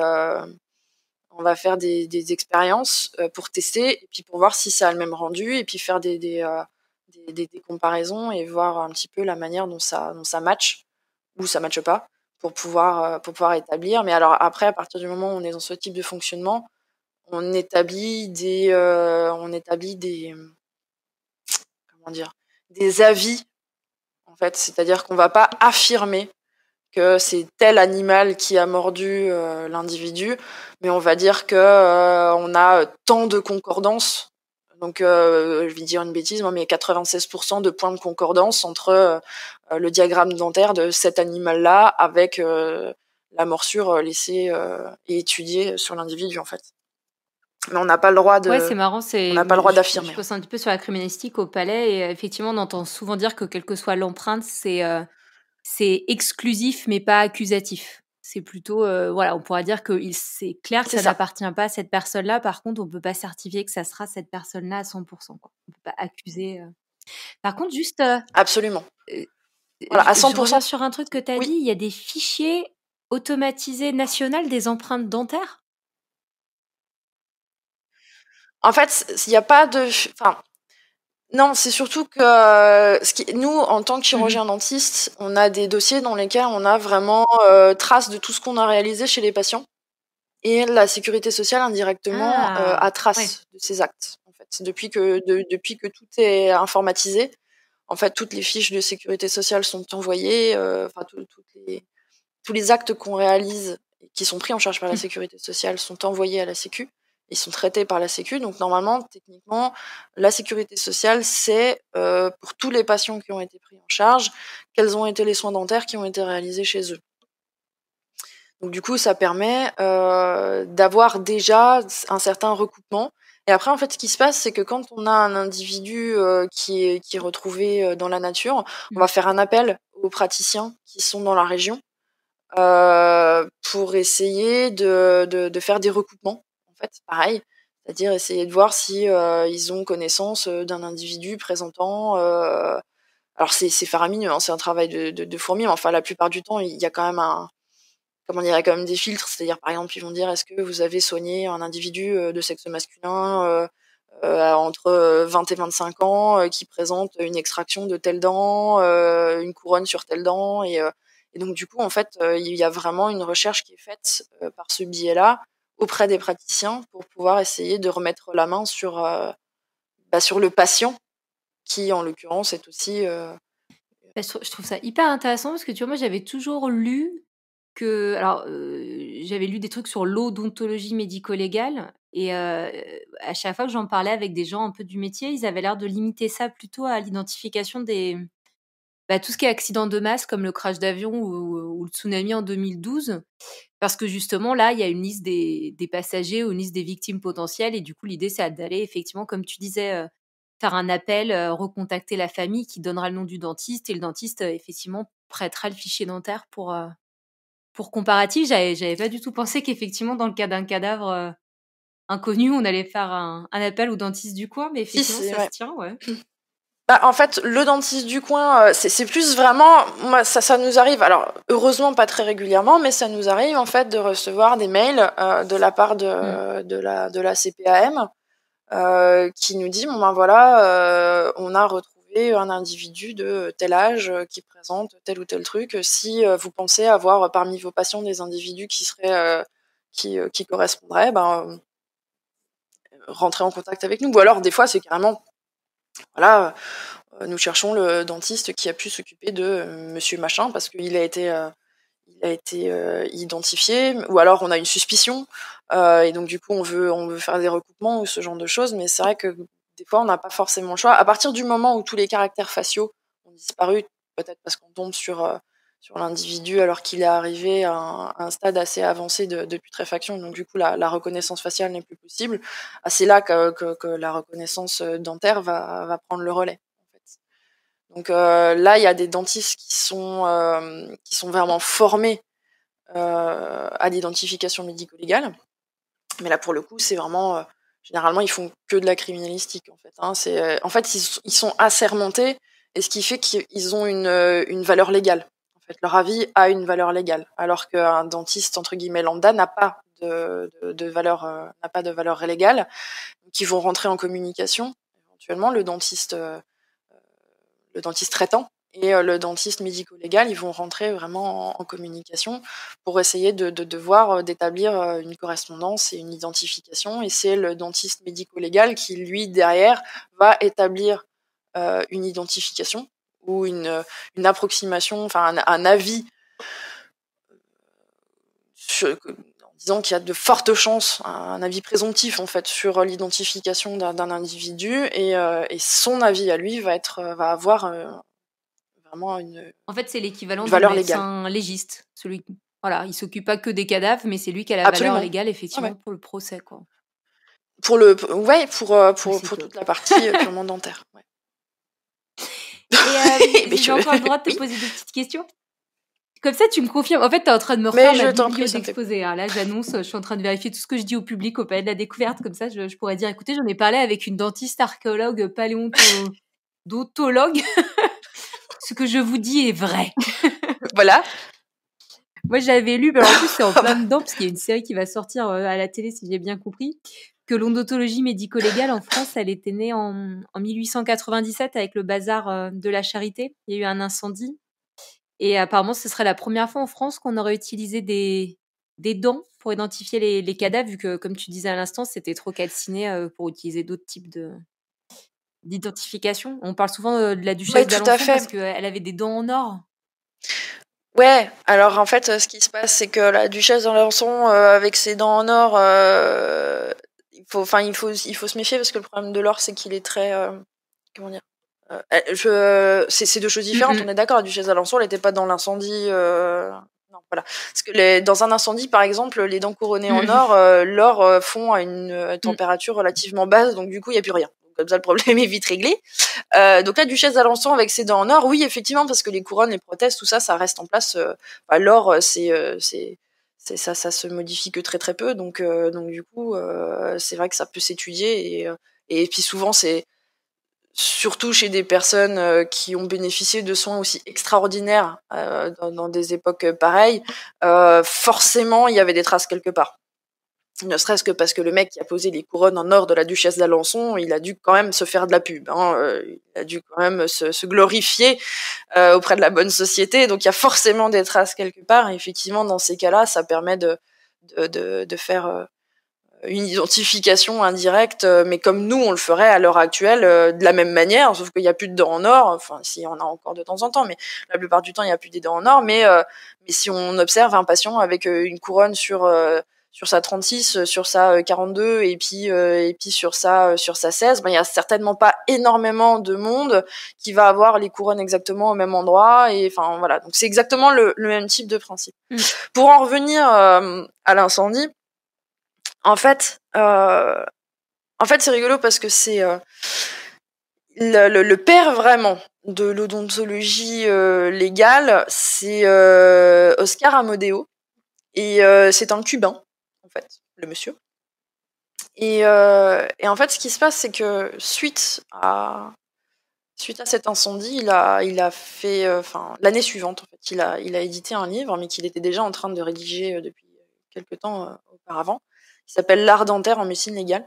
on va faire des, expériences euh, pour tester et puis pour voir si ça a le même rendu et puis faire des, euh, comparaisons et voir un petit peu la manière dont ça, dont ça match ou ça matche pas pour pouvoir, euh, pour pouvoir établir. Mais alors après, à partir du moment où on est dans ce type de fonctionnement, on établit des, on établit des, comment dire, des avis en fait. C'est-à-dire qu'on va pas affirmer que c'est tel animal qui a mordu euh, l'individu, mais on va dire que euh, on a euh, tant de concordance. Donc, je vais dire une bêtise, mais 96% de points de concordance entre le diagramme dentaire de cet animal-là avec la morsure laissée et étudiée sur l'individu, en fait. Mais on n'a pas le droit de. Ouais, c'est marrant. c'est. On n'a pas le droit d'affirmer. Je, pense un petit peu sur la criministique au palais et effectivement, on entend souvent dire que quelle que soit l'empreinte, c'est c'est exclusif mais pas accusatif. C'est plutôt, euh, voilà, on pourra dire que c'est clair que ça, n'appartient pas à cette personne-là. Par contre, on ne peut pas certifier que ça sera cette personne-là à 100%. On ne peut pas accuser. Euh. Par contre, juste. Euh, Absolument. Voilà, à 100%. Je sur un truc que tu as dit, il y a des fichiers automatisés nationaux des empreintes dentaires En fait, il n'y a pas de. Enfin, non, c'est surtout que euh, ce qui, nous, en tant que chirurgien mhm. dentiste, on a des dossiers dans lesquels on a vraiment euh, trace de tout ce qu'on a réalisé chez les patients. Et la sécurité sociale, indirectement, ah, euh, a trace de ces actes. En fait. depuis, que, depuis que tout est informatisé, en fait, toutes les fiches de sécurité sociale sont envoyées, enfin, les, tous les actes qu'on réalise et qui sont pris en charge par la mmh. sécurité sociale sont envoyés à la Sécu ils sont traités par la Sécu. Donc normalement, techniquement, la sécurité sociale, c'est euh, pour tous les patients qui ont été pris en charge, quels ont été les soins dentaires qui ont été réalisés chez eux. Donc du coup, ça permet euh, d'avoir déjà un certain recoupement. Et après, en fait, ce qui se passe, c'est que quand on a un individu euh, qui, est, retrouvé dans la nature, on mmh. va faire un appel aux praticiens qui sont dans la région pour essayer de, faire des recoupements fait, pareil. C'est-à-dire essayer de voir si euh, ils ont connaissance euh, d'un individu présentant. Euh, alors c'est faramineux, hein, c'est un travail de, fourmi, mais enfin la plupart du temps, il y a quand même un, comment quand même des filtres. C'est-à-dire par exemple, ils vont dire est-ce que vous avez soigné un individu de sexe masculin entre 20 et 25 ans qui présente une extraction de telle dent, une couronne sur telle dent, et donc du coup en fait, il y a vraiment une recherche qui est faite par ce biais-là auprès des praticiens pour pouvoir essayer de remettre la main sur, euh, bah, sur le patient, qui en l'occurrence est aussi... Euh, bah, je trouve ça hyper intéressant parce que tu vois, moi j'avais toujours lu que... Alors, euh, j'avais lu des trucs sur l'odontologie médico-légale et à chaque fois que j'en parlais avec des gens un peu du métier, ils avaient l'air de limiter ça plutôt à l'identification des, bah, tout ce qui est accident de masse comme le crash d'avion ou, le tsunami en 2012, parce que justement là, il y a une liste des, passagers une liste des victimes potentielles, et du coup, l'idée, c'est d'aller effectivement, comme tu disais, euh, faire un appel, euh, recontacter la famille qui donnera le nom du dentiste, et le dentiste, euh, effectivement, prêtera le fichier dentaire pour, pour comparatif. J'avais pas du tout pensé qu'effectivement, dans le cas d'un cadavre inconnu, on allait faire un, appel au dentiste du coin, mais effectivement, ça tient, ouais. [clears throat] Bah, en fait, le dentiste du coin, euh, c'est plus vraiment, moi, ça, ça nous arrive. Alors, heureusement, pas très régulièrement, mais ça nous arrive en fait de recevoir des mails euh, de la part de, mm. la, de la CPAM euh, qui nous dit, bon ben voilà, on a retrouvé un individu de tel âge qui présente tel ou tel truc. Si vous pensez avoir parmi vos patients des individus qui seraient, qui, qui correspondraient, ben rentrez en contact avec nous. Ou alors, des fois, c'est carrément voilà, euh, nous cherchons le dentiste qui a pu s'occuper de euh, monsieur machin parce qu'il a été euh, a été identifié, ou alors on a une suspicion, et donc du coup on veut, on veut faire des recoupements ou ce genre de choses, mais c'est vrai que des fois on n'a pas forcément le choix. À partir du moment où tous les caractères faciaux ont disparu, peut-être parce qu'on tombe sur, sur l'individu alors qu'il est arrivé à un, stade assez avancé de, putréfaction. Donc du coup, la, reconnaissance faciale n'est plus possible. Ah, c'est là que, la reconnaissance euh, dentaire va, prendre le relais. Donc euh, là, il y a des dentistes qui sont, euh, qui sont vraiment formés à l'identification médico-légale. Mais là, pour le coup, c'est vraiment... généralement, ils font que de la criminalistique, en fait. Hein. en fait, ils, sont assermentés, et ce qui fait qu'ils ont une valeur légale leur avis a une valeur légale, alors qu'un dentiste entre guillemets lambda n'a pas de, valeur euh, n'a pas de valeur légale. Qui vont rentrer en communication éventuellement le dentiste euh, euh, le dentiste traitant et le dentiste médico-légal, ils vont rentrer vraiment en, communication pour essayer de, voir, d'établir une correspondance et une identification. Et c'est le dentiste médico-légal qui, lui, derrière, va établir une identification une, approximation, enfin un, avis en disant qu'il y a de fortes chances, un avis présomptif en fait sur l'identification d'un individu euh, et, son avis à lui va être va avoir euh, vraiment une en fait c'est l'équivalent du médecin légiste celui voilà il s'occupe pas que des cadavres mais c'est lui qui a la valeur légale effectivement pour le procès quoi pour le ouais pour euh, pour, pour, toute la partie purement dentaire et euh, [laughs] j'ai encore le droit de te [laughs] poser des petites questions. Comme ça, tu me confirmes. En fait, tu es en train de me refaire la vidéo d'exposé. Hein. Là, j'annonce, je suis en train de vérifier tout ce que je dis au public au palais de la découverte. Comme ça, je, pourrais dire, écoutez, j'en ai parlé avec une dentiste, archéologue, paléontologue. [laughs] ce que je vous dis est vrai. voilà. Moi, j'avais lu, en plus, c'est en ah plein bah. dedans, parce qu'il y a une série qui va sortir euh, à la télé, si j'ai bien compris, que l'odontologie médico-légale en France, elle était née en, 1897 avec le bazar euh, de la charité. Il y a eu un incendie. Et apparemment, ce serait la première fois en France qu'on aurait utilisé des, des dents pour identifier les, cadavres, vu que, comme tu disais à l'instant, c'était trop calciné euh, pour utiliser d'autres types de d'identification. On parle souvent euh, de la duchesse d'Alençon parce qu'elle avait des dents en or. Ouais, alors en fait, ce qui se passe, c'est que la duchesse d'Alençon, avec ses dents en or, il faut, enfin, il faut, il faut se méfier parce que le problème de l'or, c'est qu'il est très, euh, comment dire, euh, c'est deux choses différentes. On est d'accord. La duchesse d'Alençon, elle n'était pas dans l'incendie. Euh, voilà. Parce que dans un incendie, par exemple, les dents couronnées en or, l'or fond à une mm. température relativement basse, donc du coup, il n'y a plus rien. comme ça, le problème [laughs] est vite réglé. donc la duchesse d'Alençon avec ses dents en or, oui, effectivement, parce que les couronnes, les prothèses, tout ça, ça reste en place. Alors, bah, l'or, c'est, c'est c'est ça, ça se modifie que très très peu. Donc, euh, donc du coup, euh, c'est vrai que ça peut s'étudier. Et, euh, et, puis souvent, c'est surtout chez des personnes qui ont bénéficié de soins aussi extraordinaires dans, des époques pareilles, forcément, il y avait des traces quelque part ne serait-ce que parce que le mec qui a posé les couronnes en or de la duchesse d'Alençon, il a dû quand même se faire de la pub, hein, euh, il a dû quand même se, glorifier euh, auprès de la bonne société, donc il y a forcément des traces quelque part, et effectivement dans ces cas-là, ça permet de, de, faire euh, une identification indirecte, mais comme nous on le ferait à l'heure actuelle de la même manière, sauf qu'il n'y a plus de dents en or, enfin si on a encore de temps en temps, mais la plupart du temps il n'y a plus des dents en or, mais, mais si on observe un patient avec une couronne sur sur sa 36, euh, sur sa 42 euh, et puis euh, et puis sur sa sur sa 16, ben il y a certainement pas énormément de monde qui va avoir les couronnes exactement au même endroit et enfin voilà. Donc c'est exactement le, même type de principe. Mm. Pour en revenir à l'incendie, en fait en fait c'est rigolo parce que c'est le, le, père vraiment de l'odontologie légale, c'est Oscar Amodeo et c'est un Cubain le monsieur. Euh, et, en fait, ce qui se passe, c'est que suite à, suite à cet incendie, il a, il a fait, euh, enfin, l'année suivante, en fait, il a, il a édité un livre, mais qu'il était déjà en train de rédiger euh, depuis quelque temps auparavant, qui s'appelle L'art dentaire en médecine légale.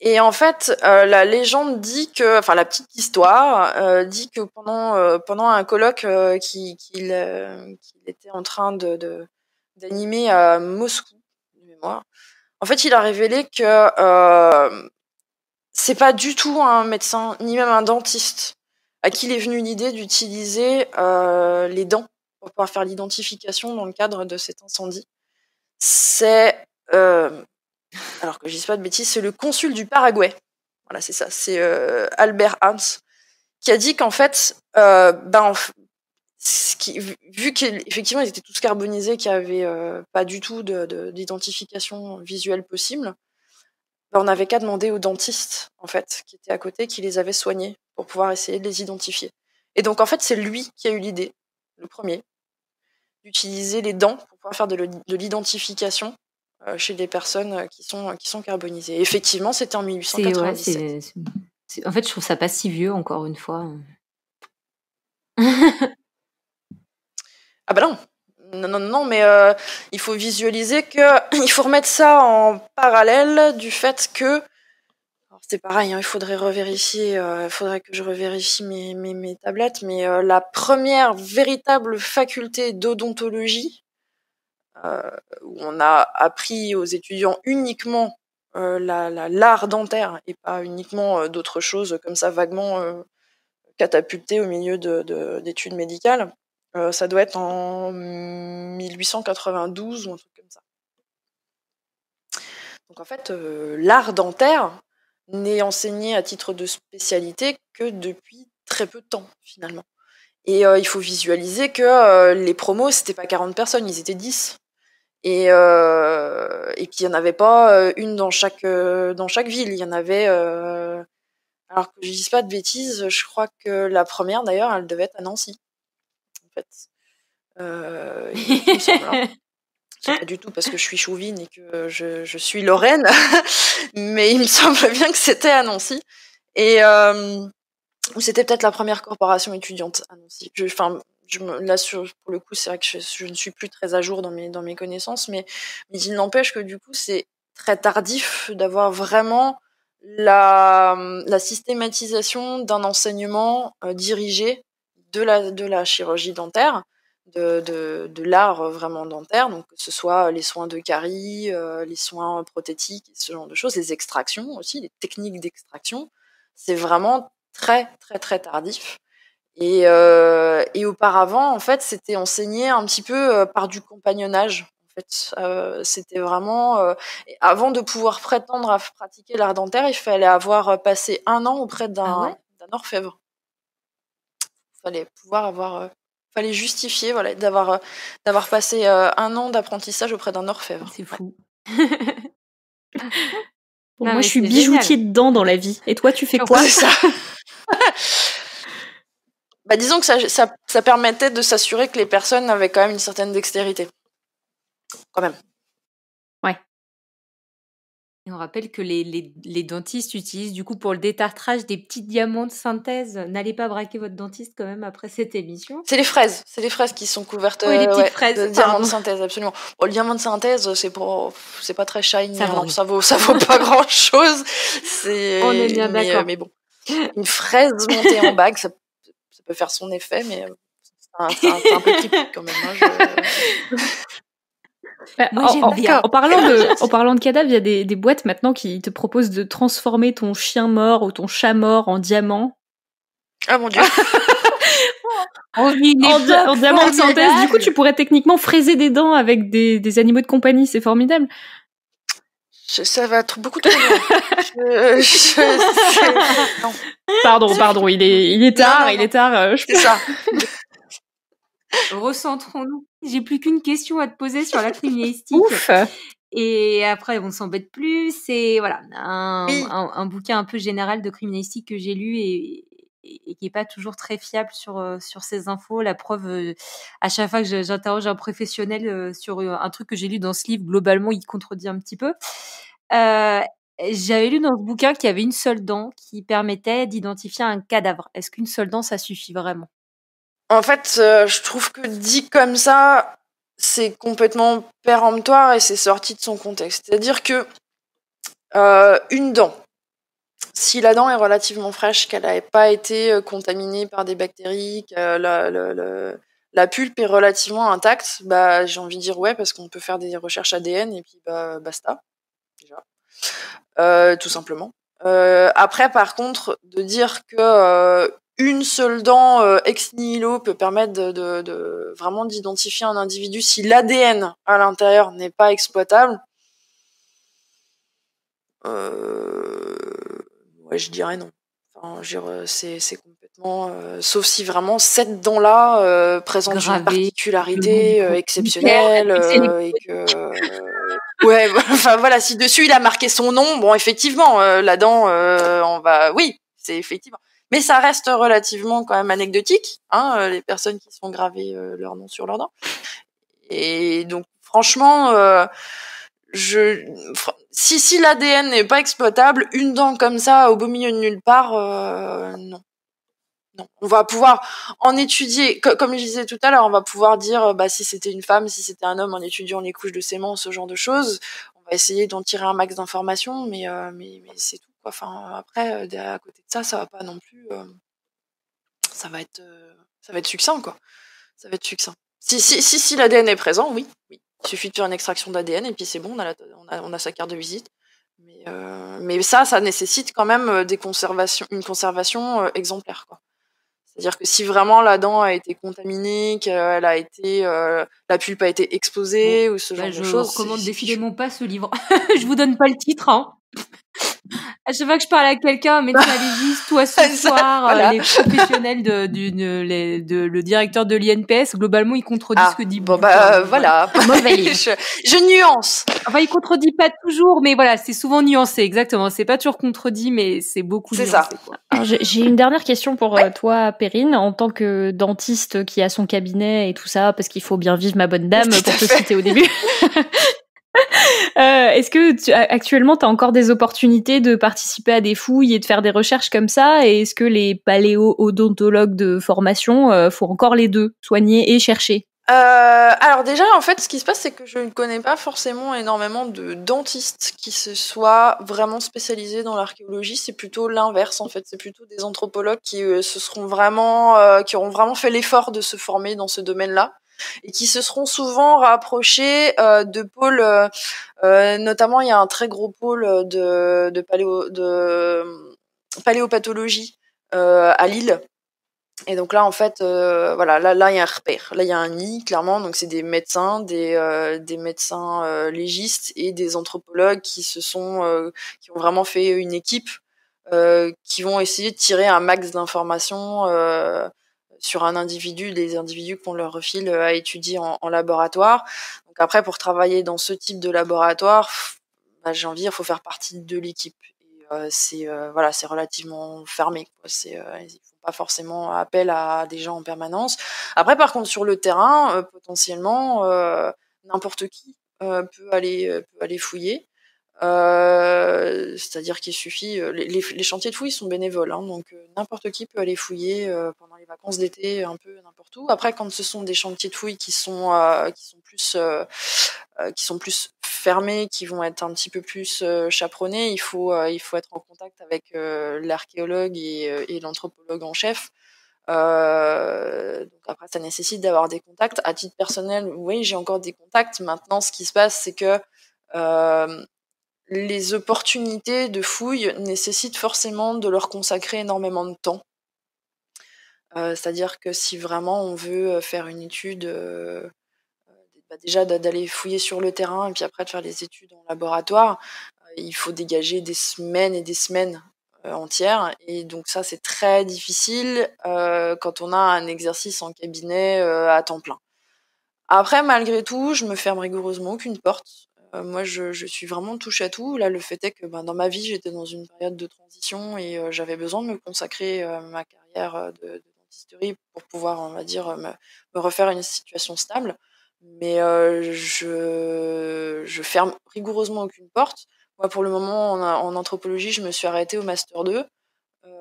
Et en fait, la légende dit que, enfin la petite histoire dit que pendant pendant un colloque qu'il était en train de d'animer à Moscou, en fait, il a révélé que euh, c'est pas du tout un médecin, ni même un dentiste, à qui il est venu l'idée d'utiliser euh, les dents pour pouvoir faire l'identification dans le cadre de cet incendie. C'est, euh, alors que je dis pas de bêtises, c'est le consul du Paraguay. Voilà, c'est ça, c'est Albert Hans qui a dit qu'en fait, ben, qui, vu qu'effectivement ils étaient tous carbonisés, qu'il n'y avait euh, pas du tout d'identification visuelle possible, ben, on n'avait qu'à demander aux dentistes, en fait, qui étaient à côté, qui les avait soignés pour pouvoir essayer de les identifier. Et donc, en fait, c'est lui qui a eu l'idée, le premier, d'utiliser les dents pour pouvoir faire de l'identification euh, chez des personnes euh, qui sont, qui sont carbonisées. effectivement, c'était en 1897. En fait, je trouve ça pas si vieux, encore une fois. Ah ben non, non, non, non, mais euh, il faut visualiser qu'il [laughs] il faut remettre ça en parallèle du fait que c'est pareil, hein, il faudrait revérifier, euh, faudrait que je revérifie mes, tablettes, mais euh, la première véritable faculté d'odontologie, où on a appris aux étudiants uniquement l'art dentaire et pas uniquement d'autres choses comme ça vaguement catapultées au milieu d'études médicales, euh, ça doit être en 1892 ou un truc comme ça. Donc en fait, euh, l'art dentaire n'est enseigné à titre de spécialité que depuis très peu de temps finalement. Et euh, il faut visualiser que les promos, c'était pas 40 personnes, ils étaient 10. Et, et qu'il n'y en avait pas une dans chaque, dans chaque ville. Il y en avait alors que je dis pas de bêtises, je crois que la première d'ailleurs, elle devait être à Nancy fait. Euh, [laughs] c'est pas du tout parce que je suis chauvine et que je, suis Lorraine, [laughs] mais il me semble [laughs] bien que c'était à Nancy. Et euh, c'était peut-être la première corporation étudiante à Nancy. Je, enfin, je me, là, pour le coup, c'est vrai que je, ne suis plus très à jour dans mes, dans mes connaissances, mais, mais il n'empêche que du coup, c'est très tardif d'avoir vraiment la, la systématisation d'un enseignement euh, dirigé de la, chirurgie dentaire, de, l'art euh, vraiment dentaire, donc que ce soit euh, les soins de caries, euh, les soins prothétiques, ce genre de choses, les extractions aussi, les techniques d'extraction, c'est vraiment très très très tardif. Et, auparavant, en fait, c'était enseigné un petit peu par du compagnonnage. En fait, c'était vraiment avant de pouvoir prétendre à pratiquer l'art dentaire, il fallait avoir passé un an auprès d'un ah orfèvre fallait pouvoir avoir euh, fallait justifier voilà d'avoir euh, d'avoir passé euh, un an d'apprentissage auprès d'un orfèvre. C'est fou. [laughs] moi, je suis bijoutier dedans dans la vie. Et toi, tu fais [laughs] quoi ça [laughs] bah, Disons que ça, ça permettait de s'assurer que les personnes avaient quand même une certaine dextérité. Quand même on rappelle que les, dentistes utilisent du coup pour le détartrage des petits diamants de synthèse. N'allez pas braquer votre dentiste quand même après cette émission. C'est les fraises, c'est les fraises qui sont couvertes les euh, de diamants de synthèse, absolument. le diamant de synthèse, c'est pour, c'est pas très shiny, ça, vaut, ça vaut pas [laughs] grand chose. C'est... On est bien euh, d'accord. mais bon, une fraise montée en bague, ça, peut faire son effet, mais euh, c'est un, peu typique quand même. Hein, [laughs] Bah, hein. en, parlant de, [laughs] en parlant cadavres, il y a des, boîtes maintenant qui te proposent de transformer ton chien mort ou ton chat mort en diamant. Ah mon dieu. [laughs] en, diamant de synthèse. Du coup, tu pourrais techniquement fraiser des dents avec des, animaux de compagnie. C'est formidable. ça va être beaucoup trop je, [laughs] Pardon, pardon, il est, il est tard, il est tard. Euh, je... C'est ça. Recentrons-nous. J'ai plus qu'une question à te poser sur la criminalistique. [laughs] et après, on s'embête plus. C'est voilà un, bouquin un peu général de criminalistique que j'ai lu et, qui n'est pas toujours très fiable sur, euh, sur ces infos. La preuve, euh, à chaque fois que j'interroge un professionnel euh, sur un truc que j'ai lu dans ce livre, globalement, il contredit un petit peu. j'avais lu dans ce bouquin qu'il y avait une seule dent qui permettait d'identifier un cadavre. Est-ce qu'une seule dent, ça suffit vraiment en fait, euh, je trouve que dit comme ça, c'est complètement péremptoire et c'est sorti de son contexte. C'est-à-dire que euh, une dent, si la dent est relativement fraîche, qu'elle n'a pas été euh, contaminée par des bactéries, que la, pulpe est relativement intacte, bah, j'ai envie de dire ouais, parce qu'on peut faire des recherches ADN et puis bah, basta. tout simplement. après, par contre, de dire que une seule dent euh, ex nihilo peut permettre de, de, de vraiment d'identifier un individu si l'ADN à l'intérieur n'est pas exploitable. Euh... Ouais, je dirais non. Enfin, c'est complètement. Euh, sauf si vraiment cette dent-là euh, présente une particularité exceptionnelle et que. ouais, [laughs] enfin voilà, si dessus il a marqué son nom, bon effectivement, la dent, on va, oui, c'est effectivement. Mais ça reste relativement quand même anecdotique, hein, euh, les personnes qui sont gravées euh, leur nom sur leurs dents. Et donc, franchement, euh, je, si si l'ADN n'est pas exploitable, une dent comme ça au beau milieu de nulle part, non. Non. On va pouvoir en étudier, comme je disais tout à l'heure, on va pouvoir dire bah, si c'était une femme, si c'était un homme, en étudiant les couches de sémence, ce genre de choses. On va essayer d'en tirer un max d'informations, mais, mais, mais c'est tout. Enfin, après, euh, à côté de ça, ça va pas non plus. Euh, ça va être, euh, ça va être succinct, quoi. Ça va être succinct. Si si si, l'ADN est présent, oui, Il suffit de faire une extraction d'ADN et puis c'est bon, on a, sa carte de visite. Mais, ça, ça nécessite quand même des une conservation exemplaire, exemplaire. C'est-à-dire que si vraiment la dent a été contaminée, qu'elle a été, la pulpe a été exposée ou ce bah, genre de choses. Je recommande définitivement pas ce livre. [laughs] je vous donne pas le titre. Hein. [laughs] À chaque fois que je parle à quelqu'un, un médecin légiste, toi ce soir, euh, les professionnels de, du, le directeur de l'INPS, globalement, il contredit ah, ce que dit Bon, bah, voilà. [laughs] [laughs] je, je, nuance. Enfin, il contredit pas toujours, mais voilà, c'est souvent nuancé, exactement. C'est pas toujours contredit, mais c'est beaucoup C'est ça. J'ai une dernière question pour euh, toi, Perrine, en tant que dentiste qui a son cabinet et tout ça, parce qu'il faut bien vivre ma bonne dame, pour te citer au début. [laughs] Euh, est-ce que tu, actuellement, tu as encore des opportunités de participer à des fouilles et de faire des recherches comme ça Et est-ce que les paléo-odontologues de formation euh, font encore les deux, soigner et chercher euh, alors déjà, en fait, ce qui se passe, c'est que je ne connais pas forcément énormément de dentistes qui se soient vraiment spécialisés dans l'archéologie. C'est plutôt l'inverse, en fait. C'est plutôt des anthropologues qui seront vraiment, qui auront vraiment fait l'effort de se former dans ce domaine-là et qui se seront souvent rapprochés euh, de pôles, euh, euh, notamment il y a un très gros pôle de, paléopathologie à Lille. Et donc là, en fait, voilà, là, il y a un repère. Là, il y a un nid, clairement. Donc, c'est des médecins, des, médecins légistes et des anthropologues qui se sont, qui ont vraiment fait une équipe, qui vont essayer de tirer un max d'informations sur un individu, des individus qu'on leur refile euh, à étudier en, laboratoire. Donc après, pour travailler dans ce type de laboratoire, bah, j'ai envie, il faut faire partie de l'équipe. Euh, c'est euh, voilà, c'est relativement fermé. C'est ne faut pas forcément appel à des gens en permanence. Après, par contre, sur le terrain, potentiellement, n'importe qui peut aller peut aller fouiller. Euh, c'est-à-dire qu'il suffit, euh, les, chantiers de fouilles sont bénévoles, hein, donc euh, n'importe qui peut aller fouiller pendant les vacances d'été, un peu n'importe où. Après, quand ce sont des chantiers de fouilles qui sont qui sont plus qui sont plus fermés, qui vont être un petit peu plus chaperonnés, il faut il faut être en contact avec l'archéologue et, l'anthropologue en chef. donc après, ça nécessite d'avoir des contacts. À titre personnel, oui, j'ai encore des contacts. Maintenant, ce qui se passe, c'est que euh, les opportunités de fouilles nécessitent forcément de leur consacrer énormément de temps. Euh, c'est-à-dire que si vraiment on veut euh, faire une étude, euh, bah, déjà d'aller fouiller sur le terrain et puis après de faire les études en laboratoire, il faut dégager des semaines et des semaines entières. Et donc ça, c'est très difficile quand on a un exercice en cabinet à temps plein. Après, malgré tout, je me ferme rigoureusement aucune porte. Euh, moi, je, suis vraiment touche à tout. Là, le fait est que ben, dans ma vie, j'étais dans une période de transition et euh, j'avais besoin de me consacrer euh, ma carrière de, de, dentisterie pour pouvoir, on va dire, me, me refaire une situation stable. Mais je, je ferme rigoureusement aucune porte. Moi, pour le moment, en, anthropologie, je me suis arrêtée au Master 2.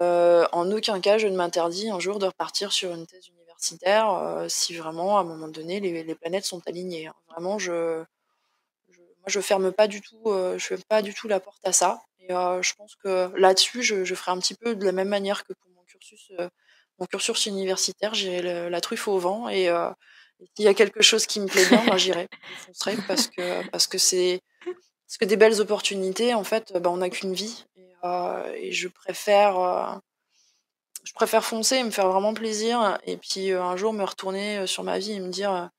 en aucun cas, je ne m'interdis un jour de repartir sur une thèse universitaire si vraiment, à un moment donné, les, les planètes sont alignées. Hein. Vraiment, je, je ferme pas du tout, euh, je ferme pas du tout la porte à ça. Et euh, je pense que là-dessus, je, ferai un petit peu de la même manière que pour mon cursus, euh, universitaire. J'ai la truffe au vent et s'il y a quelque chose qui me plaît bien, ben, j'irai, [laughs] parce que parce que c'est que des belles opportunités, en fait, ben, on n'a qu'une vie et, je préfère je préfère foncer et me faire vraiment plaisir et puis un jour me retourner sur ma vie et me dire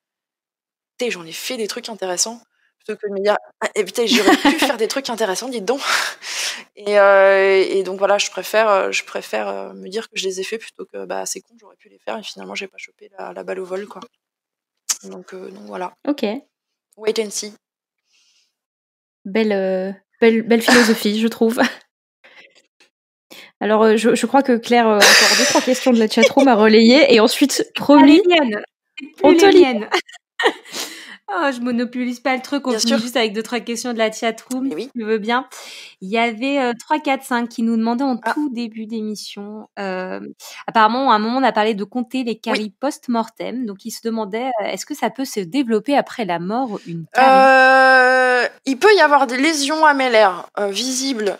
j'en ai fait des trucs intéressants que de me dire j'aurais pu [laughs] faire des trucs intéressants dites donc et, euh, donc voilà je préfère euh, je préfère euh, me dire que je les ai fait plutôt que bah c'est con j'aurais pu les faire et finalement j'ai pas chopé la, balle au vol quoi donc, donc voilà ok wait and see belle belle, belle philosophie je trouve alors, je, crois que Claire a encore deux, trois questions de la chatroom à relayer et ensuite, promis. On te Oh, je monopolise pas le truc, on finit juste avec deux, trois questions de la chatroom, oui. si tu veux bien. Il y avait euh, trois, 3, 4, 5 qui nous demandaient en ah. tout début d'émission. Euh, apparemment, à un moment, on a parlé de compter les caries post-mortem. Donc, ils se demandaient, euh, est-ce que ça peut se développer après la mort, une carie euh, Il peut y avoir des lésions amélaires visibles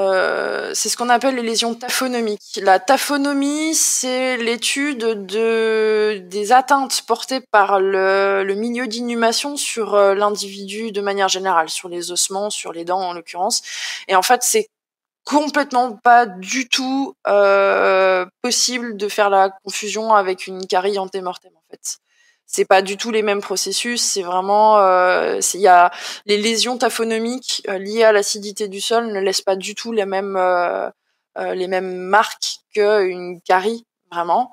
euh, c'est ce qu'on appelle les lésions taphonomiques. La taphonomie, c'est l'étude de, des atteintes portées par le, milieu d'inhumation sur euh, l'individu de manière générale, sur les ossements, sur les dents en l'occurrence. Et en fait, c'est complètement pas du tout euh, possible de faire la confusion avec une carie antémortem en fait c'est pas du tout les mêmes processus. C'est vraiment, euh, il y a les lésions taphonomiques euh, liées à l'acidité du sol ne laissent pas du tout les mêmes euh, euh, les mêmes marques qu'une carie vraiment.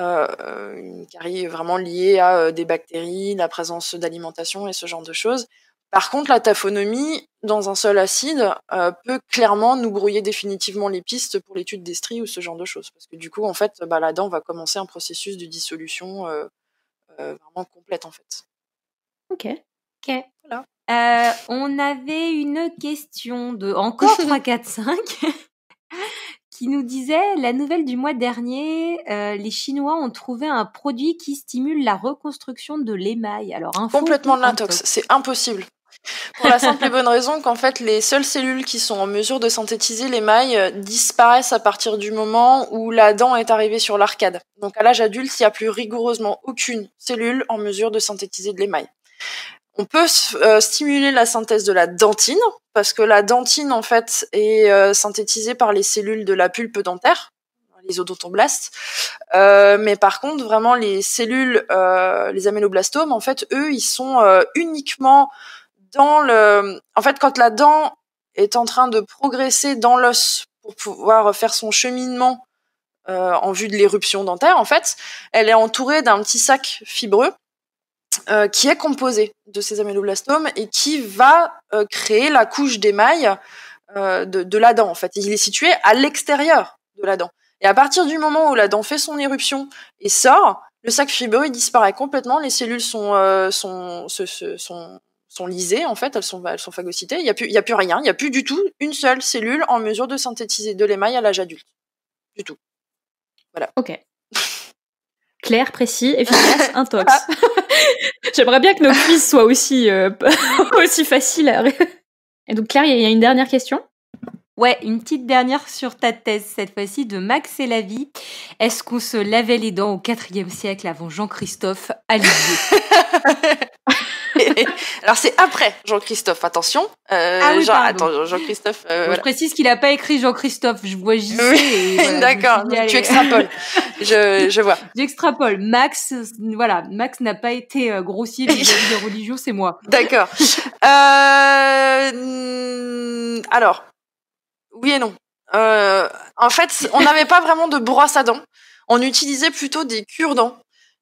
une carie vraiment liée à des bactéries, la présence d'alimentation et ce genre de choses. Par contre, la taphonomie dans un sol acide peut clairement nous brouiller définitivement les pistes pour l'étude des stries ou ce genre de choses, parce que du coup, en fait, bah, la dent va commencer un processus de dissolution euh, vraiment complète en fait. Ok. Ok. Euh, on avait une question de encore 3, 4, 5 qui nous disait la nouvelle du mois dernier euh, les Chinois ont trouvé un produit qui stimule la reconstruction de l'émail. Alors complètement de l'intox, c'est impossible. Pour la simple et bonne raison qu'en fait, les seules cellules qui sont en mesure de synthétiser l'émail euh, disparaissent à partir du moment où la dent est arrivée sur l'arcade. Donc à l'âge adulte, il n'y a plus rigoureusement aucune cellule en mesure de synthétiser de l'émail. On peut euh, stimuler la synthèse de la dentine, parce que la dentine, en fait, est euh, synthétisée par les cellules de la pulpe dentaire, les odontoblastes. mais par contre, vraiment, les cellules, les améloblastomes, en fait, eux, ils sont uniquement dans le, en fait, quand la dent est en train de progresser dans l'os pour pouvoir faire son cheminement euh, en vue de l'éruption dentaire, en fait, elle est entourée d'un petit sac fibreux euh, qui est composé de ces améloblastomes et qui va euh, créer la couche d'émail de, la dent, en fait. il est situé à l'extérieur de la dent. Et à partir du moment où la dent fait son éruption et sort, le sac fibreux disparaît complètement, les cellules sont sont lisées, en fait, elles sont, elles sont phagocytées. Il n'y a, plus, a plus rien, il n'y a plus du tout une seule cellule en mesure de synthétiser de l'émail à l'âge adulte. Du tout. Voilà. Ok. [laughs] Clair, précis, efficace, [laughs] intox. [laughs] J'aimerais bien que nos fils soient aussi, euh, aussi faciles. À... Et donc, Claire, il y a une dernière question Ouais, une petite dernière sur ta thèse, cette fois-ci de Max et la vie. Est-ce qu'on se lavait les dents au IVe siècle avant Jean-Christophe à [laughs] Alors c'est après Jean-Christophe, attention. Euh, ah oui, Jean, Jean-Christophe. Euh, je précise qu'il n'a pas écrit Jean-Christophe, je vois JC. [laughs] D'accord, tu extrapoles. je, [laughs] je vois. J'extrapole. Max, voilà, Max n'a pas été euh, grossier vis-à-vis des religions, c'est moi. D'accord. alors, oui et non. en fait, on n'avait pas vraiment de brosse à dents. On utilisait plutôt des cure-dents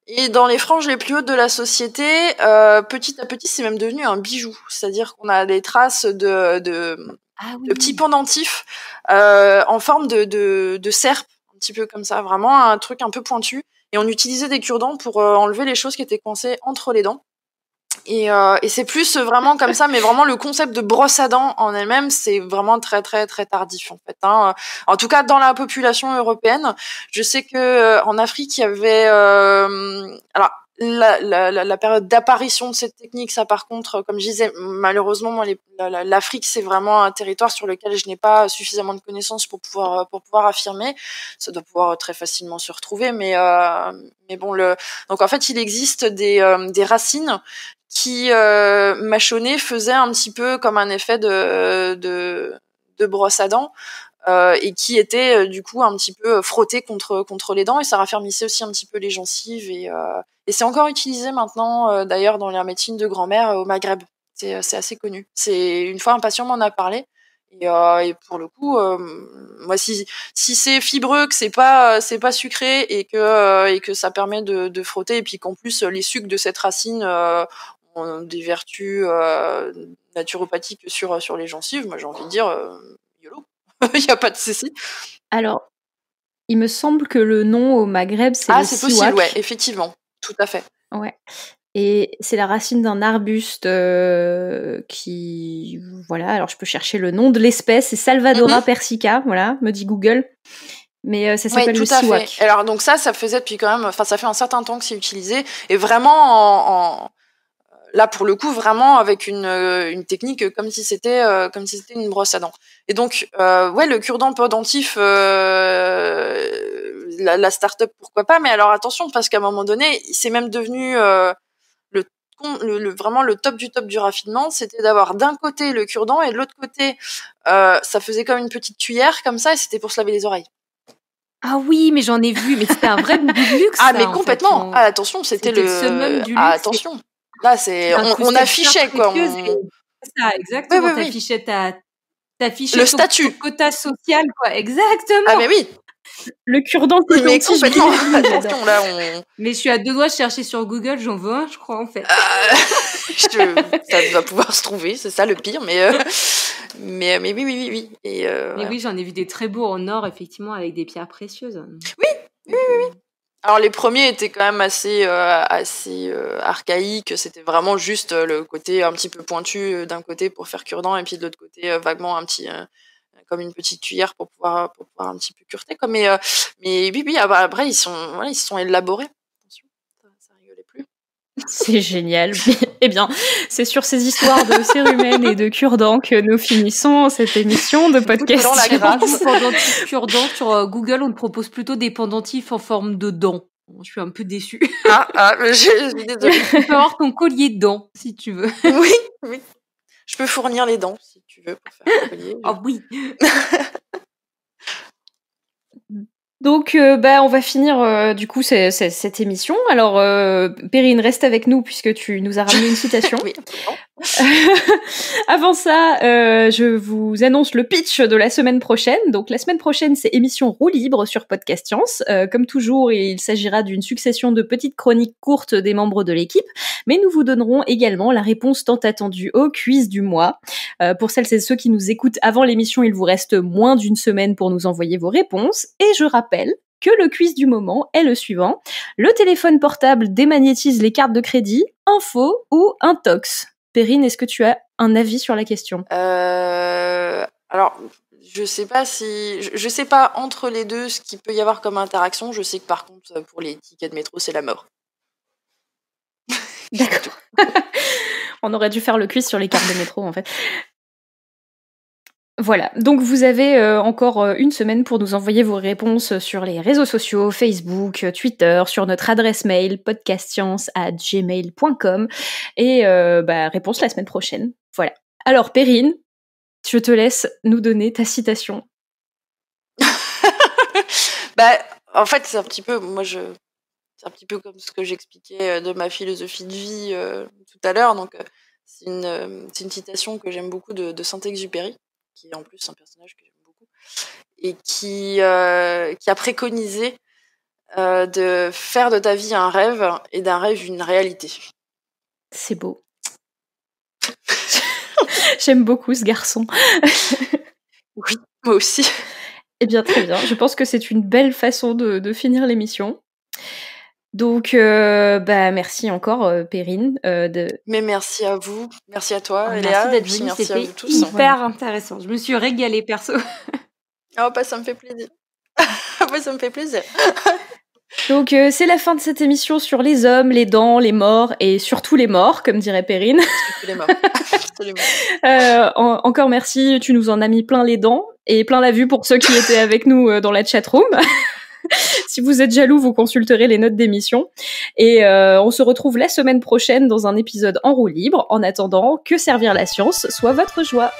et dans les franges les plus hautes de la société, euh, petit à petit, c'est même devenu un bijou. C'est-à-dire qu'on a des traces de, de, ah petits pendentifs euh, en forme de, de, serpe, un petit peu comme ça, vraiment un truc un peu pointu. Et on utilisait des cure-dents pour euh, enlever les choses qui étaient coincées entre les dents. Et, euh, et c'est plus vraiment comme ça, mais vraiment le concept de brosse à dents en elle-même, c'est vraiment très très très tardif en fait. Hein. En tout cas, dans la population européenne, je sais que euh, en Afrique, il y avait euh, alors la, la, la, période d'apparition de cette technique, ça par contre, comme je disais, malheureusement, l'Afrique, c'est vraiment un territoire sur lequel je n'ai pas suffisamment de connaissances pour pouvoir euh, pour pouvoir affirmer. Ça doit pouvoir très facilement se retrouver, mais euh, mais bon, le donc en fait, il existe des des racines qui euh, faisait un petit peu comme un effet de, de, de brosse à dents. Euh, et qui était euh, du coup un petit peu euh, frotté contre contre les dents et ça raffermissait aussi un petit peu les gencives et, euh, et c'est encore utilisé maintenant euh, d'ailleurs dans la médecine de grand-mère au Maghreb c'est assez connu c'est une fois un patient m'en a parlé et, et, pour le coup moi si si c'est fibreux que c'est pas c'est pas sucré et que et que ça permet de, de frotter et puis qu'en plus les sucs de cette racine des vertus euh, naturopathiques sur, sur les gencives, moi j'ai envie de dire, euh, yolo, il [laughs] n'y a pas de ceci. Alors, il me semble que le nom au Maghreb, c'est ah, c'est possible, ouais, effectivement, tout à fait. Ouais. Et c'est la racine d'un arbuste euh, qui, voilà. Alors je peux chercher le nom de l'espèce, c'est Salvadora mhm. persica, voilà, me dit Google. Mais ça s'appelle le siwak. Alors donc ça, ça faisait depuis quand même, enfin ça fait un certain temps que c'est utilisé, et vraiment en là pour le coup vraiment avec une, euh, une technique comme si c'était euh, comme si c'était une brosse à dents. Et donc euh, ouais le cure-dent podentif, dentif euh, la, la start-up pourquoi pas mais alors attention parce qu'à un moment donné, c'est même devenu euh, le, le, le, vraiment le top du top du raffinement, c'était d'avoir d'un côté le cure-dent et de l'autre côté ça faisait comme une petite tuyère comme ça et c'était pour se laver les oreilles. Ah oui, mais j'en ai vu, mais c'était un vrai [laughs] luxe. Ah mais hein, complètement. Hein. ah, attention, c'était le. du ah, luxe, ah, attention. Là, c'est bah, on, on, affichait quoi. On... Ça, exactement. t'affichais le statut, ton quota social quoi. Exactement. Ah mais oui. Le cure-dent mais complètement. [laughs] Mais je suis à deux doigts de chercher sur Google, j'en veux un, je crois, en fait. Euh, [laughs] [laughs] ça va pouvoir se trouver, c'est ça le pire, mais, euh, mais, euh, mais oui, oui, oui. oui. Et, mais oui, j'en ai vu des très beaux en or, effectivement, avec des pierres précieuses. oui, oui. oui. Alors les premiers étaient quand même assez euh, assez euh, archaïques. C'était vraiment juste euh, le côté un petit peu pointu d'un côté pour faire cure-dent et puis de l'autre côté vaguement un petit comme une petite cuillère pour pouvoir pour pouvoir un petit peu curter. Comme mais mais oui oui ah bah, après ils sont voilà, ils sont élaborés. C'est génial. [laughs] eh bien, c'est sur ces histoires de cérumen et de cure-dents que nous finissons cette émission de podcast. Dans la grâce, cure-dents sur euh, Google, on te propose plutôt des pendentifs en forme de dents. Je suis un peu déçue. Ah, ah, je, suis désolée. [laughs] Tu peux avoir ton collier de dents, si tu veux. Oui, oui. Je peux fournir les dents, si tu veux, pour faire [laughs] un collier. Ah oh, oui. Donc, euh, bah, on va finir euh, du coup cette émission. Alors, euh, Perrine, reste avec nous puisque tu nous as ramené une citation. [laughs] [laughs] Avant ça, je vous annonce le pitch de la semaine prochaine. Donc, la semaine prochaine, c'est émission roue libre sur Podcast Science. comme toujours, il s'agira d'une succession de petites chroniques courtes des membres de l'équipe, mais nous vous donnerons également la réponse tant attendue aux cuisses du mois. pour celles et ceux qui nous écoutent avant l'émission, il vous reste moins d'une semaine pour nous envoyer vos réponses. Et je rappelle rappelle que le quiz du moment est le suivant. Le téléphone portable démagnétise les cartes de crédit, info ou un tox Perrine, est-ce que tu as un avis sur la question euh, Alors, je sais pas si je, sais pas entre les deux ce qu'il peut y avoir comme interaction. Je sais que par contre pour les tickets de métro c'est la mort. [laughs] On aurait dû faire le quiz sur les cartes de métro en fait. Voilà, donc vous avez euh, encore euh, une semaine pour nous envoyer vos réponses sur les réseaux sociaux, Facebook, euh, Twitter, sur notre adresse mail podcastscience@gmail.com à gmail.com et bah, réponse la semaine prochaine. Voilà. Alors Perrine, je te laisse nous donner ta citation. [laughs] bah, en fait, c'est un petit peu, moi je, c'est un petit peu comme ce que j'expliquais de ma philosophie de vie tout à l'heure. Donc, c'est une, citation que j'aime beaucoup de, de Saint-Exupéry qui est en plus un personnage que j'aime beaucoup, et qui, euh, qui a préconisé euh, de faire de ta vie un rêve et d'un rêve une réalité. C'est beau. [laughs] j'aime beaucoup ce garçon. [laughs] oui, moi aussi. Eh bien, très bien. Je pense que c'est une belle façon de finir l'émission. Donc, euh, bah, merci encore, Périne euh, Perrine. Euh, de... Mais merci à vous, merci à toi, Elia, ah, Merci d'être venue, c'était hyper intéressant. Je me suis régalée, perso. oh, [laughs] bah, ça me fait plaisir. bah, [laughs] ça me fait plaisir. [laughs] Donc, euh, c'est la fin de cette émission sur les hommes, les dents, les morts et surtout les morts, comme dirait Perrine. Surtout les morts. Euh, encore merci, tu nous en as mis plein les dents et plein la vue pour ceux qui étaient avec nous dans la chatroom. [laughs] si vous êtes jaloux, vous consulterez les notes d'émission. Et euh, on se retrouve la semaine prochaine dans un épisode en roue libre. En attendant, que servir la science soit votre joie.